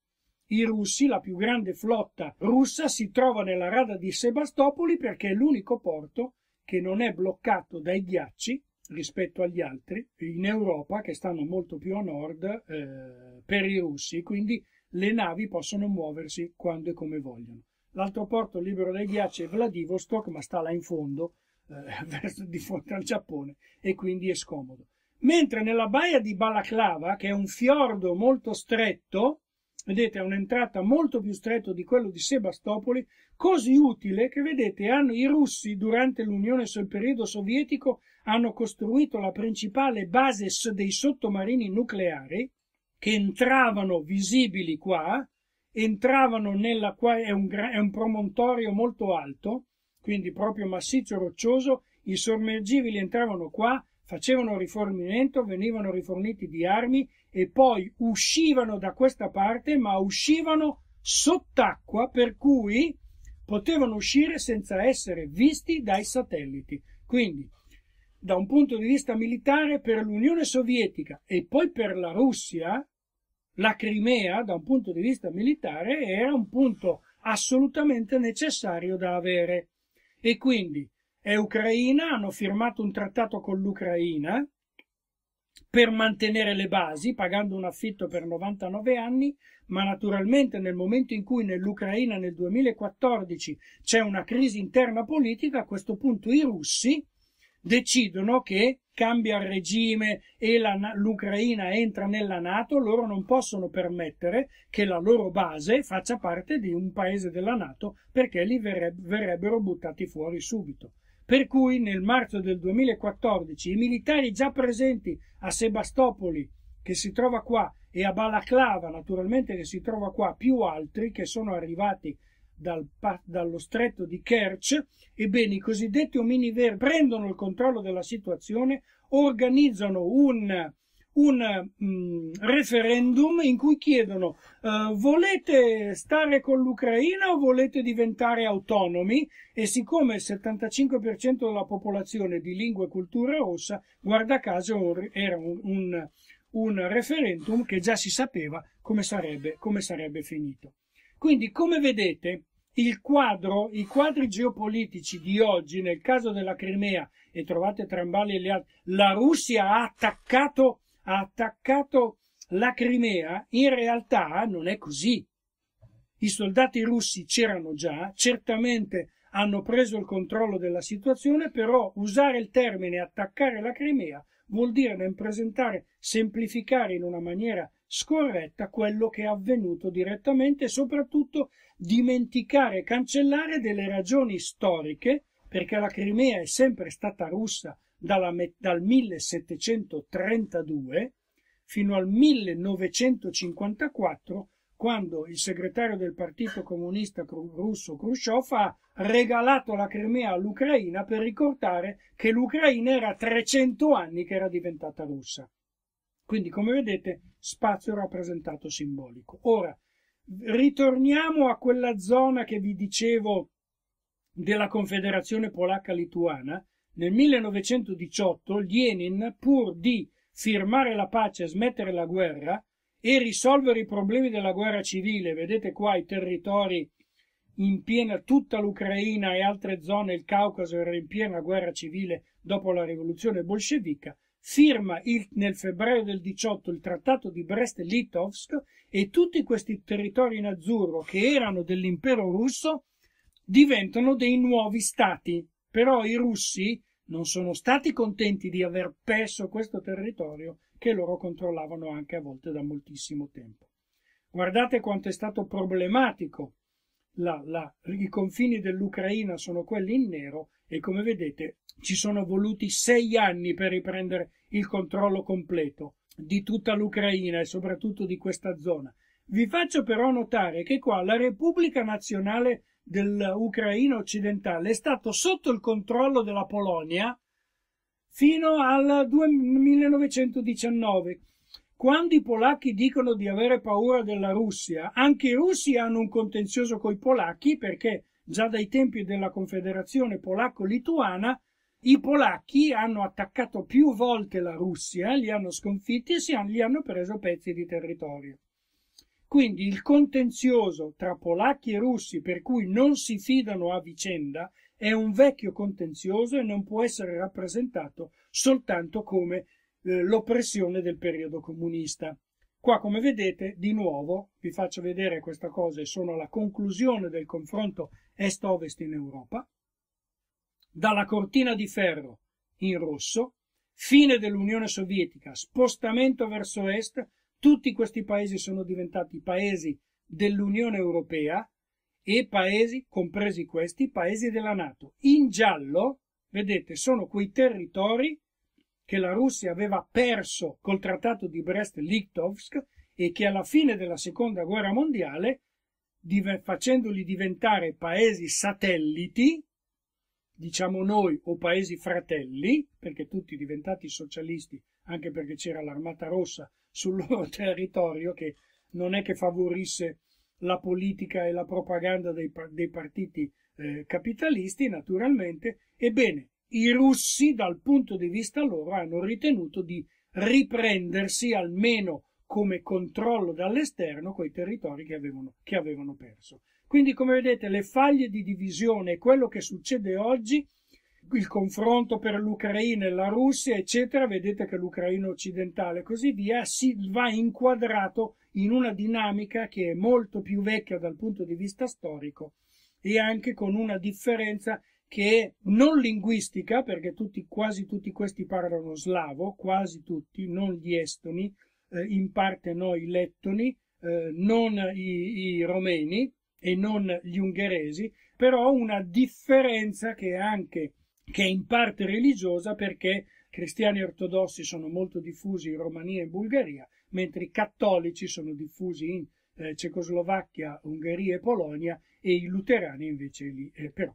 i russi, la più grande flotta russa, si trova nella rada di Sebastopoli perché è l'unico porto che non è bloccato dai ghiacci rispetto agli altri in Europa che stanno molto più a nord eh, per i russi, quindi le navi possono muoversi quando e come vogliono. L'altro porto libero dai ghiacci è Vladivostok, ma sta là in fondo, eh, di fronte al Giappone, e quindi è scomodo. Mentre nella baia di Balaclava, che è un fiordo molto stretto, vedete è un'entrata molto più stretta di quello di Sebastopoli, così utile che vedete hanno i russi durante l'Unione sul periodo sovietico hanno costruito la principale base dei sottomarini nucleari che entravano visibili qua, entravano nella qua è un, è un promontorio molto alto, quindi proprio massiccio roccioso, i sommergibili entravano qua, facevano rifornimento, venivano riforniti di armi e poi uscivano da questa parte, ma uscivano sott'acqua, per cui potevano uscire senza essere visti dai satelliti. Quindi da un punto di vista militare per l'Unione Sovietica e poi per la Russia, la Crimea, da un punto di vista militare, era un punto assolutamente necessario da avere. E quindi è Ucraina, hanno firmato un trattato con l'Ucraina per mantenere le basi, pagando un affitto per 99 anni, ma naturalmente nel momento in cui nell'Ucraina nel 2014 c'è una crisi interna politica, a questo punto i russi, decidono che cambia il regime e la, l'Ucraina entra nella Nato, loro non possono permettere che la loro base faccia parte di un paese della Nato perché li verreb- verrebbero buttati fuori subito. Per cui nel marzo del 2014 i militari già presenti a Sebastopoli, che si trova qua, e a Balaclava, naturalmente, che si trova qua, più altri che sono arrivati dal, dallo stretto di Kerch, ebbene i cosiddetti omini verdi prendono il controllo della situazione, organizzano un, un um, referendum in cui chiedono uh, volete stare con l'Ucraina o volete diventare autonomi e siccome il 75% della popolazione è di lingua e cultura rossa, guarda caso era un, un, un referendum che già si sapeva come sarebbe, come sarebbe finito. Quindi come vedete il Quadro, I quadri geopolitici di oggi, nel caso della Crimea, e trovate Trambali e gli altri, la Russia ha attaccato, ha attaccato la Crimea, in realtà non è così. I soldati russi c'erano già, certamente hanno preso il controllo della situazione, però usare il termine attaccare la Crimea vuol dire nel presentare, semplificare in una maniera scorretta quello che è avvenuto direttamente e soprattutto dimenticare, e cancellare delle ragioni storiche, perché la Crimea è sempre stata russa dalla, dal 1732 fino al 1954, quando il segretario del Partito Comunista russo Khrushchev ha regalato la Crimea all'Ucraina per ricordare che l'Ucraina era 300 anni che era diventata russa. Quindi, come vedete, spazio rappresentato simbolico. Ora, ritorniamo a quella zona che vi dicevo della Confederazione Polacca-Lituana. Nel 1918 Lenin, pur di firmare la pace e smettere la guerra e risolvere i problemi della guerra civile, vedete qua i territori in piena, tutta l'Ucraina e altre zone, il Caucaso era in piena guerra civile dopo la rivoluzione bolscevica, firma il, nel febbraio del 18 il trattato di Brest-Litovsk e tutti questi territori in azzurro che erano dell'impero russo diventano dei nuovi stati. Però i russi non sono stati contenti di aver perso questo territorio che loro controllavano anche a volte da moltissimo tempo. Guardate quanto è stato problematico. La, la, I confini dell'Ucraina sono quelli in nero e come vedete ci sono voluti sei anni per riprendere il controllo completo di tutta l'Ucraina e soprattutto di questa zona. Vi faccio però notare che qua la Repubblica Nazionale dell'Ucraina occidentale è stato sotto il controllo della Polonia fino al 1919. Quando i polacchi dicono di avere paura della Russia, anche i russi hanno un contenzioso con i polacchi perché già dai tempi della Confederazione polacco-lituana i polacchi hanno attaccato più volte la Russia, eh, li hanno sconfitti e hanno, gli hanno preso pezzi di territorio. Quindi il contenzioso tra polacchi e russi per cui non si fidano a vicenda è un vecchio contenzioso e non può essere rappresentato soltanto come eh, l'oppressione del periodo comunista. Qua, come vedete, di nuovo vi faccio vedere questa cosa e sono la conclusione del confronto est-ovest in Europa dalla cortina di ferro in rosso, fine dell'Unione Sovietica, spostamento verso est, tutti questi paesi sono diventati paesi dell'Unione Europea e paesi, compresi questi, paesi della Nato. In giallo, vedete, sono quei territori che la Russia aveva perso col trattato di Brest-Litovsk e che alla fine della seconda guerra mondiale, facendoli diventare paesi satelliti, diciamo noi, o paesi fratelli, perché tutti diventati socialisti, anche perché c'era l'armata rossa sul loro territorio, che non è che favorisse la politica e la propaganda dei, dei partiti eh, capitalisti, naturalmente, ebbene, i russi dal punto di vista loro hanno ritenuto di riprendersi almeno come controllo dall'esterno quei territori che avevano, che avevano perso. Quindi come vedete le faglie di divisione, quello che succede oggi, il confronto per l'Ucraina e la Russia, eccetera, vedete che l'Ucraina occidentale e così via, si va inquadrato in una dinamica che è molto più vecchia dal punto di vista storico e anche con una differenza che è non linguistica, perché tutti, quasi tutti questi parlano slavo, quasi tutti, non gli estoni, eh, in parte noi lettoni, eh, non i, i romeni, e non gli ungheresi, però una differenza che è anche che è in parte religiosa perché cristiani ortodossi sono molto diffusi in Romania e in Bulgaria, mentre i cattolici sono diffusi in eh, Cecoslovacchia, Ungheria e Polonia e i luterani invece lì eh, però.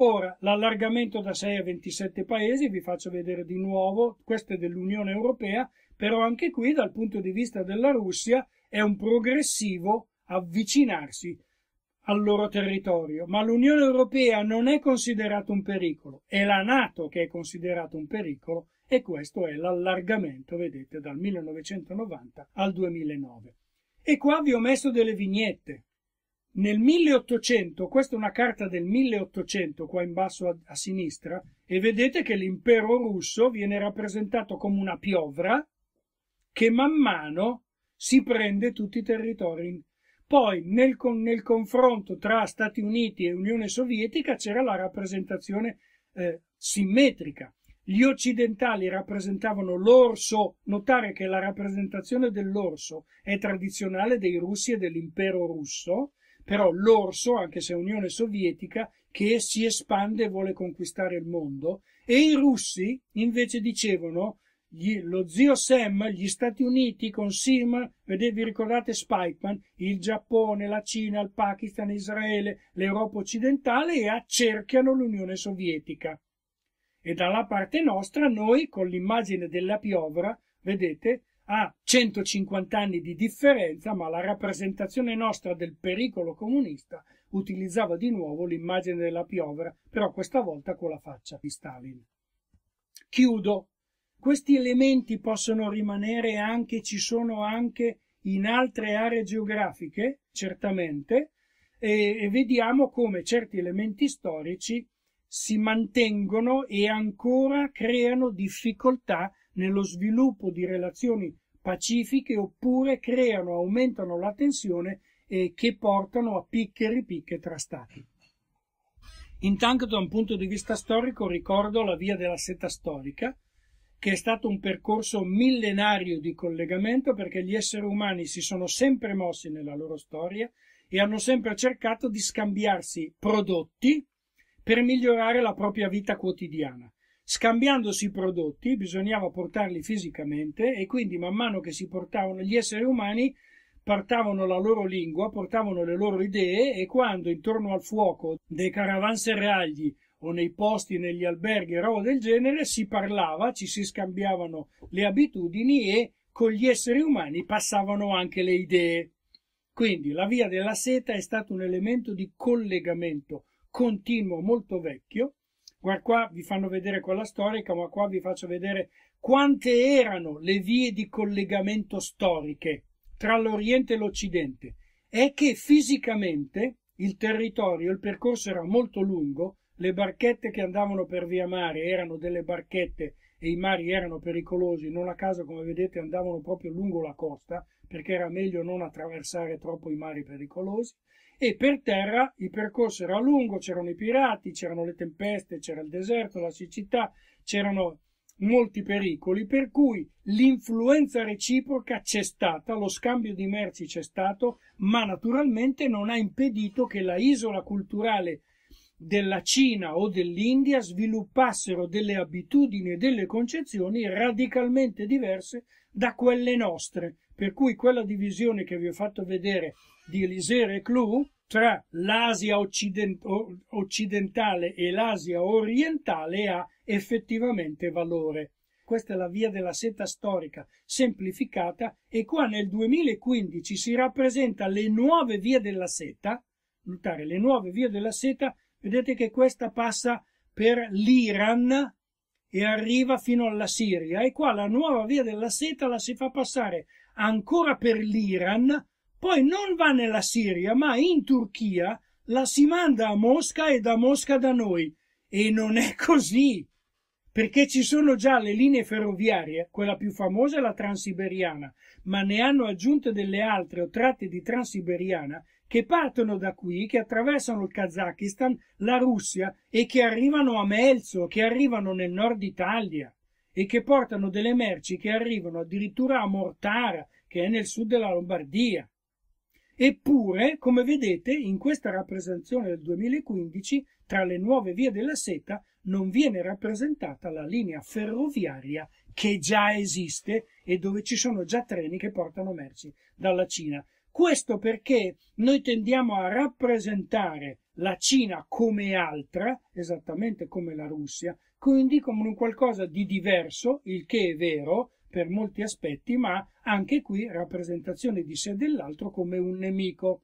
Ora, l'allargamento da 6 a 27 paesi, vi faccio vedere di nuovo, questo è dell'Unione Europea, però anche qui dal punto di vista della Russia è un progressivo avvicinarsi al loro territorio, ma l'Unione Europea non è considerata un pericolo, è la Nato che è considerata un pericolo e questo è l'allargamento, vedete, dal 1990 al 2009. E qua vi ho messo delle vignette. Nel 1800, questa è una carta del 1800 qua in basso a, a sinistra, e vedete che l'impero russo viene rappresentato come una piovra che man mano si prende tutti i territori poi nel, con, nel confronto tra Stati Uniti e Unione Sovietica c'era la rappresentazione eh, simmetrica. Gli occidentali rappresentavano l'orso, notare che la rappresentazione dell'orso è tradizionale dei russi e dell'impero russo, però l'orso, anche se è Unione Sovietica, che si espande e vuole conquistare il mondo, e i russi invece dicevano gli, lo zio Sam, gli Stati Uniti con Sima, vedete, vi ricordate Spikeman, il Giappone, la Cina, il Pakistan, Israele, l'Europa occidentale e accerchiano l'Unione Sovietica. E dalla parte nostra noi, con l'immagine della piovra, vedete, a 150 anni di differenza, ma la rappresentazione nostra del pericolo comunista utilizzava di nuovo l'immagine della piovra, però questa volta con la faccia di Stalin. Chiudo questi elementi possono rimanere anche, ci sono anche in altre aree geografiche, certamente, e, e vediamo come certi elementi storici si mantengono e ancora creano difficoltà nello sviluppo di relazioni pacifiche oppure creano, aumentano la tensione eh, che portano a picche e ripicche tra stati. Intanto da un punto di vista storico ricordo la via della seta storica, che è stato un percorso millenario di collegamento perché gli esseri umani si sono sempre mossi nella loro storia e hanno sempre cercato di scambiarsi prodotti per migliorare la propria vita quotidiana. Scambiandosi i prodotti bisognava portarli fisicamente e quindi man mano che si portavano gli esseri umani portavano la loro lingua, portavano le loro idee e quando intorno al fuoco dei caravanserragli o nei posti, negli alberghi e roba del genere, si parlava, ci si scambiavano le abitudini e con gli esseri umani passavano anche le idee. Quindi la via della seta è stato un elemento di collegamento continuo molto vecchio. Guarda qua vi fanno vedere quella storica, ma qua vi faccio vedere quante erano le vie di collegamento storiche tra l'Oriente e l'Occidente. È che fisicamente il territorio, il percorso era molto lungo le barchette che andavano per via mare erano delle barchette e i mari erano pericolosi, non a caso come vedete andavano proprio lungo la costa perché era meglio non attraversare troppo i mari pericolosi e per terra il percorso era lungo, c'erano i pirati, c'erano le tempeste, c'era il deserto, la siccità, c'erano molti pericoli, per cui l'influenza reciproca c'è stata, lo scambio di merci c'è stato, ma naturalmente non ha impedito che la isola culturale della Cina o dell'India sviluppassero delle abitudini e delle concezioni radicalmente diverse da quelle nostre, per cui quella divisione che vi ho fatto vedere di Elisere e Clou tra l'Asia occident occidentale e l'Asia orientale ha effettivamente valore. Questa è la via della seta storica semplificata e qua nel 2015 si rappresenta le nuove vie della seta, notare le nuove vie della seta Vedete che questa passa per l'Iran e arriva fino alla Siria e qua la nuova via della seta la si fa passare ancora per l'Iran, poi non va nella Siria ma in Turchia, la si manda a Mosca e da Mosca da noi. E non è così, perché ci sono già le linee ferroviarie, quella più famosa è la transiberiana, ma ne hanno aggiunte delle altre o tratte di transiberiana che partono da qui, che attraversano il Kazakistan, la Russia e che arrivano a Melzo, che arrivano nel nord Italia e che portano delle merci che arrivano addirittura a Mortara, che è nel sud della Lombardia. Eppure, come vedete, in questa rappresentazione del 2015, tra le nuove vie della seta, non viene rappresentata la linea ferroviaria che già esiste e dove ci sono già treni che portano merci dalla Cina. Questo perché noi tendiamo a rappresentare la Cina come altra, esattamente come la Russia, quindi come un qualcosa di diverso, il che è vero per molti aspetti, ma anche qui rappresentazione di sé dell'altro come un nemico.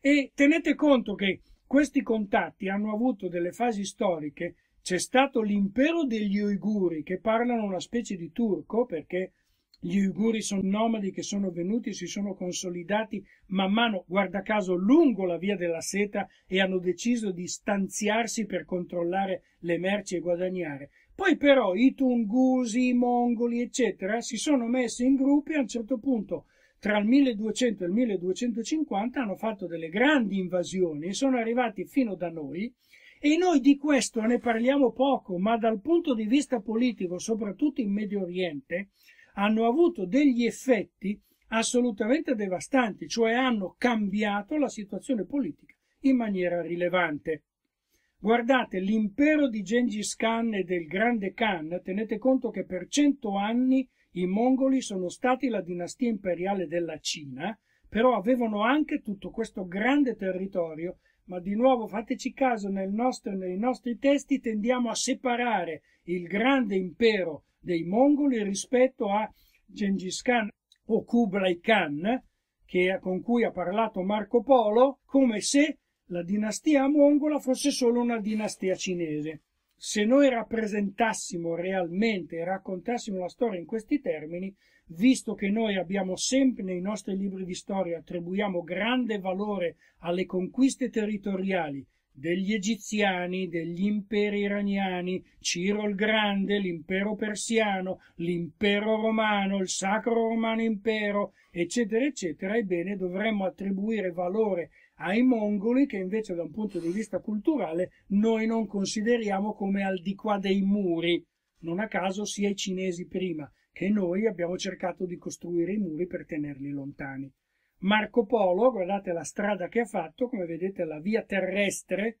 E tenete conto che questi contatti hanno avuto delle fasi storiche c'è stato l'impero degli Uiguri che parlano una specie di turco perché gli uiguri sono nomadi che sono venuti e si sono consolidati man mano, guarda caso, lungo la via della seta e hanno deciso di stanziarsi per controllare le merci e guadagnare. Poi però i tungusi, i mongoli, eccetera, si sono messi in gruppi e a un certo punto tra il 1200 e il 1250 hanno fatto delle grandi invasioni e sono arrivati fino da noi e noi di questo ne parliamo poco, ma dal punto di vista politico, soprattutto in Medio Oriente, hanno avuto degli effetti assolutamente devastanti, cioè hanno cambiato la situazione politica in maniera rilevante. Guardate, l'impero di Gengis Khan e del grande Khan, tenete conto che per cento anni i mongoli sono stati la dinastia imperiale della Cina, però avevano anche tutto questo grande territorio, ma di nuovo fateci caso, nel nostro, nei nostri testi tendiamo a separare il grande impero dei mongoli rispetto a Gengis Khan o Kublai Khan, che, con cui ha parlato Marco Polo, come se la dinastia mongola fosse solo una dinastia cinese. Se noi rappresentassimo realmente e raccontassimo la storia in questi termini, visto che noi abbiamo sempre nei nostri libri di storia attribuiamo grande valore alle conquiste territoriali degli egiziani, degli imperi iraniani, Ciro il Grande, l'impero persiano, l'impero romano, il sacro romano impero, eccetera, eccetera, ebbene dovremmo attribuire valore ai mongoli che invece da un punto di vista culturale noi non consideriamo come al di qua dei muri, non a caso sia i cinesi prima che noi abbiamo cercato di costruire i muri per tenerli lontani. Marco Polo, guardate la strada che ha fatto, come vedete la via terrestre,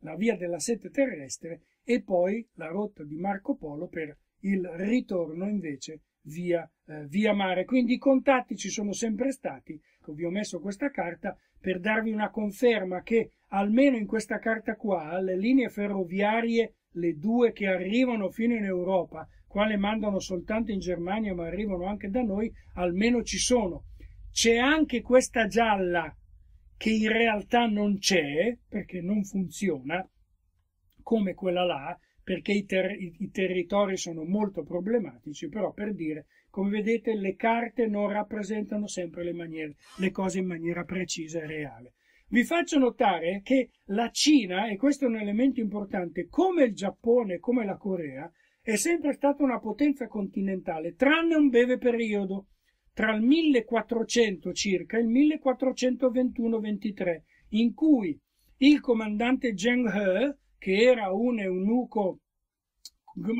la via della sete terrestre e poi la rotta di Marco Polo per il ritorno invece via, eh, via mare. Quindi i contatti ci sono sempre stati, ecco, vi ho messo questa carta per darvi una conferma che almeno in questa carta qua le linee ferroviarie, le due che arrivano fino in Europa, quale mandano soltanto in Germania ma arrivano anche da noi, almeno ci sono c'è anche questa gialla che in realtà non c'è perché non funziona come quella là perché i, ter i, territori sono molto problematici però per dire come vedete le carte non rappresentano sempre le, maniere, le cose in maniera precisa e reale vi faccio notare che la Cina e questo è un elemento importante come il Giappone come la Corea è sempre stata una potenza continentale tranne un breve periodo tra il 1400 circa e il 1421-23, in cui il comandante Zheng He, che era un eunuco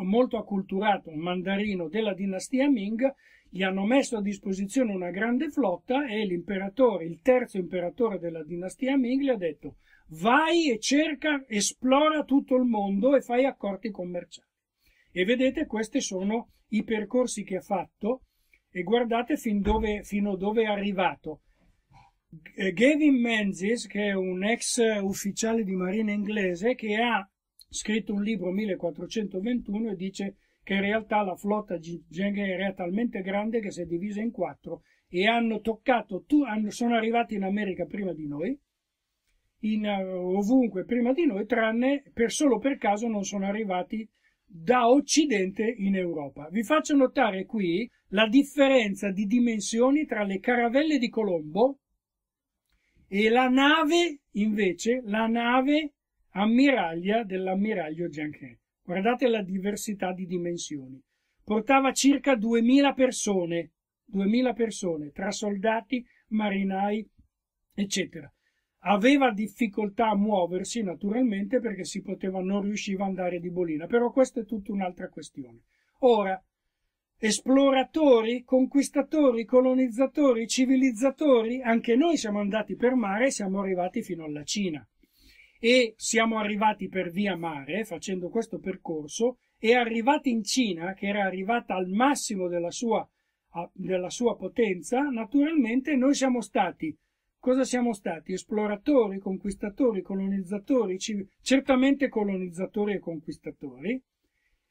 molto acculturato, un mandarino della dinastia Ming, gli hanno messo a disposizione una grande flotta e l'imperatore, il terzo imperatore della dinastia Ming, gli ha detto vai e cerca, esplora tutto il mondo e fai accordi commerciali. E vedete, questi sono i percorsi che ha fatto e guardate fin dove, fino dove è arrivato. Eh, Gavin Menzies, che è un ex ufficiale di marina inglese, che ha scritto un libro 1421 e dice che in realtà la flotta Jengheri era talmente grande che si è divisa in quattro e hanno toccato, tu, hanno, sono arrivati in America prima di noi, in, eh, ovunque prima di noi, tranne per solo per caso non sono arrivati da Occidente in Europa. Vi faccio notare qui la differenza di dimensioni tra le caravelle di Colombo e la nave, invece, la nave ammiraglia dell'ammiraglio Gianquin. Guardate la diversità di dimensioni. Portava circa 2000 persone, 2000 persone, tra soldati, marinai, eccetera aveva difficoltà a muoversi naturalmente perché si poteva non riusciva ad andare di bolina, però questa è tutta un'altra questione. Ora, esploratori, conquistatori, colonizzatori, civilizzatori, anche noi siamo andati per mare e siamo arrivati fino alla Cina. E siamo arrivati per via mare facendo questo percorso e arrivati in Cina, che era arrivata al massimo della sua, della sua potenza, naturalmente noi siamo stati Cosa siamo stati? Esploratori, conquistatori, colonizzatori, certamente colonizzatori e conquistatori.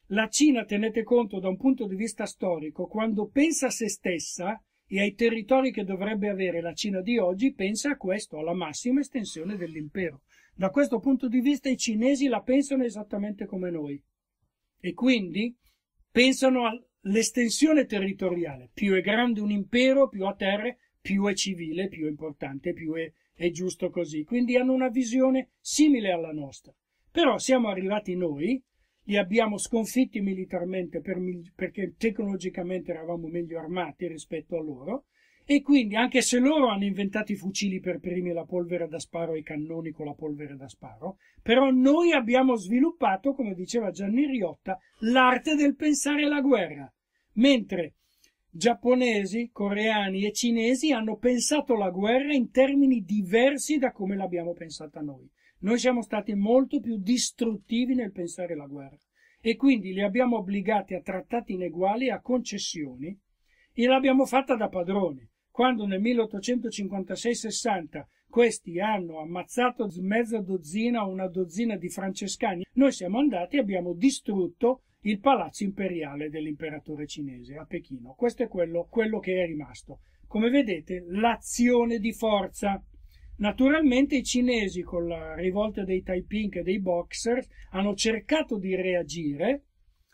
La Cina, tenete conto, da un punto di vista storico, quando pensa a se stessa e ai territori che dovrebbe avere la Cina di oggi, pensa a questo, alla massima estensione dell'impero. Da questo punto di vista i cinesi la pensano esattamente come noi e quindi pensano all'estensione territoriale. Più è grande un impero, più ha terre, più è civile, più è importante, più è, è giusto così. Quindi hanno una visione simile alla nostra. Però siamo arrivati noi, li abbiamo sconfitti militarmente per, perché tecnologicamente eravamo meglio armati rispetto a loro, e quindi anche se loro hanno inventato i fucili per primi la polvere da sparo e i cannoni con la polvere da sparo, però noi abbiamo sviluppato, come diceva Gianni Riotta, l'arte del pensare la guerra, mentre giapponesi, coreani e cinesi hanno pensato la guerra in termini diversi da come l'abbiamo pensata noi. Noi siamo stati molto più distruttivi nel pensare la guerra e quindi li abbiamo obbligati a trattati ineguali e a concessioni e l'abbiamo fatta da padroni. Quando nel 1856-60 questi hanno ammazzato mezza dozzina o una dozzina di francescani, noi siamo andati e abbiamo distrutto il palazzo imperiale dell'imperatore cinese a Pechino. Questo è quello, quello che è rimasto. Come vedete, l'azione di forza. Naturalmente i cinesi con la rivolta dei Taiping e dei Boxer hanno cercato di reagire,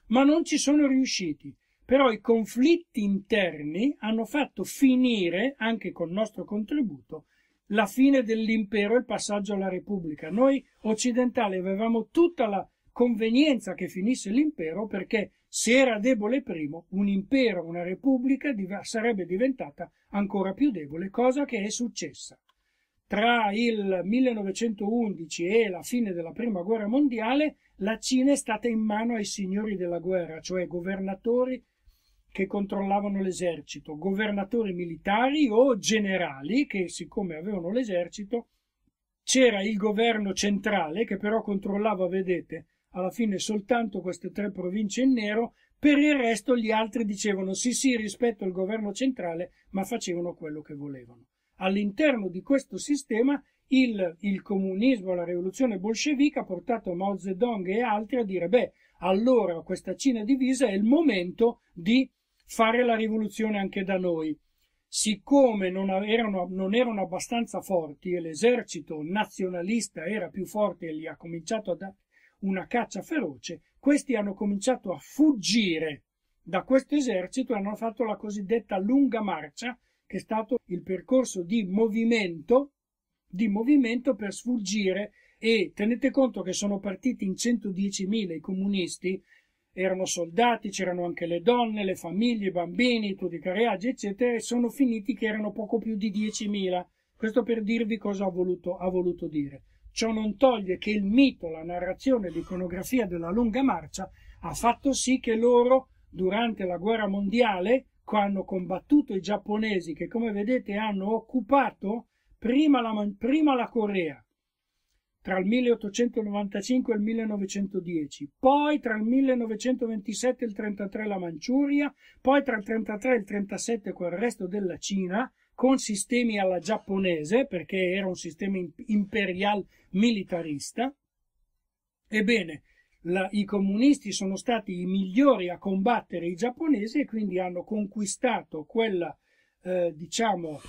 ma non ci sono riusciti. Però i conflitti interni hanno fatto finire, anche col nostro contributo, la fine dell'impero e il passaggio alla Repubblica. Noi occidentali avevamo tutta la convenienza che finisse l'impero perché se era debole primo, un impero, una repubblica div sarebbe diventata ancora più debole, cosa che è successa. Tra il 1911 e la fine della Prima Guerra Mondiale la Cina è stata in mano ai signori della guerra, cioè governatori che controllavano l'esercito, governatori militari o generali che siccome avevano l'esercito c'era il governo centrale che però controllava, vedete, alla fine soltanto queste tre province in nero, per il resto gli altri dicevano sì sì rispetto al governo centrale, ma facevano quello che volevano. All'interno di questo sistema il, il comunismo, la rivoluzione bolscevica ha portato Mao Zedong e altri a dire beh, allora questa Cina divisa è il momento di fare la rivoluzione anche da noi. Siccome non erano, non erano abbastanza forti e l'esercito nazionalista era più forte e li ha cominciato a, una caccia feroce, questi hanno cominciato a fuggire da questo esercito e hanno fatto la cosiddetta lunga marcia, che è stato il percorso di movimento, di movimento per sfuggire e tenete conto che sono partiti in 110.000 i comunisti, erano soldati, c'erano anche le donne, le famiglie, i bambini, tutti i careaggi, eccetera, e sono finiti che erano poco più di 10.000. Questo per dirvi cosa ha voluto, ha voluto dire. Ciò non toglie che il mito, la narrazione, l'iconografia della lunga marcia ha fatto sì che loro, durante la guerra mondiale, hanno combattuto i giapponesi, che come vedete hanno occupato prima la, prima la Corea, tra il 1895 e il 1910, poi tra il 1927 e il 1933 la Manciuria, poi tra il 1933 e il 1937 quel resto della Cina, con sistemi alla giapponese, perché era un sistema imperial militarista. Ebbene, la, i comunisti sono stati i migliori a combattere i giapponesi e quindi hanno conquistato quel, eh, diciamo,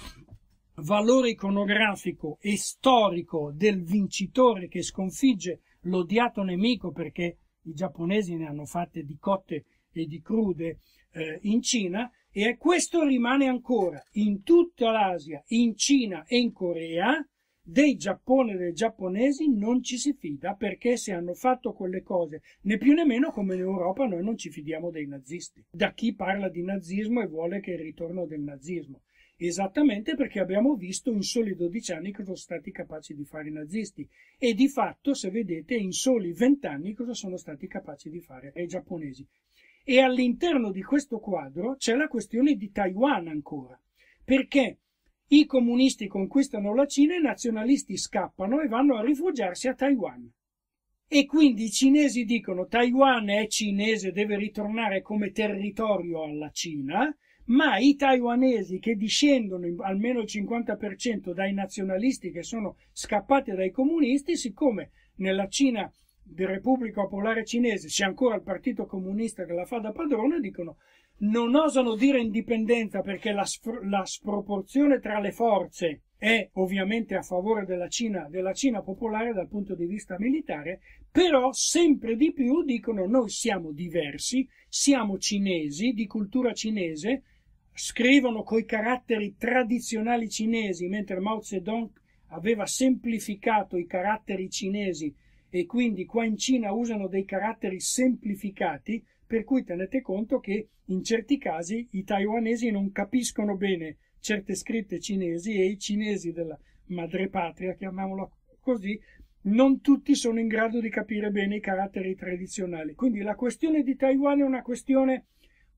valore iconografico e storico del vincitore che sconfigge l'odiato nemico, perché i giapponesi ne hanno fatte di cotte e di crude eh, in Cina, e questo rimane ancora in tutta l'Asia, in Cina e in Corea, dei Giappone e dei giapponesi non ci si fida perché se hanno fatto quelle cose, né più né meno come in Europa noi non ci fidiamo dei nazisti, da chi parla di nazismo e vuole che il ritorno del nazismo. Esattamente perché abbiamo visto in soli 12 anni cosa sono stati capaci di fare i nazisti e di fatto, se vedete, in soli 20 anni cosa sono stati capaci di fare i giapponesi. E all'interno di questo quadro c'è la questione di Taiwan ancora, perché i comunisti conquistano la Cina e i nazionalisti scappano e vanno a rifugiarsi a Taiwan. E quindi i cinesi dicono Taiwan è cinese, deve ritornare come territorio alla Cina, ma i taiwanesi che discendono almeno il 50% dai nazionalisti che sono scappati dai comunisti, siccome nella Cina di Repubblica Popolare Cinese, c'è ancora il Partito Comunista che la fa da padrone, dicono non osano dire indipendenza perché la, la sproporzione tra le forze è ovviamente a favore della Cina, della Cina popolare dal punto di vista militare, però sempre di più dicono noi siamo diversi, siamo cinesi, di cultura cinese, scrivono coi caratteri tradizionali cinesi, mentre Mao Zedong aveva semplificato i caratteri cinesi e quindi qua in Cina usano dei caratteri semplificati per cui tenete conto che in certi casi i taiwanesi non capiscono bene certe scritte cinesi e i cinesi della madrepatria, chiamiamola così, non tutti sono in grado di capire bene i caratteri tradizionali. Quindi la questione di Taiwan è una questione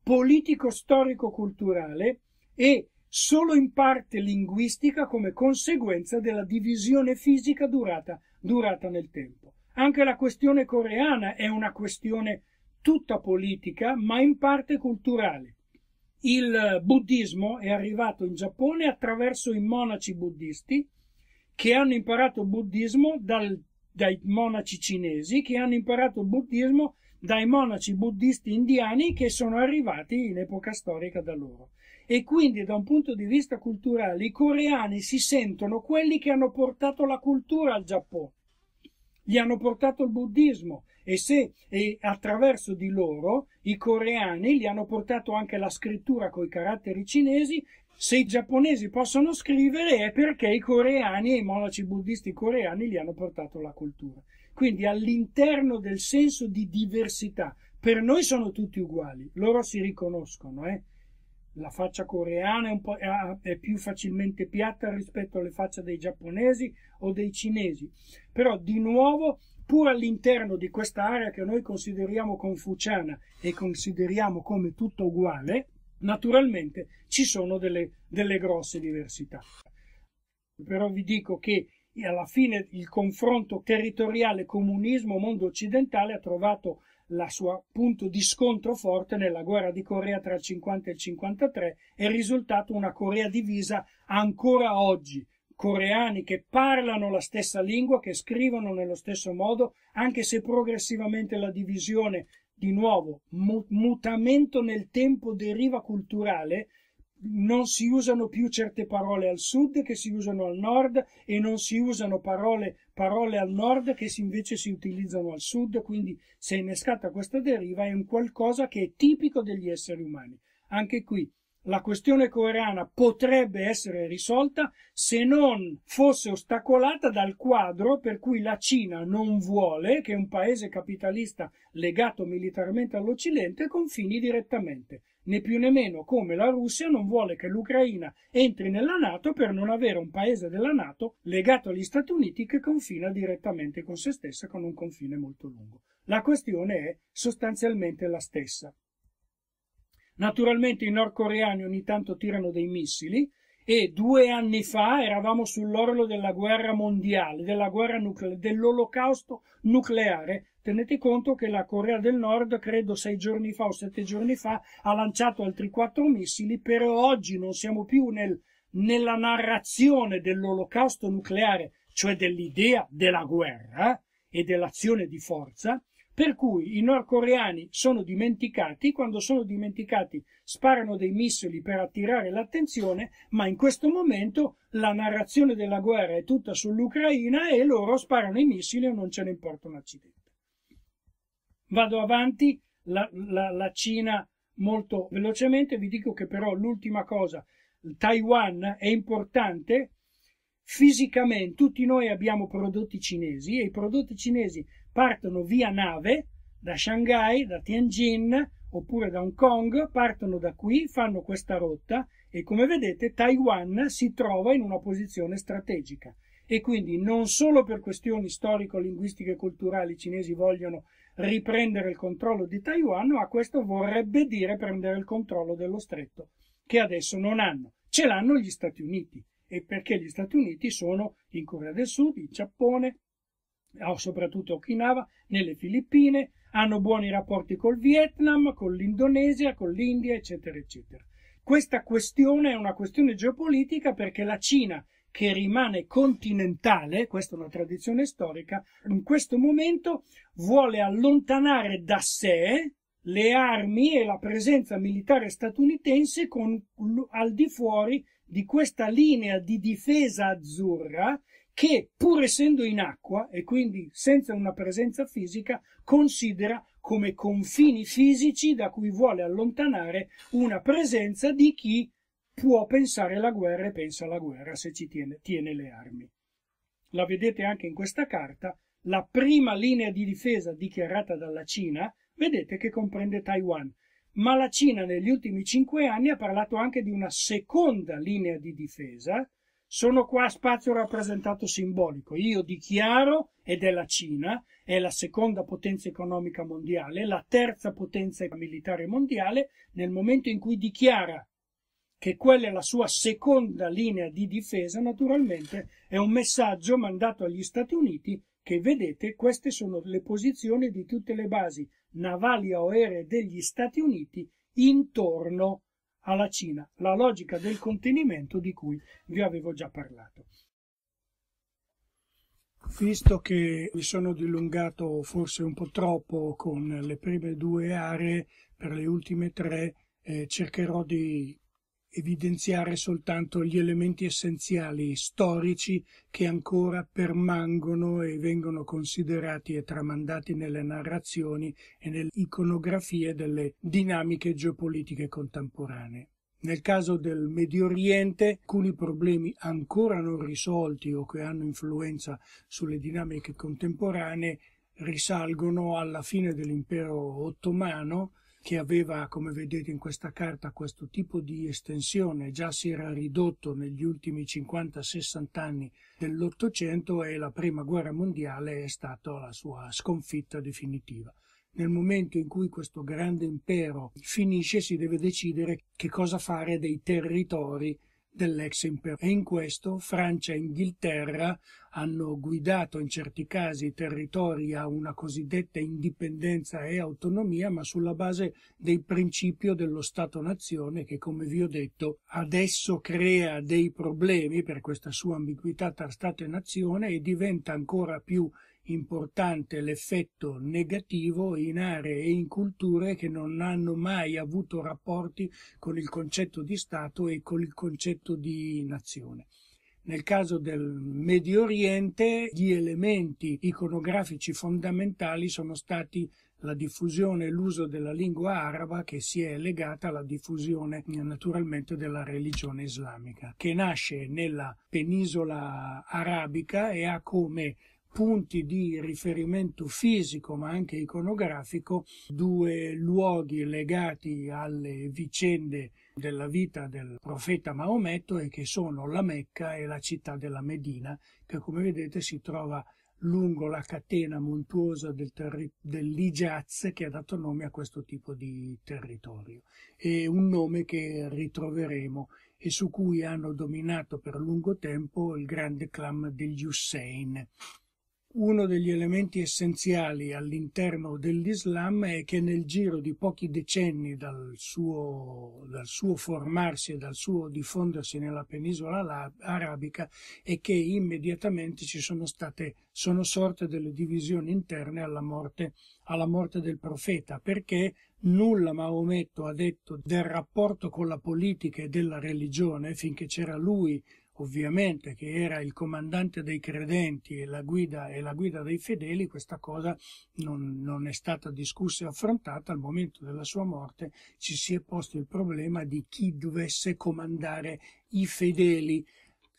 politico-storico-culturale e solo in parte linguistica come conseguenza della divisione fisica durata, durata nel tempo. Anche la questione coreana è una questione tutta politica, ma in parte culturale. Il buddismo è arrivato in Giappone attraverso i monaci buddisti che hanno imparato buddismo dal, dai monaci cinesi, che hanno imparato buddismo dai monaci buddisti indiani che sono arrivati in epoca storica da loro. E quindi da un punto di vista culturale i coreani si sentono quelli che hanno portato la cultura al Giappone gli hanno portato il buddismo e se e attraverso di loro i coreani gli hanno portato anche la scrittura con i caratteri cinesi, se i giapponesi possono scrivere è perché i coreani e i monaci buddisti coreani gli hanno portato la cultura. Quindi all'interno del senso di diversità, per noi sono tutti uguali, loro si riconoscono, eh? La faccia coreana è, è, è, più facilmente piatta rispetto alle facce dei giapponesi o dei cinesi. Però di nuovo, pur all'interno di questa area che noi consideriamo confuciana e consideriamo come tutto uguale, naturalmente ci sono delle, delle grosse diversità. Però vi dico che alla fine il confronto territoriale comunismo-mondo occidentale ha trovato la sua punto di scontro forte nella guerra di Corea tra il 50 e il 53 è risultato una Corea divisa ancora oggi. Coreani che parlano la stessa lingua, che scrivono nello stesso modo, anche se progressivamente la divisione, di nuovo, mutamento nel tempo deriva culturale, non si usano più certe parole al sud che si usano al nord e non si usano parole, parole al nord che si invece si utilizzano al sud, quindi se è innescata questa deriva, è un qualcosa che è tipico degli esseri umani. Anche qui la questione coreana potrebbe essere risolta se non fosse ostacolata dal quadro per cui la Cina non vuole che un paese capitalista legato militarmente all'Occidente confini direttamente né più né meno come la Russia non vuole che l'Ucraina entri nella Nato per non avere un paese della Nato legato agli Stati Uniti che confina direttamente con se stessa con un confine molto lungo. La questione è sostanzialmente la stessa. Naturalmente i nordcoreani ogni tanto tirano dei missili e due anni fa eravamo sull'orlo della guerra mondiale, dell'olocausto nucleare Tenete conto che la Corea del Nord, credo sei giorni fa o sette giorni fa, ha lanciato altri quattro missili, però oggi non siamo più nel, nella narrazione dell'olocausto nucleare, cioè dell'idea della guerra eh, e dell'azione di forza, per cui i nordcoreani sono dimenticati, quando sono dimenticati sparano dei missili per attirare l'attenzione, ma in questo momento la narrazione della guerra è tutta sull'Ucraina e loro sparano i missili e non ce ne importa un accidente. Vado avanti, la, la, la Cina molto velocemente, vi dico che però l'ultima cosa, Taiwan è importante fisicamente, tutti noi abbiamo prodotti cinesi e i prodotti cinesi partono via nave da Shanghai, da Tianjin oppure da Hong Kong, partono da qui, fanno questa rotta e come vedete Taiwan si trova in una posizione strategica e quindi non solo per questioni storico-linguistiche e culturali i cinesi vogliono riprendere il controllo di Taiwan, ma questo vorrebbe dire prendere il controllo dello stretto, che adesso non hanno. Ce l'hanno gli Stati Uniti, e perché gli Stati Uniti sono in Corea del Sud, in Giappone, soprattutto Okinawa, nelle Filippine, hanno buoni rapporti col Vietnam, con l'Indonesia, con l'India, eccetera, eccetera. Questa questione è una questione geopolitica perché la Cina che rimane continentale, questa è una tradizione storica, in questo momento vuole allontanare da sé le armi e la presenza militare statunitense con, al di fuori di questa linea di difesa azzurra che, pur essendo in acqua e quindi senza una presenza fisica, considera come confini fisici da cui vuole allontanare una presenza di chi può pensare alla guerra e pensa alla guerra se ci tiene, tiene le armi. La vedete anche in questa carta, la prima linea di difesa dichiarata dalla Cina, vedete che comprende Taiwan, ma la Cina negli ultimi cinque anni ha parlato anche di una seconda linea di difesa, sono qua a spazio rappresentato simbolico. Io dichiaro, ed è la Cina, è la seconda potenza economica mondiale, la terza potenza militare mondiale, nel momento in cui dichiara che quella è la sua seconda linea di difesa, naturalmente è un messaggio mandato agli Stati Uniti che vedete queste sono le posizioni di tutte le basi navali o aeree degli Stati Uniti intorno alla Cina, la logica del contenimento di cui vi avevo già parlato. Visto che mi sono dilungato forse un po' troppo con le prime due aree, per le ultime tre eh, cercherò di evidenziare soltanto gli elementi essenziali storici che ancora permangono e vengono considerati e tramandati nelle narrazioni e nelle iconografie delle dinamiche geopolitiche contemporanee. Nel caso del Medio Oriente, alcuni problemi ancora non risolti o che hanno influenza sulle dinamiche contemporanee risalgono alla fine dell'impero ottomano, che aveva, come vedete in questa carta, questo tipo di estensione, già si era ridotto negli ultimi 50-60 anni dell'Ottocento e la Prima Guerra Mondiale è stata la sua sconfitta definitiva. Nel momento in cui questo grande impero finisce si deve decidere che cosa fare dei territori dell'ex impero. E in questo Francia e Inghilterra hanno guidato in certi casi i territori a una cosiddetta indipendenza e autonomia, ma sulla base del principio dello Stato-nazione che, come vi ho detto, adesso crea dei problemi per questa sua ambiguità tra Stato e nazione e diventa ancora più importante l'effetto negativo in aree e in culture che non hanno mai avuto rapporti con il concetto di Stato e con il concetto di nazione. Nel caso del Medio Oriente gli elementi iconografici fondamentali sono stati la diffusione e l'uso della lingua araba che si è legata alla diffusione naturalmente della religione islamica, che nasce nella penisola arabica e ha come punti di riferimento fisico ma anche iconografico, due luoghi legati alle vicende della vita del profeta Maometto e che sono la Mecca e la città della Medina, che come vedete si trova lungo la catena montuosa del terri- dell'Ijaz che ha dato nome a questo tipo di territorio. È un nome che ritroveremo e su cui hanno dominato per lungo tempo il grande clan degli Hussein uno degli elementi essenziali all'interno dell'Islam è che nel giro di pochi decenni dal suo, dal suo formarsi e dal suo diffondersi nella penisola arabica è che immediatamente ci sono state, sono sorte delle divisioni interne alla morte, alla morte del profeta, perché nulla Maometto ha detto del rapporto con la politica e della religione finché c'era lui ovviamente che era il comandante dei credenti e la guida, e la guida dei fedeli, questa cosa non, non è stata discussa e affrontata. Al momento della sua morte ci si è posto il problema di chi dovesse comandare i fedeli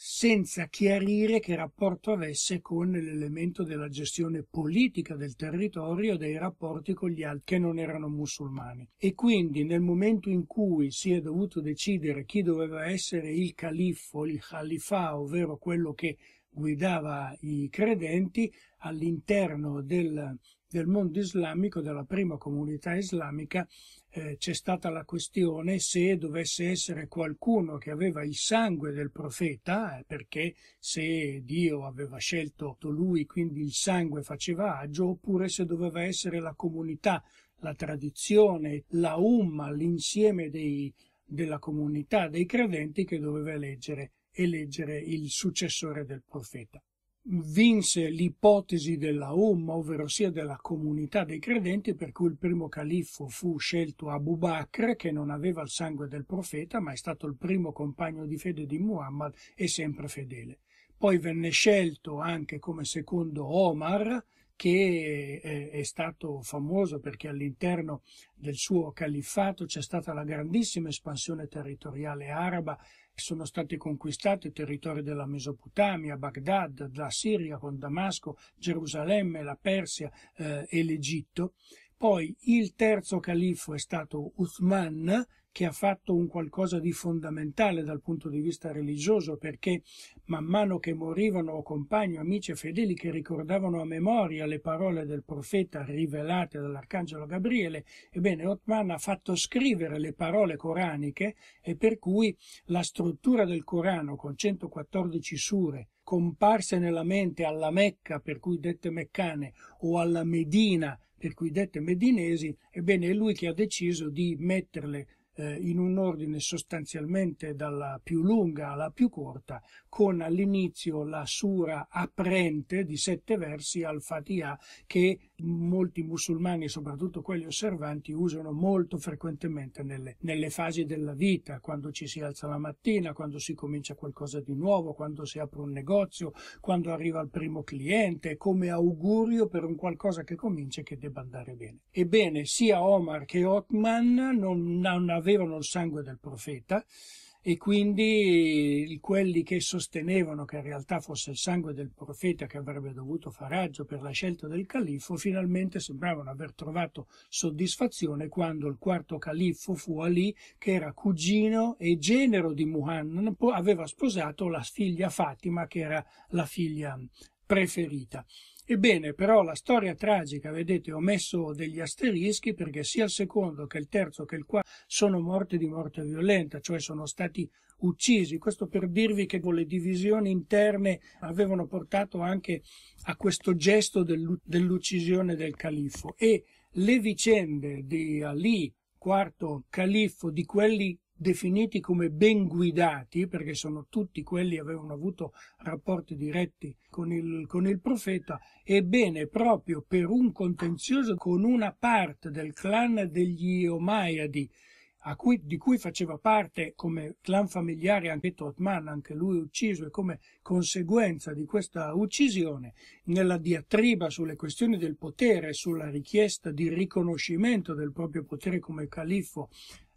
senza chiarire che rapporto avesse con l'elemento della gestione politica del territorio dei rapporti con gli altri che non erano musulmani. E quindi nel momento in cui si è dovuto decidere chi doveva essere il califfo, il califà, ovvero quello che guidava i credenti all'interno del, del mondo islamico, della prima comunità islamica, eh, c'è stata la questione se dovesse essere qualcuno che aveva il sangue del profeta, eh, perché se Dio aveva scelto lui, quindi il sangue faceva agio, oppure se doveva essere la comunità, la tradizione, la umma, l'insieme dei, della comunità dei credenti che doveva eleggere, eleggere il successore del profeta vinse l'ipotesi della Umma, ovvero sia della comunità dei credenti, per cui il primo califfo fu scelto Abu Bakr, che non aveva il sangue del profeta, ma è stato il primo compagno di fede di Muhammad e sempre fedele. Poi venne scelto anche come secondo Omar, che eh, è stato famoso perché all'interno del suo califfato c'è stata la grandissima espansione territoriale araba sono stati conquistati territori della Mesopotamia, Baghdad, la Siria con Damasco, Gerusalemme, la Persia eh, e l'Egitto. Poi il terzo califfo è stato Uthman, che ha fatto un qualcosa di fondamentale dal punto di vista religioso, perché man mano che morivano compagni, amici e fedeli che ricordavano a memoria le parole del profeta rivelate dall'arcangelo Gabriele, ebbene Othman ha fatto scrivere le parole coraniche e per cui la struttura del Corano con 114 sure comparse nella mente alla Mecca, per cui dette meccane, o alla Medina, per cui dette medinesi, ebbene è lui che ha deciso di metterle eh, in un ordine sostanzialmente dalla più lunga alla più corta, con all'inizio la sura aprente di sette versi al Fatiha che molti musulmani, soprattutto quelli osservanti, usano molto frequentemente nelle, nelle fasi della vita, quando ci si alza la mattina, quando si comincia qualcosa di nuovo, quando si apre un negozio, quando arriva il primo cliente, come augurio per un qualcosa che comincia e che debba andare bene. Ebbene, sia Omar che Othman non, non avevano avevano il sangue del profeta e quindi quelli che sostenevano che in realtà fosse il sangue del profeta che avrebbe dovuto far raggio per la scelta del califfo finalmente sembravano aver trovato soddisfazione quando il quarto califfo fu Ali che era cugino e genero di Muhannan aveva sposato la figlia Fatima che era la figlia preferita Ebbene, però la storia tragica, vedete, ho messo degli asterischi perché sia il secondo che il terzo che il quarto sono morti di morte violenta, cioè sono stati uccisi. Questo per dirvi che con le divisioni interne avevano portato anche a questo gesto dell'uccisione del califfo e le vicende di Ali, quarto califfo, di quelli definiti come ben guidati, perché sono tutti quelli che avevano avuto rapporti diretti con il, con il profeta, ebbene proprio per un contenzioso con una parte del clan degli Omaiadi, cui, di cui faceva parte come clan familiare anche Totman, anche lui ucciso, e come conseguenza di questa uccisione, nella diatriba sulle questioni del potere, sulla richiesta di riconoscimento del proprio potere come califfo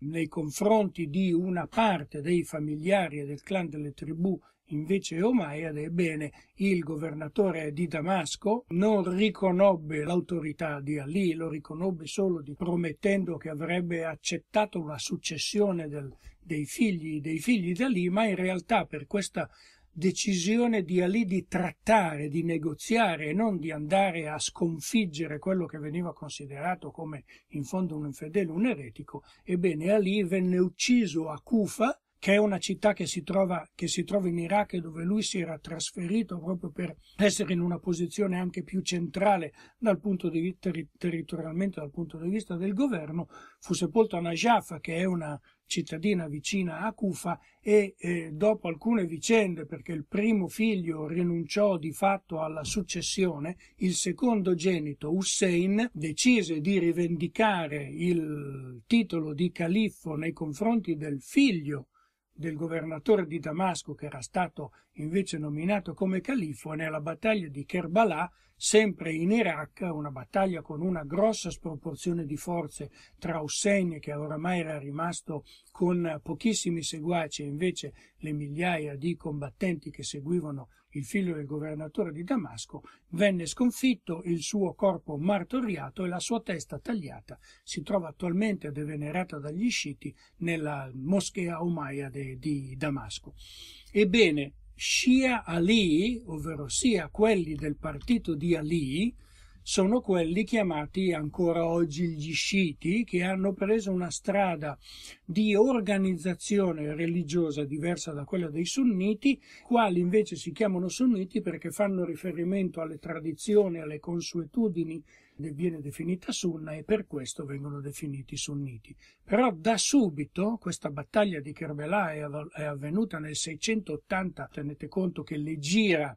nei confronti di una parte dei familiari e del clan delle tribù invece Omayyad, ebbene il governatore di Damasco non riconobbe l'autorità di Ali, lo riconobbe solo di, promettendo che avrebbe accettato la successione del, dei figli dei figli di Ali, ma in realtà per questa decisione di Ali di trattare, di negoziare e non di andare a sconfiggere quello che veniva considerato come in fondo un infedele, un eretico, ebbene Ali venne ucciso a Cufa che è una città che si, trova, che si trova in Iraq e dove lui si era trasferito proprio per essere in una posizione anche più centrale dal punto di vista ter, territorialmente, dal punto di vista del governo, fu sepolto a Najaf, che è una cittadina vicina a Kufa e eh, dopo alcune vicende perché il primo figlio rinunciò di fatto alla successione, il secondo genito Hussein decise di rivendicare il titolo di califfo nei confronti del figlio del governatore di Damasco che era stato invece nominato come califfo nella battaglia di Kerbalà, sempre in Iraq, una battaglia con una grossa sproporzione di forze tra Hussein che oramai era rimasto con pochissimi seguaci e invece le migliaia di combattenti che seguivano il figlio del governatore di Damasco, venne sconfitto, il suo corpo martoriato e la sua testa tagliata. Si trova attualmente ed è venerata dagli sciiti nella moschea Umayya di Damasco. Ebbene, Shia Ali, ovvero sia quelli del partito di Ali, sono quelli chiamati ancora oggi gli sciiti, che hanno preso una strada di organizzazione religiosa diversa da quella dei sunniti, quali invece si chiamano sunniti perché fanno riferimento alle tradizioni, alle consuetudini viene definita sunna e per questo vengono definiti sunniti. Però da subito questa battaglia di Kerbela è avvenuta nel 680, tenete conto che l'Egira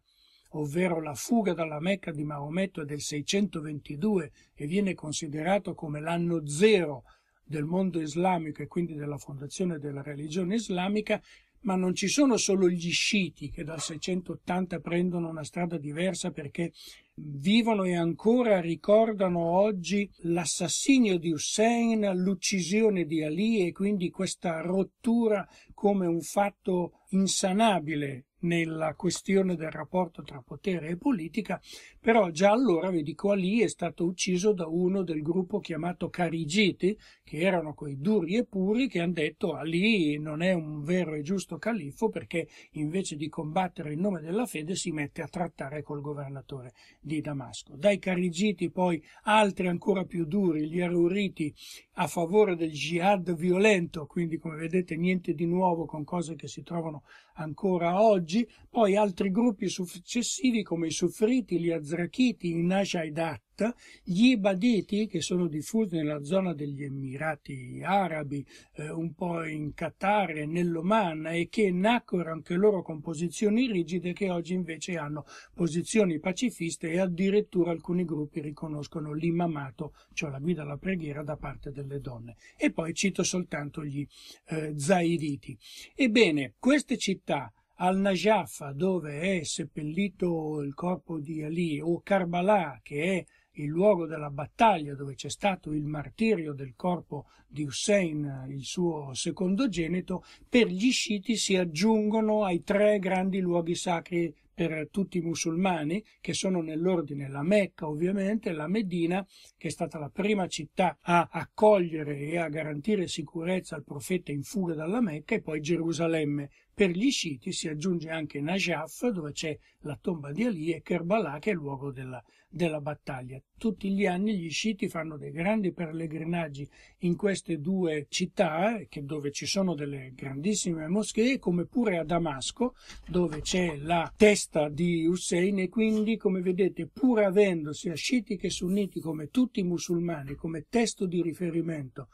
ovvero la fuga dalla Mecca di Maometto del 622 e viene considerato come l'anno zero del mondo islamico e quindi della fondazione della religione islamica, ma non ci sono solo gli sciiti che dal 680 prendono una strada diversa perché vivono e ancora ricordano oggi l'assassinio di Hussein, l'uccisione di Ali e quindi questa rottura come un fatto insanabile nella questione del rapporto tra potere e politica, però già allora, vi dico, Ali è stato ucciso da uno del gruppo chiamato Carigiti, che erano quei duri e puri che hanno detto Ali non è un vero e giusto califfo perché invece di combattere in nome della fede si mette a trattare col governatore di Damasco. Dai Carigiti poi altri ancora più duri, gli Aruriti, a favore del jihad violento, quindi come vedete niente di nuovo con cose che si trovano ancora oggi, Parigi, poi altri gruppi successivi come i Suffriti, gli Azrachiti, i Najaidat, gli Ibaditi, che sono diffusi nella zona degli Emirati Arabi, eh, un po' in Qatar e nell'Oman, e che nacquero anche loro con posizioni rigide che oggi invece hanno posizioni pacifiste e addirittura alcuni gruppi riconoscono l'imamato, cioè la guida alla preghiera da parte delle donne. E poi cito soltanto gli eh, Zairiti. Ebbene, queste città al Najaf dove è seppellito il corpo di Ali o Karbala che è il luogo della battaglia dove c'è stato il martirio del corpo di Hussein, il suo secondogenito, per gli sciiti si aggiungono ai tre grandi luoghi sacri per tutti i musulmani, che sono nell'ordine la Mecca ovviamente, la Medina, che è stata la prima città a accogliere e a garantire sicurezza al profeta in fuga dalla Mecca, e poi Gerusalemme, per gli sciiti si aggiunge anche Najaf, dove c'è la tomba di Ali, e Kerbalà, che è il luogo della, della battaglia. Tutti gli anni gli sciiti fanno dei grandi pellegrinaggi in queste due città, dove ci sono delle grandissime moschee, come pure a Damasco, dove c'è la testa di Hussein, e quindi, come vedete, pur avendo sia sciiti che sunniti, come tutti i musulmani, come testo di riferimento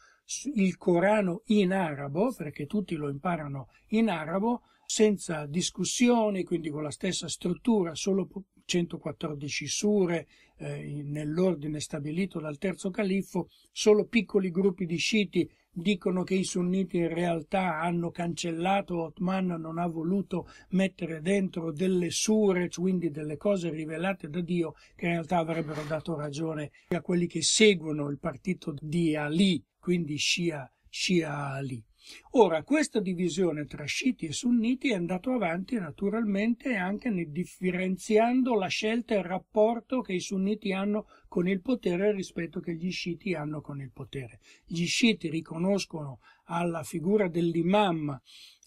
il Corano in arabo, perché tutti lo imparano in arabo, senza discussioni, quindi con la stessa struttura, solo 114 sure eh, nell'ordine stabilito dal terzo califfo, solo piccoli gruppi di sciiti dicono che i sunniti in realtà hanno cancellato, Othman non ha voluto mettere dentro delle sure, quindi delle cose rivelate da Dio che in realtà avrebbero dato ragione a quelli che seguono il partito di Ali quindi Shia, Shia Ali. Ora, questa divisione tra sciiti e sunniti è andata avanti naturalmente anche differenziando la scelta e il rapporto che i sunniti hanno con il potere rispetto che gli sciiti hanno con il potere. Gli sciiti riconoscono alla figura dell'imam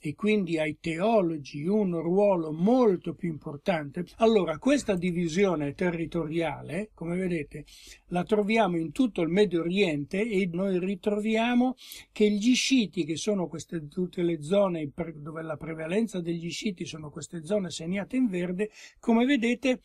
e quindi ai teologi un ruolo molto più importante, allora questa divisione territoriale, come vedete, la troviamo in tutto il Medio Oriente e noi ritroviamo che gli sciiti, che sono queste tutte le zone dove la prevalenza degli sciiti sono queste zone segnate in verde, come vedete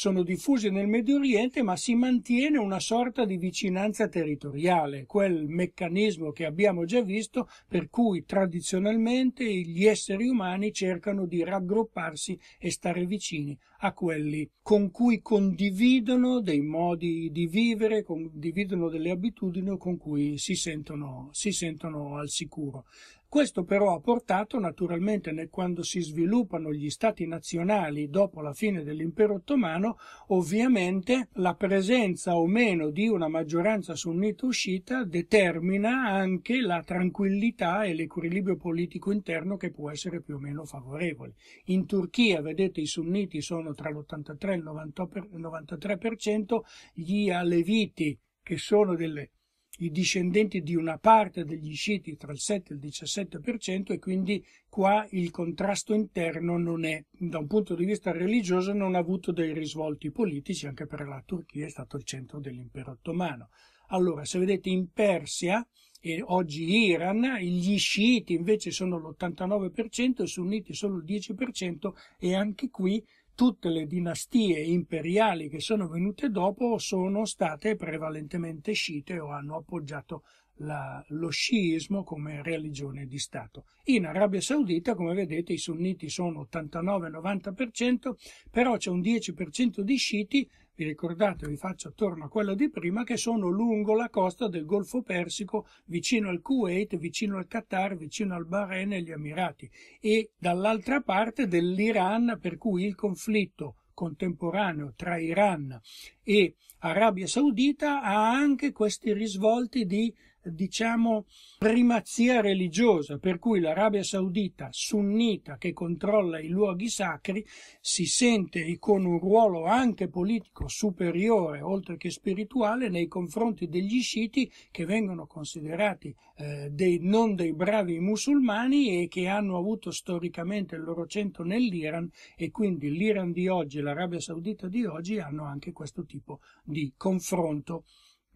sono diffuse nel Medio Oriente, ma si mantiene una sorta di vicinanza territoriale, quel meccanismo che abbiamo già visto per cui tradizionalmente gli esseri umani cercano di raggrupparsi e stare vicini a quelli con cui condividono dei modi di vivere, condividono delle abitudini o con cui si sentono, si sentono al sicuro. Questo però ha portato, naturalmente, nel quando si sviluppano gli stati nazionali dopo la fine dell'impero ottomano, ovviamente la presenza o meno di una maggioranza sunnita uscita determina anche la tranquillità e l'equilibrio politico interno che può essere più o meno favorevole. In Turchia, vedete, i sunniti sono tra l'83 e il 93%, gli aleviti che sono delle i discendenti di una parte degli sciiti tra il 7 e il 17% e quindi qua il contrasto interno non è, da un punto di vista religioso, non ha avuto dei risvolti politici, anche perché la Turchia è stato il centro dell'impero ottomano. Allora, se vedete in Persia e oggi Iran, gli sciiti invece sono l'89%, i sunniti solo il 10% e anche qui tutte le dinastie imperiali che sono venute dopo sono state prevalentemente sciite o hanno appoggiato la, lo sciismo come religione di Stato. In Arabia Saudita, come vedete, i sunniti sono 89-90%, però c'è un 10% di sciiti vi ricordate, vi faccio attorno a quella di prima, che sono lungo la costa del Golfo Persico, vicino al Kuwait, vicino al Qatar, vicino al Bahrain e agli Emirati, e dall'altra parte dell'Iran, per cui il conflitto contemporaneo tra Iran e Arabia Saudita ha anche questi risvolti di diciamo, primazia religiosa, per cui l'Arabia Saudita sunnita che controlla i luoghi sacri si sente con un ruolo anche politico superiore, oltre che spirituale, nei confronti degli sciiti che vengono considerati eh, dei, non dei bravi musulmani e che hanno avuto storicamente il loro centro nell'Iran e quindi l'Iran di oggi e l'Arabia Saudita di oggi hanno anche questo tipo di confronto.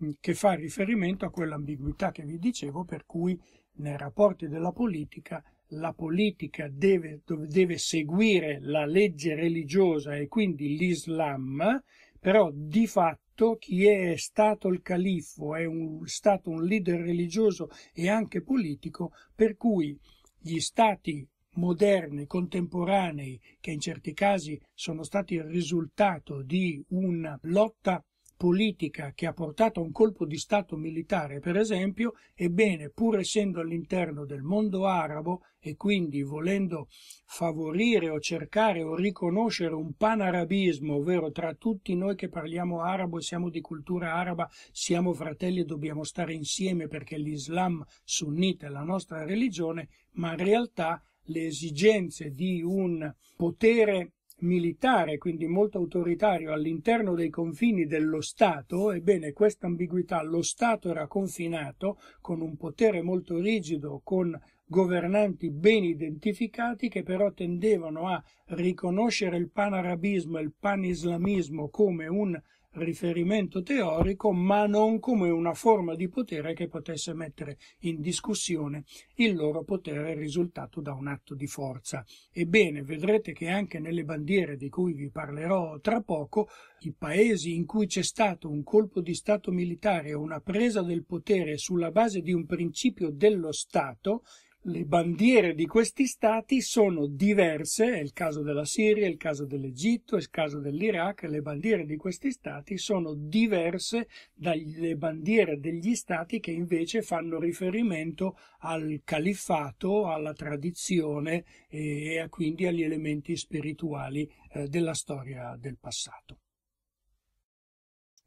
Mm, che fa riferimento a quell'ambiguità che vi dicevo per cui nei rapporti della politica la politica deve, deve seguire la legge religiosa e quindi l'Islam, però di fatto chi è stato il califfo è un, stato un leader religioso e anche politico, per cui gli stati moderni, contemporanei, che in certi casi sono stati il risultato di una lotta politica che ha portato a un colpo di Stato militare, per esempio, ebbene, pur essendo all'interno del mondo arabo e quindi volendo favorire o cercare o riconoscere un panarabismo, ovvero tra tutti noi che parliamo arabo e siamo di cultura araba, siamo fratelli e dobbiamo stare insieme perché l'Islam sunnita è la nostra religione, ma in realtà le esigenze di un potere militare, quindi molto autoritario, all'interno dei confini dello Stato, ebbene questa ambiguità, lo Stato era confinato con un potere molto rigido, con governanti ben identificati che però tendevano a riconoscere il panarabismo e il panislamismo come un riferimento teorico, ma non come una forma di potere che potesse mettere in discussione il loro potere risultato da un atto di forza. Ebbene, vedrete che anche nelle bandiere di cui vi parlerò tra poco, i paesi in cui c'è stato un colpo di Stato militare o una presa del potere sulla base di un principio dello Stato le bandiere di questi stati sono diverse, è il caso della Siria, è il caso dell'Egitto, è il caso dell'Iraq, le bandiere di questi stati sono diverse dalle bandiere degli stati che invece fanno riferimento al califfato, alla tradizione e quindi agli elementi spirituali eh, della storia del passato.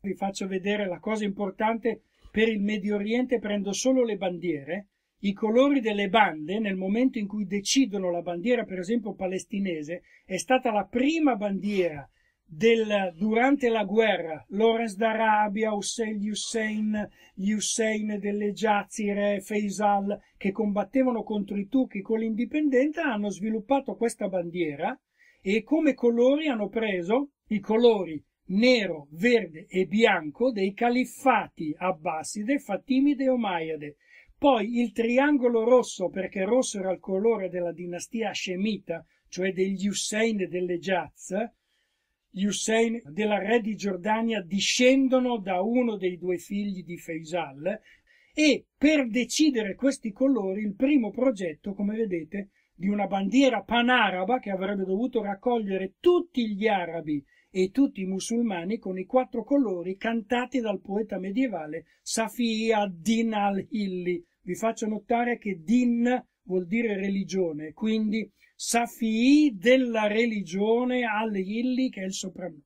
Vi faccio vedere la cosa importante per il Medio Oriente, prendo solo le bandiere i colori delle bande nel momento in cui decidono la bandiera, per esempio, palestinese, è stata la prima bandiera del, durante la guerra, Lawrence d'Arabia, Hussein, Hussein, gli Hussein delle Giazire, Faisal, che combattevano contro i turchi con l'indipendenza, hanno sviluppato questa bandiera e come colori hanno preso i colori nero, verde e bianco dei califfati abbaside, fatimide e omaiade, poi il triangolo rosso, perché rosso era il colore della dinastia Hashemita, cioè degli Hussein e delle Jaz, gli Hussein della re di Giordania discendono da uno dei due figli di Faisal e per decidere questi colori il primo progetto, come vedete, di una bandiera panaraba che avrebbe dovuto raccogliere tutti gli arabi e tutti i musulmani con i quattro colori cantati dal poeta medievale Safi ad-Din al-Hilli, vi faccio notare che din vuol dire religione, quindi Safii della religione al-Illi, che è il soprannome.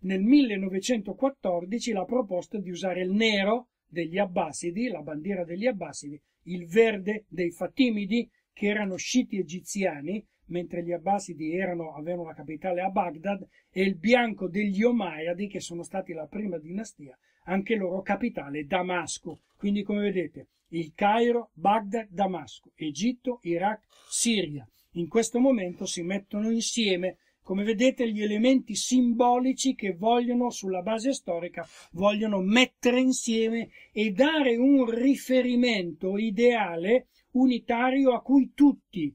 Nel 1914 la proposta di usare il nero degli Abbasidi, la bandiera degli Abbasidi, il verde dei Fatimidi, che erano sciiti egiziani, mentre gli Abbasidi erano, avevano la capitale a Baghdad, e il bianco degli Omaiadi, che sono stati la prima dinastia, anche loro capitale Damasco. Quindi, come vedete, il Cairo, Baghdad, Damasco, Egitto, Iraq, Siria. In questo momento si mettono insieme, come vedete, gli elementi simbolici che vogliono, sulla base storica, vogliono mettere insieme e dare un riferimento ideale unitario a cui tutti,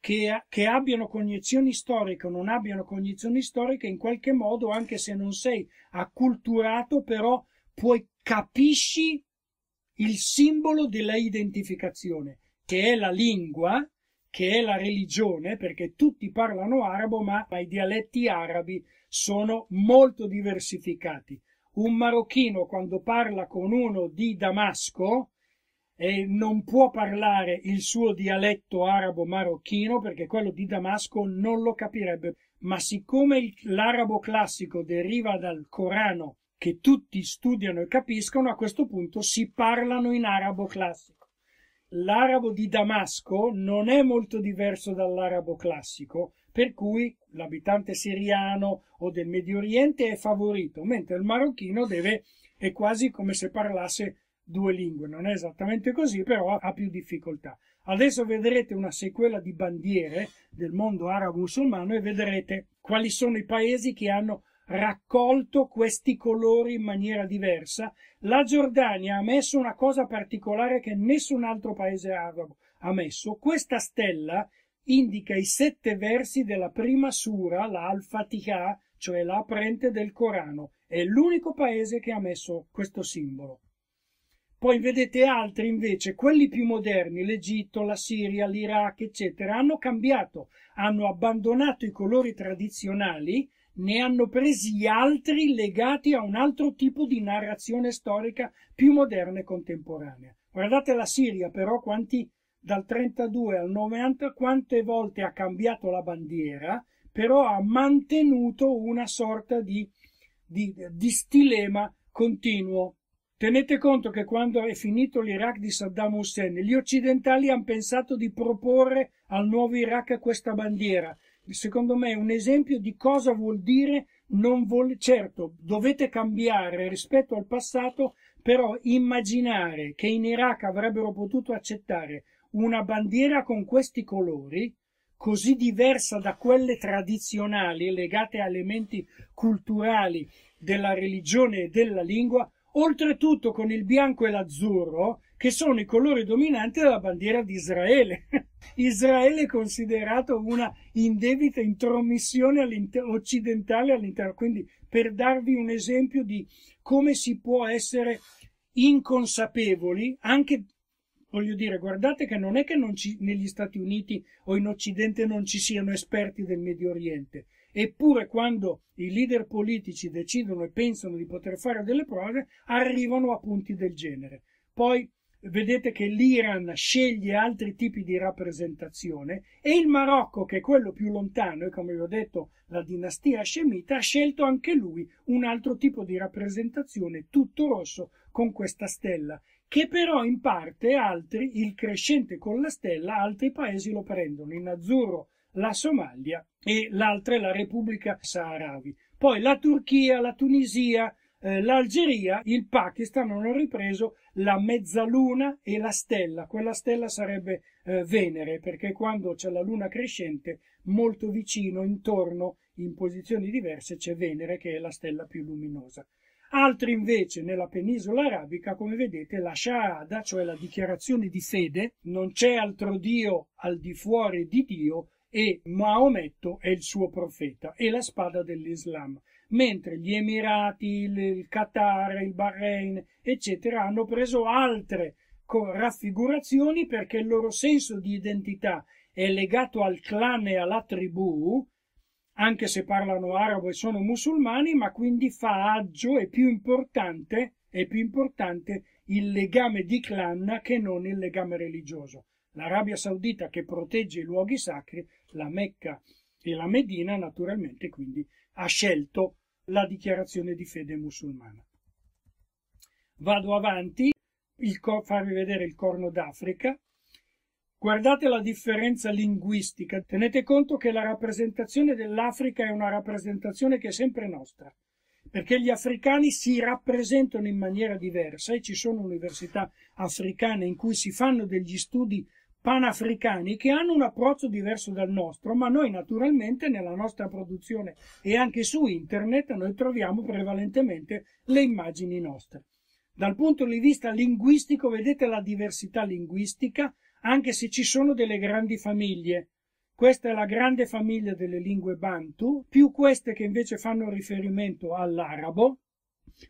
che, che, abbiano cognizioni storiche o non abbiano cognizioni storiche, in qualche modo, anche se non sei acculturato, però puoi capisci il simbolo della identificazione, che è la lingua, che è la religione, perché tutti parlano arabo, ma i dialetti arabi sono molto diversificati. Un marocchino quando parla con uno di Damasco eh, non può parlare il suo dialetto arabo marocchino perché quello di Damasco non lo capirebbe. Ma siccome l'arabo classico deriva dal Corano che tutti studiano e capiscono, a questo punto si parlano in arabo classico. L'arabo di Damasco non è molto diverso dall'arabo classico, per cui l'abitante siriano o del Medio Oriente è favorito, mentre il marocchino deve, è quasi come se parlasse due lingue, non è esattamente così, però ha più difficoltà. Adesso vedrete una sequela di bandiere del mondo arabo-musulmano e vedrete quali sono i paesi che hanno raccolto questi colori in maniera diversa, la Giordania ha messo una cosa particolare che nessun altro paese arabo ha messo. Questa stella indica i sette versi della prima sura, la Al-Fatiha, cioè l'aprente del Corano. È l'unico paese che ha messo questo simbolo. Poi vedete altri invece, quelli più moderni, l'Egitto, la Siria, l'Iraq, eccetera, hanno cambiato, hanno abbandonato i colori tradizionali ne hanno presi altri legati a un altro tipo di narrazione storica più moderna e contemporanea. Guardate la Siria però quanti dal 32 al 90 quante volte ha cambiato la bandiera, però ha mantenuto una sorta di, di, di stilema continuo. Tenete conto che quando è finito l'Iraq di Saddam Hussein, gli occidentali hanno pensato di proporre al nuovo Iraq questa bandiera, secondo me, un esempio di cosa vuol dire non vuol... Certo, dovete cambiare rispetto al passato, però immaginare che in Iraq avrebbero potuto accettare una bandiera con questi colori, così diversa da quelle tradizionali legate a elementi culturali della religione e della lingua, oltretutto con il bianco e l'azzurro, che sono i colori dominanti della bandiera di Israele. Israele è considerato una indebita intromissione all'inter- occidentale all'interno. Quindi, per darvi un esempio di come si può essere inconsapevoli, anche voglio dire, guardate che non è che non ci, negli Stati Uniti o in Occidente non ci siano esperti del Medio Oriente. Eppure quando i leader politici decidono e pensano di poter fare delle prove, arrivano a punti del genere. Poi vedete che l'Iran sceglie altri tipi di rappresentazione e il Marocco, che è quello più lontano e come vi ho detto la dinastia scemita, ha scelto anche lui un altro tipo di rappresentazione tutto rosso con questa stella, che però in parte altri, il crescente con la stella, altri paesi lo prendono, in azzurro la Somalia e l'altra è la Repubblica Saharavi. Poi la Turchia, la Tunisia, eh, l'Algeria, il Pakistan hanno ripreso la mezzaluna e la stella. Quella stella sarebbe eh, Venere, perché quando c'è la luna crescente, molto vicino, intorno, in posizioni diverse, c'è Venere che è la stella più luminosa. Altri invece nella penisola arabica, come vedete, la Shahada, cioè la dichiarazione di fede, non c'è altro Dio al di fuori di Dio e Maometto è il suo profeta e la spada dell'Islam mentre gli Emirati, il Qatar, il Bahrain, eccetera, hanno preso altre raffigurazioni perché il loro senso di identità è legato al clan e alla tribù, anche se parlano arabo e sono musulmani, ma quindi fa agio e più importante, è più importante il legame di clan che non il legame religioso. L'Arabia Saudita che protegge i luoghi sacri, la Mecca e la Medina naturalmente quindi ha scelto la dichiarazione di fede musulmana. Vado avanti, farvi vedere il Corno d'Africa. Guardate la differenza linguistica, tenete conto che la rappresentazione dell'Africa è una rappresentazione che è sempre nostra, perché gli africani si rappresentano in maniera diversa e ci sono università africane in cui si fanno degli studi panafricani che hanno un approccio diverso dal nostro, ma noi naturalmente nella nostra produzione e anche su internet noi troviamo prevalentemente le immagini nostre. Dal punto di vista linguistico vedete la diversità linguistica, anche se ci sono delle grandi famiglie. Questa è la grande famiglia delle lingue bantu, più queste che invece fanno riferimento all'arabo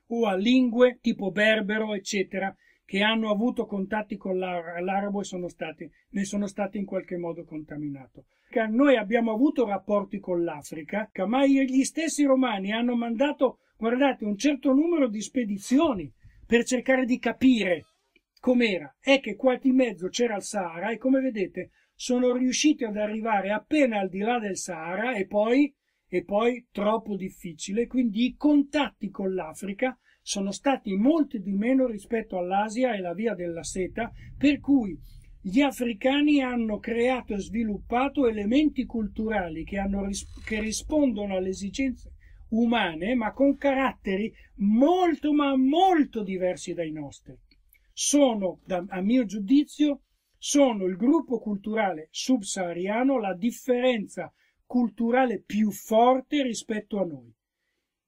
o a lingue tipo berbero, eccetera, che hanno avuto contatti con l'arabo e sono stati, ne sono stati in qualche modo contaminati. Noi abbiamo avuto rapporti con l'Africa, ma gli stessi romani hanno mandato, guardate, un certo numero di spedizioni per cercare di capire com'era. È che qua di mezzo c'era il Sahara e come vedete sono riusciti ad arrivare appena al di là del Sahara e poi, e poi troppo difficile, quindi i contatti con l'Africa sono stati molti di meno rispetto all'Asia e la via della seta, per cui gli africani hanno creato e sviluppato elementi culturali che, hanno, che rispondono alle esigenze umane, ma con caratteri molto ma molto diversi dai nostri. Sono, a mio giudizio, sono il gruppo culturale subsahariano la differenza culturale più forte rispetto a noi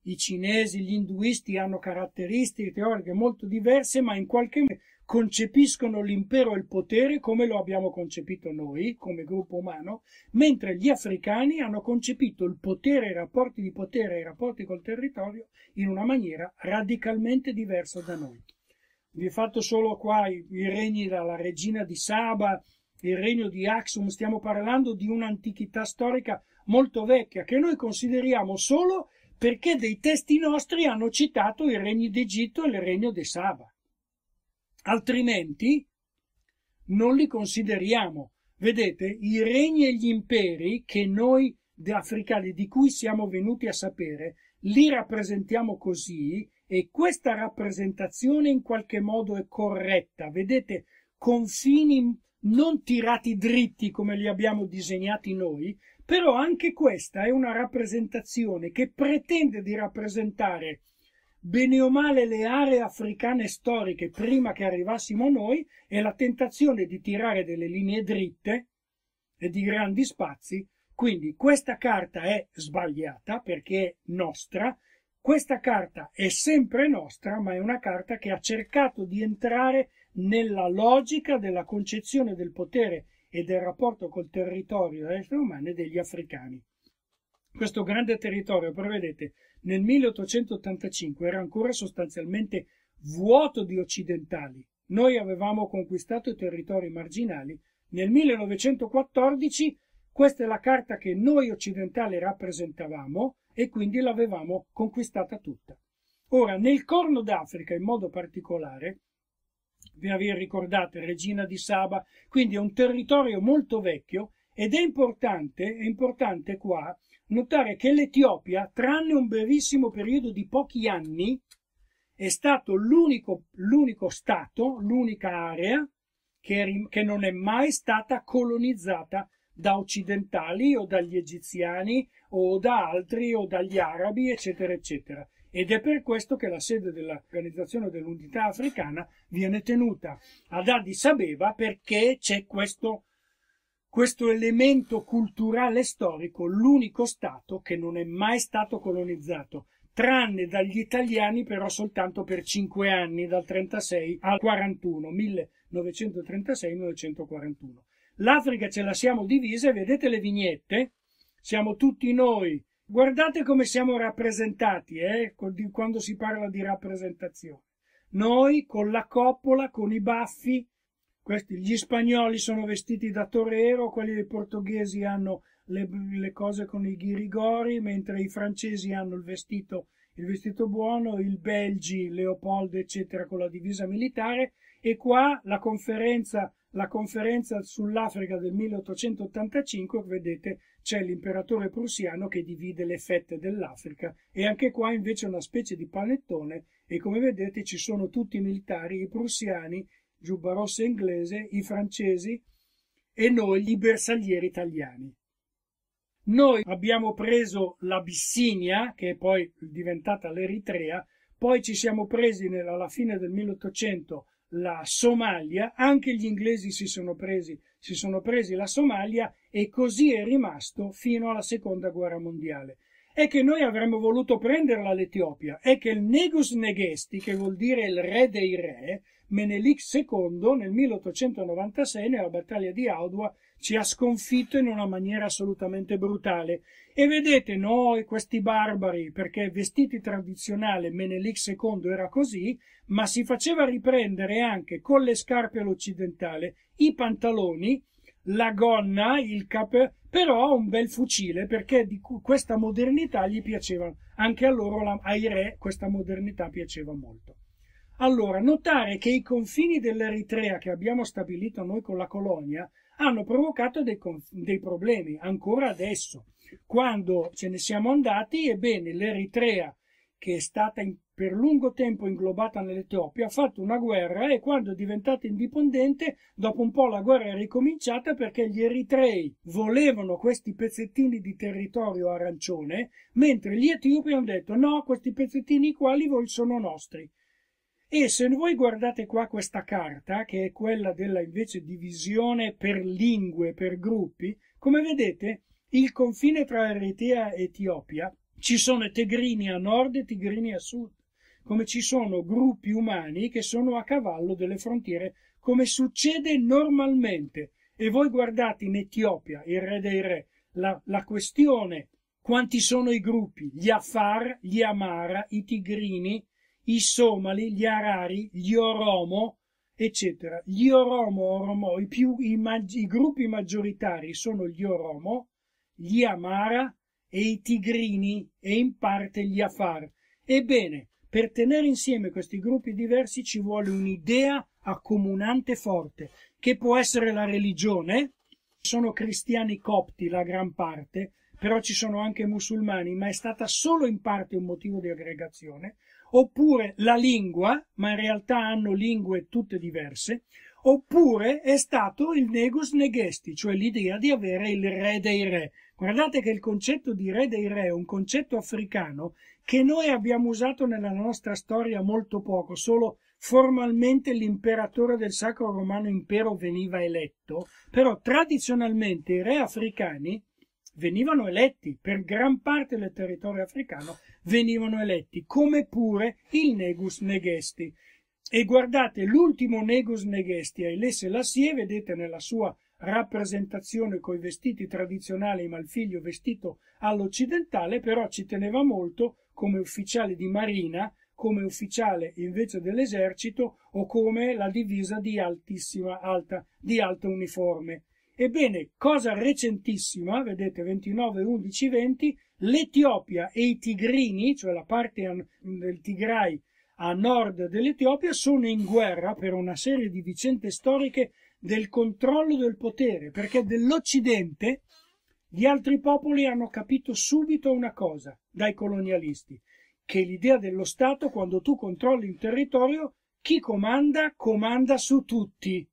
i cinesi, gli induisti hanno caratteristiche teoriche molto diverse, ma in qualche modo concepiscono l'impero e il potere come lo abbiamo concepito noi, come gruppo umano, mentre gli africani hanno concepito il potere, i rapporti di potere e i rapporti col territorio in una maniera radicalmente diversa da noi. Vi ho fatto solo qua i, i regni della regina di Saba, il regno di Axum, stiamo parlando di un'antichità storica molto vecchia che noi consideriamo solo perché dei testi nostri hanno citato i regni d'Egitto e il regno di Saba. Altrimenti non li consideriamo. Vedete, i regni e gli imperi che noi africani, di cui siamo venuti a sapere, li rappresentiamo così e questa rappresentazione in qualche modo è corretta. Vedete, confini non tirati dritti come li abbiamo disegnati noi, però anche questa è una rappresentazione che pretende di rappresentare bene o male le aree africane storiche prima che arrivassimo noi e la tentazione di tirare delle linee dritte e di grandi spazi. Quindi questa carta è sbagliata perché è nostra, questa carta è sempre nostra, ma è una carta che ha cercato di entrare nella logica della concezione del potere e del rapporto col territorio delle umane degli africani. Questo grande territorio, prevedete, nel 1885 era ancora sostanzialmente vuoto di occidentali. Noi avevamo conquistato i territori marginali. Nel 1914 questa è la carta che noi occidentali rappresentavamo e quindi l'avevamo conquistata tutta. Ora, nel Corno d'Africa in modo particolare, vi aver ricordate, Regina di Saba, quindi è un territorio molto vecchio ed è importante, è importante qua notare che l'Etiopia, tranne un brevissimo periodo di pochi anni, è stato l'unico, stato, l'unica area che, che non è mai stata colonizzata da occidentali o dagli egiziani o da altri o dagli arabi, eccetera, eccetera ed è per questo che la sede dell'Organizzazione dell'Unità Africana viene tenuta ad Addis Abeba perché c'è questo, questo elemento culturale storico, l'unico Stato che non è mai stato colonizzato, tranne dagli italiani però soltanto per cinque anni, dal 36 al 41, 1936-1941. L'Africa ce la siamo divisa, vedete le vignette? Siamo tutti noi Guardate come siamo rappresentati eh, quando si parla di rappresentazione. Noi con la coppola, con i baffi, questi, gli spagnoli sono vestiti da torero, quelli dei portoghesi hanno le, le cose con i ghirigori, mentre i francesi hanno il vestito, il vestito buono, il belgi, Leopoldo, eccetera, con la divisa militare. E qua la conferenza la conferenza sull'Africa del 1885, vedete c'è l'imperatore prussiano che divide le fette dell'Africa e anche qua invece una specie di panettone e come vedete ci sono tutti i militari, i prussiani, Giubba Rossa inglese, i francesi e noi i bersaglieri italiani. Noi abbiamo preso l'Abissinia, che è poi diventata l'Eritrea, poi ci siamo presi nella, alla fine del 1800 la Somalia, anche gli inglesi si sono, presi, si sono presi la Somalia e così è rimasto fino alla seconda guerra mondiale. È che noi avremmo voluto prenderla l'Etiopia, è che il Negus Negesti, che vuol dire il re dei re, Menelik II nel 1896 nella battaglia di Audua ci ha sconfitto in una maniera assolutamente brutale. E vedete noi, questi barbari, perché vestiti tradizionale Menelik II era così, ma si faceva riprendere anche con le scarpe all'occidentale, i pantaloni, la gonna, il cap, però un bel fucile, perché di questa modernità gli piaceva, anche a loro, ai re, questa modernità piaceva molto. Allora, notare che i confini dell'Eritrea che abbiamo stabilito noi con la colonia hanno provocato dei, dei problemi ancora adesso. Quando ce ne siamo andati, ebbene, l'Eritrea, che è stata in, per lungo tempo inglobata nell'Etiopia, ha fatto una guerra e quando è diventata indipendente, dopo un po' la guerra è ricominciata perché gli eritrei volevano questi pezzettini di territorio arancione, mentre gli etiopi hanno detto no, questi pezzettini qua sono nostri. E se voi guardate qua questa carta, che è quella della invece divisione per lingue, per gruppi, come vedete il confine tra Eritrea e Etiopia ci sono tigrini a nord e tigrini a sud, come ci sono gruppi umani che sono a cavallo delle frontiere, come succede normalmente. E voi guardate in Etiopia, il re dei re, la, la questione quanti sono i gruppi, gli Afar, gli Amara, i tigrini, i somali, gli arari, gli oromo, eccetera. Gli oromo, oromo, i, più, i, i gruppi maggioritari sono gli oromo, gli amara e i tigrini e in parte gli afar. Ebbene, per tenere insieme questi gruppi diversi ci vuole un'idea accomunante forte, che può essere la religione, sono cristiani copti la gran parte, però ci sono anche musulmani, ma è stata solo in parte un motivo di aggregazione, oppure la lingua, ma in realtà hanno lingue tutte diverse, oppure è stato il negus negesti, cioè l'idea di avere il re dei re. Guardate che il concetto di re dei re è un concetto africano che noi abbiamo usato nella nostra storia molto poco, solo formalmente l'imperatore del Sacro Romano Impero veniva eletto, però tradizionalmente i re africani venivano eletti per gran parte del territorio africano venivano eletti, come pure il negus negesti. E guardate, l'ultimo negus negesti a Elesse Lassie, vedete nella sua rappresentazione con i vestiti tradizionali, ma il figlio vestito all'occidentale, però ci teneva molto come ufficiale di marina, come ufficiale invece dell'esercito o come la divisa di altissima alta, di alto uniforme. Ebbene, cosa recentissima, vedete 29, 11, 20, L'Etiopia e i Tigrini, cioè la parte del Tigray a nord dell'Etiopia, sono in guerra per una serie di vicende storiche del controllo del potere, perché dell'Occidente gli altri popoli hanno capito subito una cosa dai colonialisti, che l'idea dello Stato, quando tu controlli un territorio, chi comanda, comanda su tutti.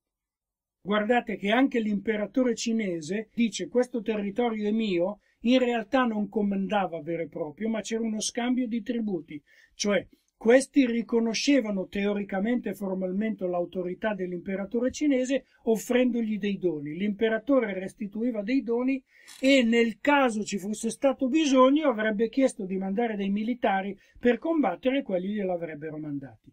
Guardate che anche l'imperatore cinese dice questo territorio è mio in realtà non comandava vero e proprio, ma c'era uno scambio di tributi, cioè questi riconoscevano teoricamente e formalmente l'autorità dell'imperatore cinese offrendogli dei doni. L'imperatore restituiva dei doni e nel caso ci fosse stato bisogno avrebbe chiesto di mandare dei militari per combattere e quelli gliel'avrebbero mandati.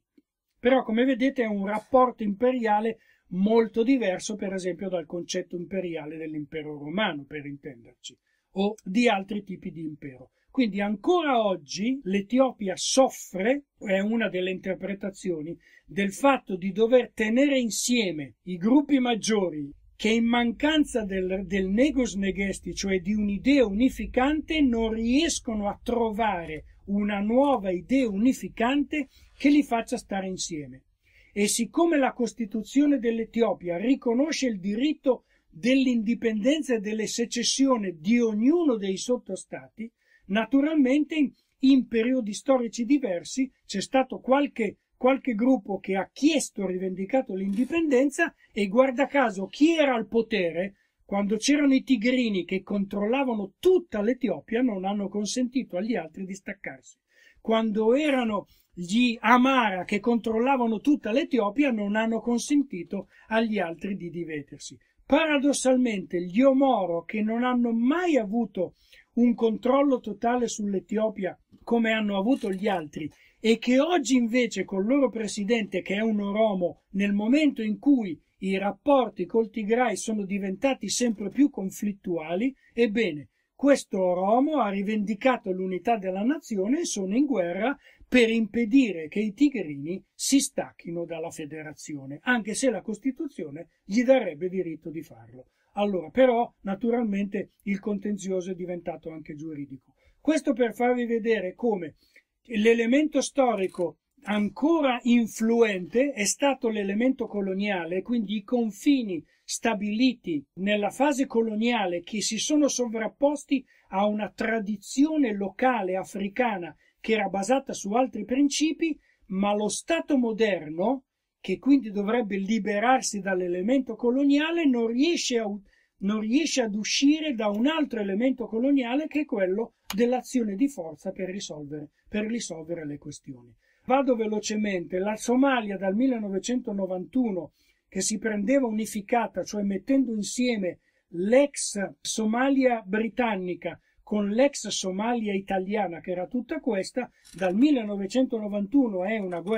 Però come vedete è un rapporto imperiale molto diverso per esempio dal concetto imperiale dell'impero romano per intenderci o di altri tipi di impero. Quindi ancora oggi l'Etiopia soffre, è una delle interpretazioni, del fatto di dover tenere insieme i gruppi maggiori che in mancanza del, del negos negesti, cioè di un'idea unificante, non riescono a trovare una nuova idea unificante che li faccia stare insieme. E siccome la Costituzione dell'Etiopia riconosce il diritto dell'indipendenza e delle secessioni di ognuno dei sottostati, naturalmente in periodi storici diversi c'è stato qualche, qualche gruppo che ha chiesto, rivendicato l'indipendenza e guarda caso chi era al potere, quando c'erano i tigrini che controllavano tutta l'Etiopia, non hanno consentito agli altri di staccarsi. Quando erano gli Amara che controllavano tutta l'Etiopia non hanno consentito agli altri di divetersi. Paradossalmente gli Omoro, che non hanno mai avuto un controllo totale sull'Etiopia come hanno avuto gli altri, e che oggi invece col loro presidente, che è un Oromo, nel momento in cui i rapporti col Tigray sono diventati sempre più conflittuali, ebbene, questo Romo ha rivendicato l'unità della nazione e sono in guerra per impedire che i tigrini si stacchino dalla federazione, anche se la Costituzione gli darebbe diritto di farlo. Allora, però, naturalmente il contenzioso è diventato anche giuridico. Questo per farvi vedere come l'elemento storico ancora influente è stato l'elemento coloniale, quindi i confini stabiliti nella fase coloniale che si sono sovrapposti a una tradizione locale africana che era basata su altri principi, ma lo Stato moderno, che quindi dovrebbe liberarsi dall'elemento coloniale, non riesce, a, non riesce ad uscire da un altro elemento coloniale che è quello dell'azione di forza per risolvere, per risolvere le questioni. Vado velocemente, la Somalia dal 1991 che si prendeva unificata, cioè mettendo insieme l'ex Somalia britannica con l'ex Somalia italiana, che era tutta questa, dal 1991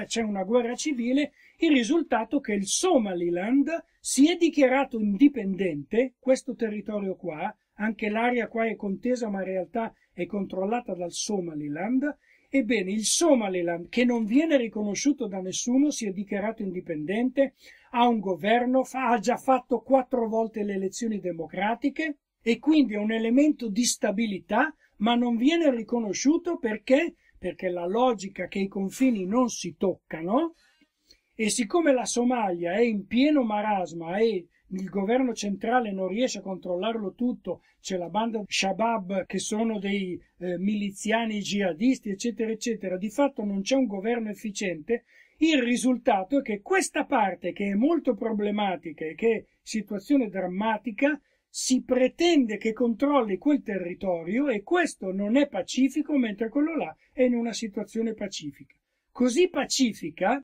c'è una, una guerra civile, il risultato è che il Somaliland si è dichiarato indipendente, questo territorio qua, anche l'area qua è contesa ma in realtà è controllata dal Somaliland, ebbene il Somaliland, che non viene riconosciuto da nessuno, si è dichiarato indipendente, ha un governo, fa, ha già fatto quattro volte le elezioni democratiche e quindi è un elemento di stabilità, ma non viene riconosciuto perché? Perché la logica che i confini non si toccano e siccome la Somalia è in pieno marasma e il governo centrale non riesce a controllarlo tutto, c'è la banda Shabab che sono dei eh, miliziani jihadisti, eccetera, eccetera, di fatto non c'è un governo efficiente, il risultato è che questa parte, che è molto problematica e che è situazione drammatica, si pretende che controlli quel territorio e questo non è pacifico, mentre quello là è in una situazione pacifica. Così pacifica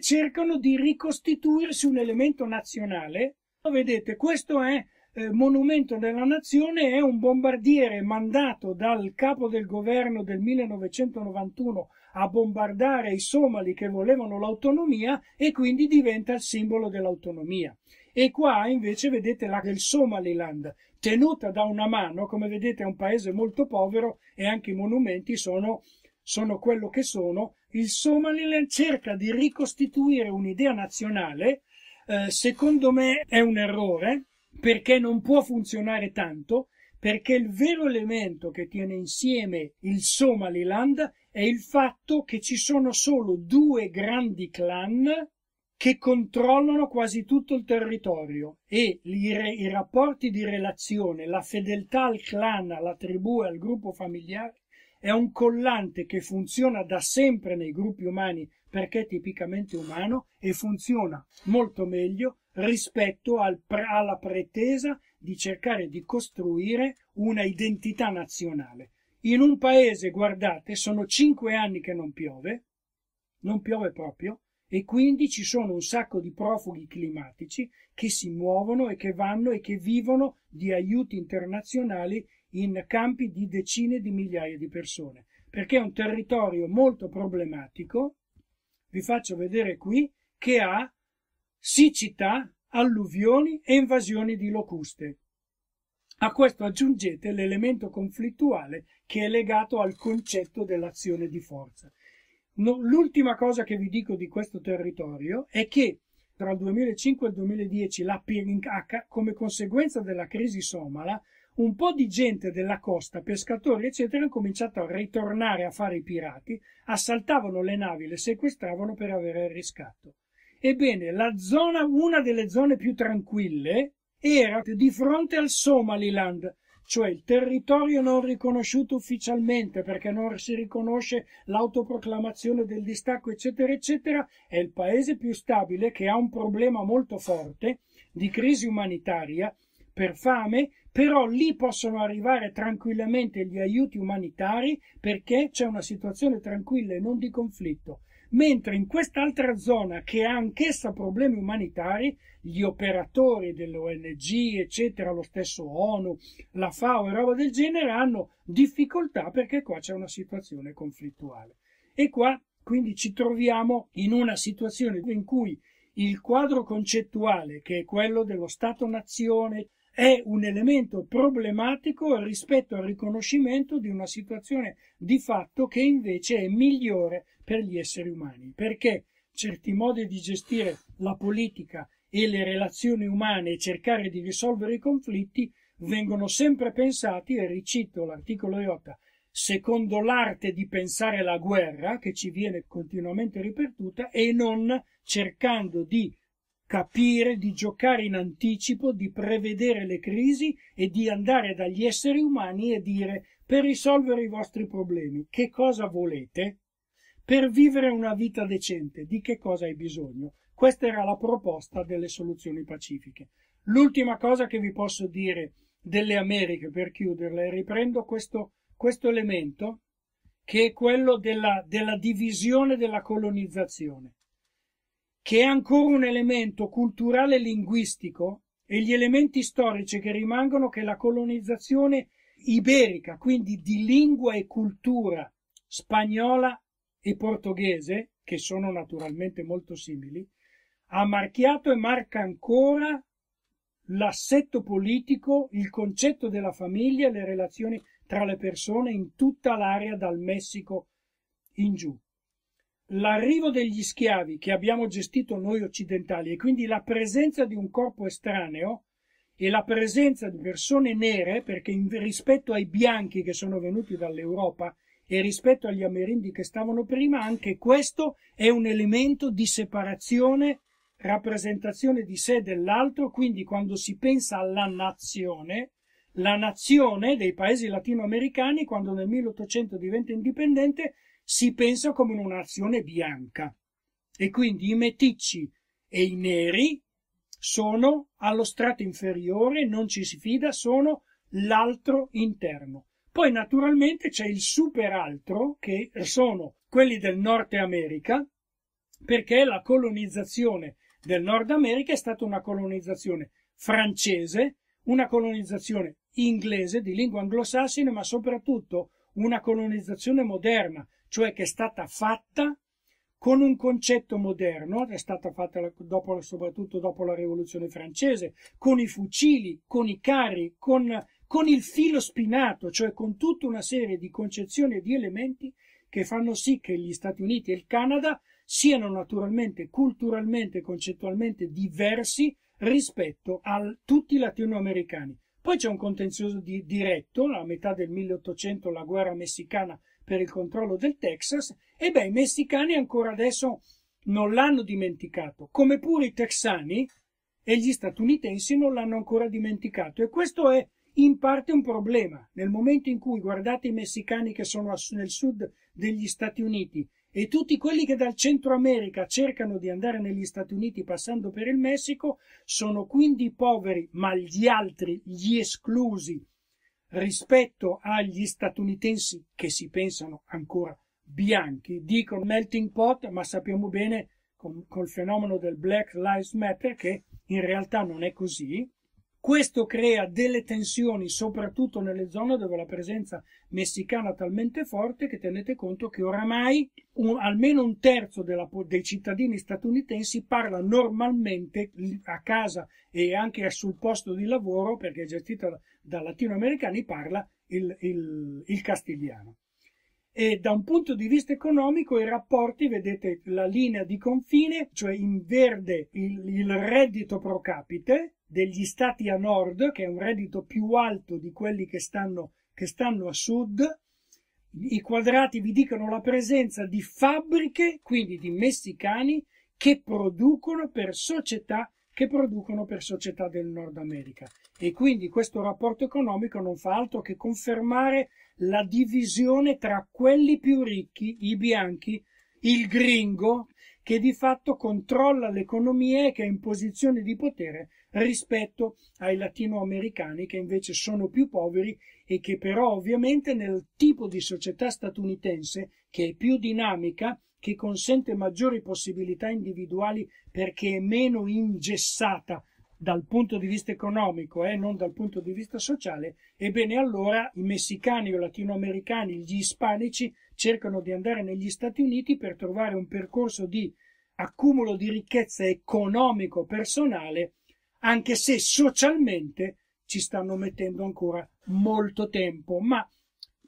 cercano di ricostituirsi un elemento nazionale. Vedete, questo è eh, monumento della nazione, è un bombardiere mandato dal capo del governo del 1991 a bombardare i somali che volevano l'autonomia e quindi diventa il simbolo dell'autonomia. E qua invece vedete la del Somaliland, tenuta da una mano, come vedete è un paese molto povero e anche i monumenti sono, sono quello che sono. Il Somaliland cerca di ricostituire un'idea nazionale, eh, secondo me è un errore, perché non può funzionare tanto, perché il vero elemento che tiene insieme il Somaliland è il fatto che ci sono solo due grandi clan che controllano quasi tutto il territorio e re, i rapporti di relazione, la fedeltà al clan, alla tribù e al gruppo familiare è un collante che funziona da sempre nei gruppi umani perché è tipicamente umano e funziona molto meglio rispetto al, alla pretesa di cercare di costruire una identità nazionale in un paese, guardate, sono cinque anni che non piove, non piove proprio, e quindi ci sono un sacco di profughi climatici che si muovono e che vanno e che vivono di aiuti internazionali in campi di decine di migliaia di persone, perché è un territorio molto problematico, vi faccio vedere qui, che ha siccità, alluvioni e invasioni di locuste. A questo aggiungete l'elemento conflittuale che è legato al concetto dell'azione di forza. No, l'ultima cosa che vi dico di questo territorio è che tra il 2005 e il 2010 la come conseguenza della crisi somala, un po' di gente della costa, pescatori eccetera, hanno cominciato a ritornare a fare i pirati, assaltavano le navi, le sequestravano per avere il riscatto. Ebbene, la zona, una delle zone più tranquille, era di fronte al Somaliland, cioè il territorio non riconosciuto ufficialmente perché non si riconosce l'autoproclamazione del distacco, eccetera, eccetera, è il paese più stabile che ha un problema molto forte di crisi umanitaria per fame, però lì possono arrivare tranquillamente gli aiuti umanitari perché c'è una situazione tranquilla e non di conflitto mentre in quest'altra zona, che ha anch'essa problemi umanitari, gli operatori delle ONG, eccetera, lo stesso ONU, la FAO e roba del genere, hanno difficoltà perché qua c'è una situazione conflittuale. E qua quindi ci troviamo in una situazione in cui il quadro concettuale, che è quello dello Stato-nazione, è un elemento problematico rispetto al riconoscimento di una situazione di fatto che invece è migliore per gli esseri umani, perché certi modi di gestire la politica e le relazioni umane e cercare di risolvere i conflitti vengono sempre pensati, e ricito l'articolo 8, secondo l'arte di pensare la guerra che ci viene continuamente ripetuta e non cercando di capire, di giocare in anticipo, di prevedere le crisi e di andare dagli esseri umani e dire per risolvere i vostri problemi che cosa volete? Per vivere una vita decente, di che cosa hai bisogno? Questa era la proposta delle soluzioni pacifiche. L'ultima cosa che vi posso dire delle Americhe per chiuderle, riprendo questo, questo elemento che è quello della, della divisione della colonizzazione, che è ancora un elemento culturale e linguistico e gli elementi storici che rimangono che la colonizzazione iberica, quindi di lingua e cultura spagnola, e portoghese, che sono naturalmente molto simili, ha marchiato e marca ancora l'assetto politico, il concetto della famiglia, e le relazioni tra le persone in tutta l'area dal Messico in giù. L'arrivo degli schiavi che abbiamo gestito noi occidentali e quindi la presenza di un corpo estraneo e la presenza di persone nere, perché in, rispetto ai bianchi che sono venuti dall'Europa e rispetto agli amerindi che stavano prima, anche questo è un elemento di separazione, rappresentazione di sé dell'altro, quindi quando si pensa alla nazione, la nazione dei paesi latinoamericani, quando nel 1800 diventa indipendente, si pensa come una nazione bianca. E quindi i meticci e i neri sono allo strato inferiore, non ci si fida, sono l'altro interno. Poi naturalmente c'è il superaltro, che sono quelli del Nord America, perché la colonizzazione del Nord America è stata una colonizzazione francese, una colonizzazione inglese di lingua anglosassone, ma soprattutto una colonizzazione moderna, cioè che è stata fatta con un concetto moderno, è stata fatta dopo, soprattutto dopo la rivoluzione francese, con i fucili, con i carri, con con il filo spinato, cioè con tutta una serie di concezioni e di elementi che fanno sì che gli Stati Uniti e il Canada siano naturalmente, culturalmente concettualmente diversi rispetto a tutti i latinoamericani. Poi c'è un contenzioso di, diretto, a metà del 1800 la guerra messicana per il controllo del Texas, e beh, i messicani ancora adesso non l'hanno dimenticato, come pure i texani e gli statunitensi non l'hanno ancora dimenticato. E questo è in parte un problema. Nel momento in cui guardate i messicani che sono nel sud degli Stati Uniti e tutti quelli che dal Centro America cercano di andare negli Stati Uniti passando per il Messico, sono quindi poveri, ma gli altri, gli esclusi, rispetto agli statunitensi che si pensano ancora bianchi, dicono melting pot, ma sappiamo bene con, col fenomeno del Black Lives Matter che in realtà non è così, questo crea delle tensioni, soprattutto nelle zone dove la presenza messicana è talmente forte che tenete conto che oramai un, almeno un terzo della, dei cittadini statunitensi parla normalmente a casa e anche sul posto di lavoro, perché è gestita da latinoamericani, parla il, il, il castigliano e da un punto di vista economico i rapporti, vedete la linea di confine, cioè in verde il, il, reddito pro capite degli stati a nord, che è un reddito più alto di quelli che stanno, che stanno a sud, i quadrati vi dicono la presenza di fabbriche, quindi di messicani, che producono per società che producono per società del Nord America e quindi questo rapporto economico non fa altro che confermare la divisione tra quelli più ricchi, i bianchi, il gringo, che di fatto controlla l'economia e che è in posizione di potere rispetto ai latinoamericani che invece sono più poveri e che però ovviamente nel tipo di società statunitense che è più dinamica che consente maggiori possibilità individuali perché è meno ingessata dal punto di vista economico e eh, non dal punto di vista sociale, ebbene allora i messicani o latinoamericani, gli ispanici cercano di andare negli Stati Uniti per trovare un percorso di accumulo di ricchezza economico personale, anche se socialmente ci stanno mettendo ancora molto tempo. Ma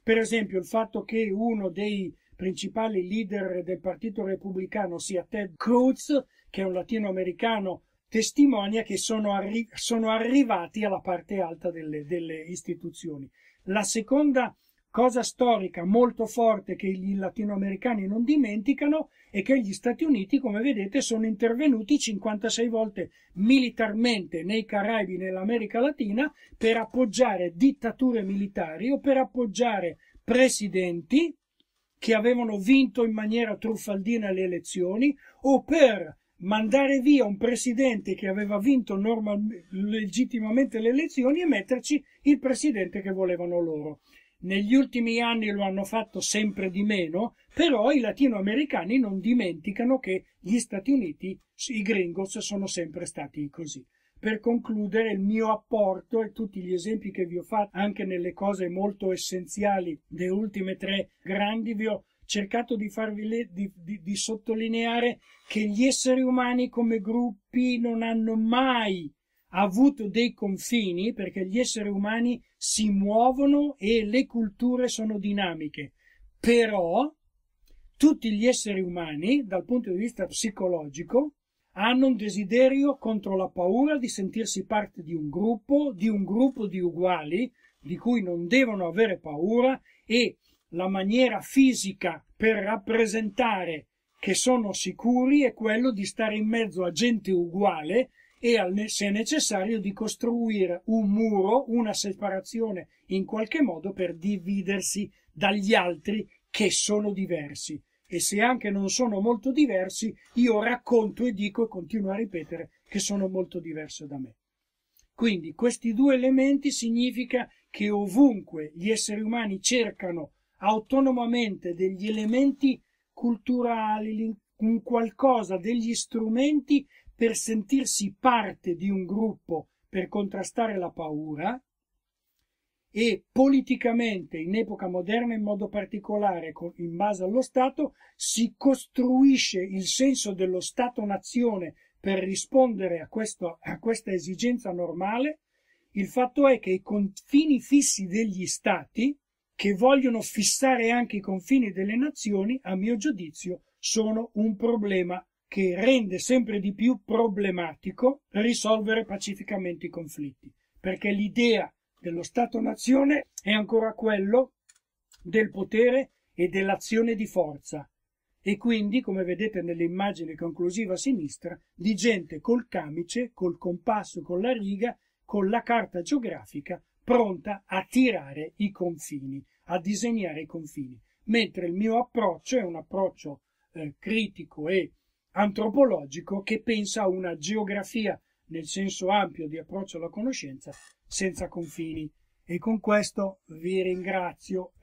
per esempio il fatto che uno dei principali leader del Partito Repubblicano, sia Ted Cruz, che è un latinoamericano, testimonia che sono, arri sono arrivati alla parte alta delle, delle istituzioni. La seconda cosa storica molto forte che i latinoamericani non dimenticano è che gli Stati Uniti, come vedete, sono intervenuti 56 volte militarmente nei Caraibi, nell'America Latina, per appoggiare dittature militari o per appoggiare presidenti che avevano vinto in maniera truffaldina le elezioni o per mandare via un presidente che aveva vinto normal- legittimamente le elezioni e metterci il presidente che volevano loro. Negli ultimi anni lo hanno fatto sempre di meno, però i latinoamericani non dimenticano che gli Stati Uniti, i gringos, sono sempre stati così per concludere il mio apporto e tutti gli esempi che vi ho fatto anche nelle cose molto essenziali delle ultime tre grandi vi ho cercato di farvi le, di, di, di sottolineare che gli esseri umani come gruppi non hanno mai avuto dei confini perché gli esseri umani si muovono e le culture sono dinamiche però tutti gli esseri umani dal punto di vista psicologico hanno un desiderio contro la paura di sentirsi parte di un gruppo, di un gruppo di uguali, di cui non devono avere paura e la maniera fisica per rappresentare che sono sicuri è quello di stare in mezzo a gente uguale e se necessario di costruire un muro, una separazione in qualche modo per dividersi dagli altri che sono diversi e se anche non sono molto diversi, io racconto e dico e continuo a ripetere che sono molto diverse da me. Quindi questi due elementi significa che ovunque gli esseri umani cercano autonomamente degli elementi culturali, un qualcosa, degli strumenti per sentirsi parte di un gruppo, per contrastare la paura, e politicamente in epoca moderna in modo particolare con, in base allo Stato si costruisce il senso dello Stato-nazione per rispondere a, questo, a questa esigenza normale, il fatto è che i confini fissi degli Stati, che vogliono fissare anche i confini delle nazioni, a mio giudizio, sono un problema che rende sempre di più problematico risolvere pacificamente i conflitti, perché l'idea dello Stato-nazione è ancora quello del potere e dell'azione di forza e quindi, come vedete nell'immagine conclusiva a sinistra, di gente col camice, col compasso, con la riga, con la carta geografica, pronta a tirare i confini, a disegnare i confini, mentre il mio approccio è un approccio eh, critico e antropologico che pensa a una geografia nel senso ampio di approccio alla conoscenza senza confini. E con questo vi ringrazio.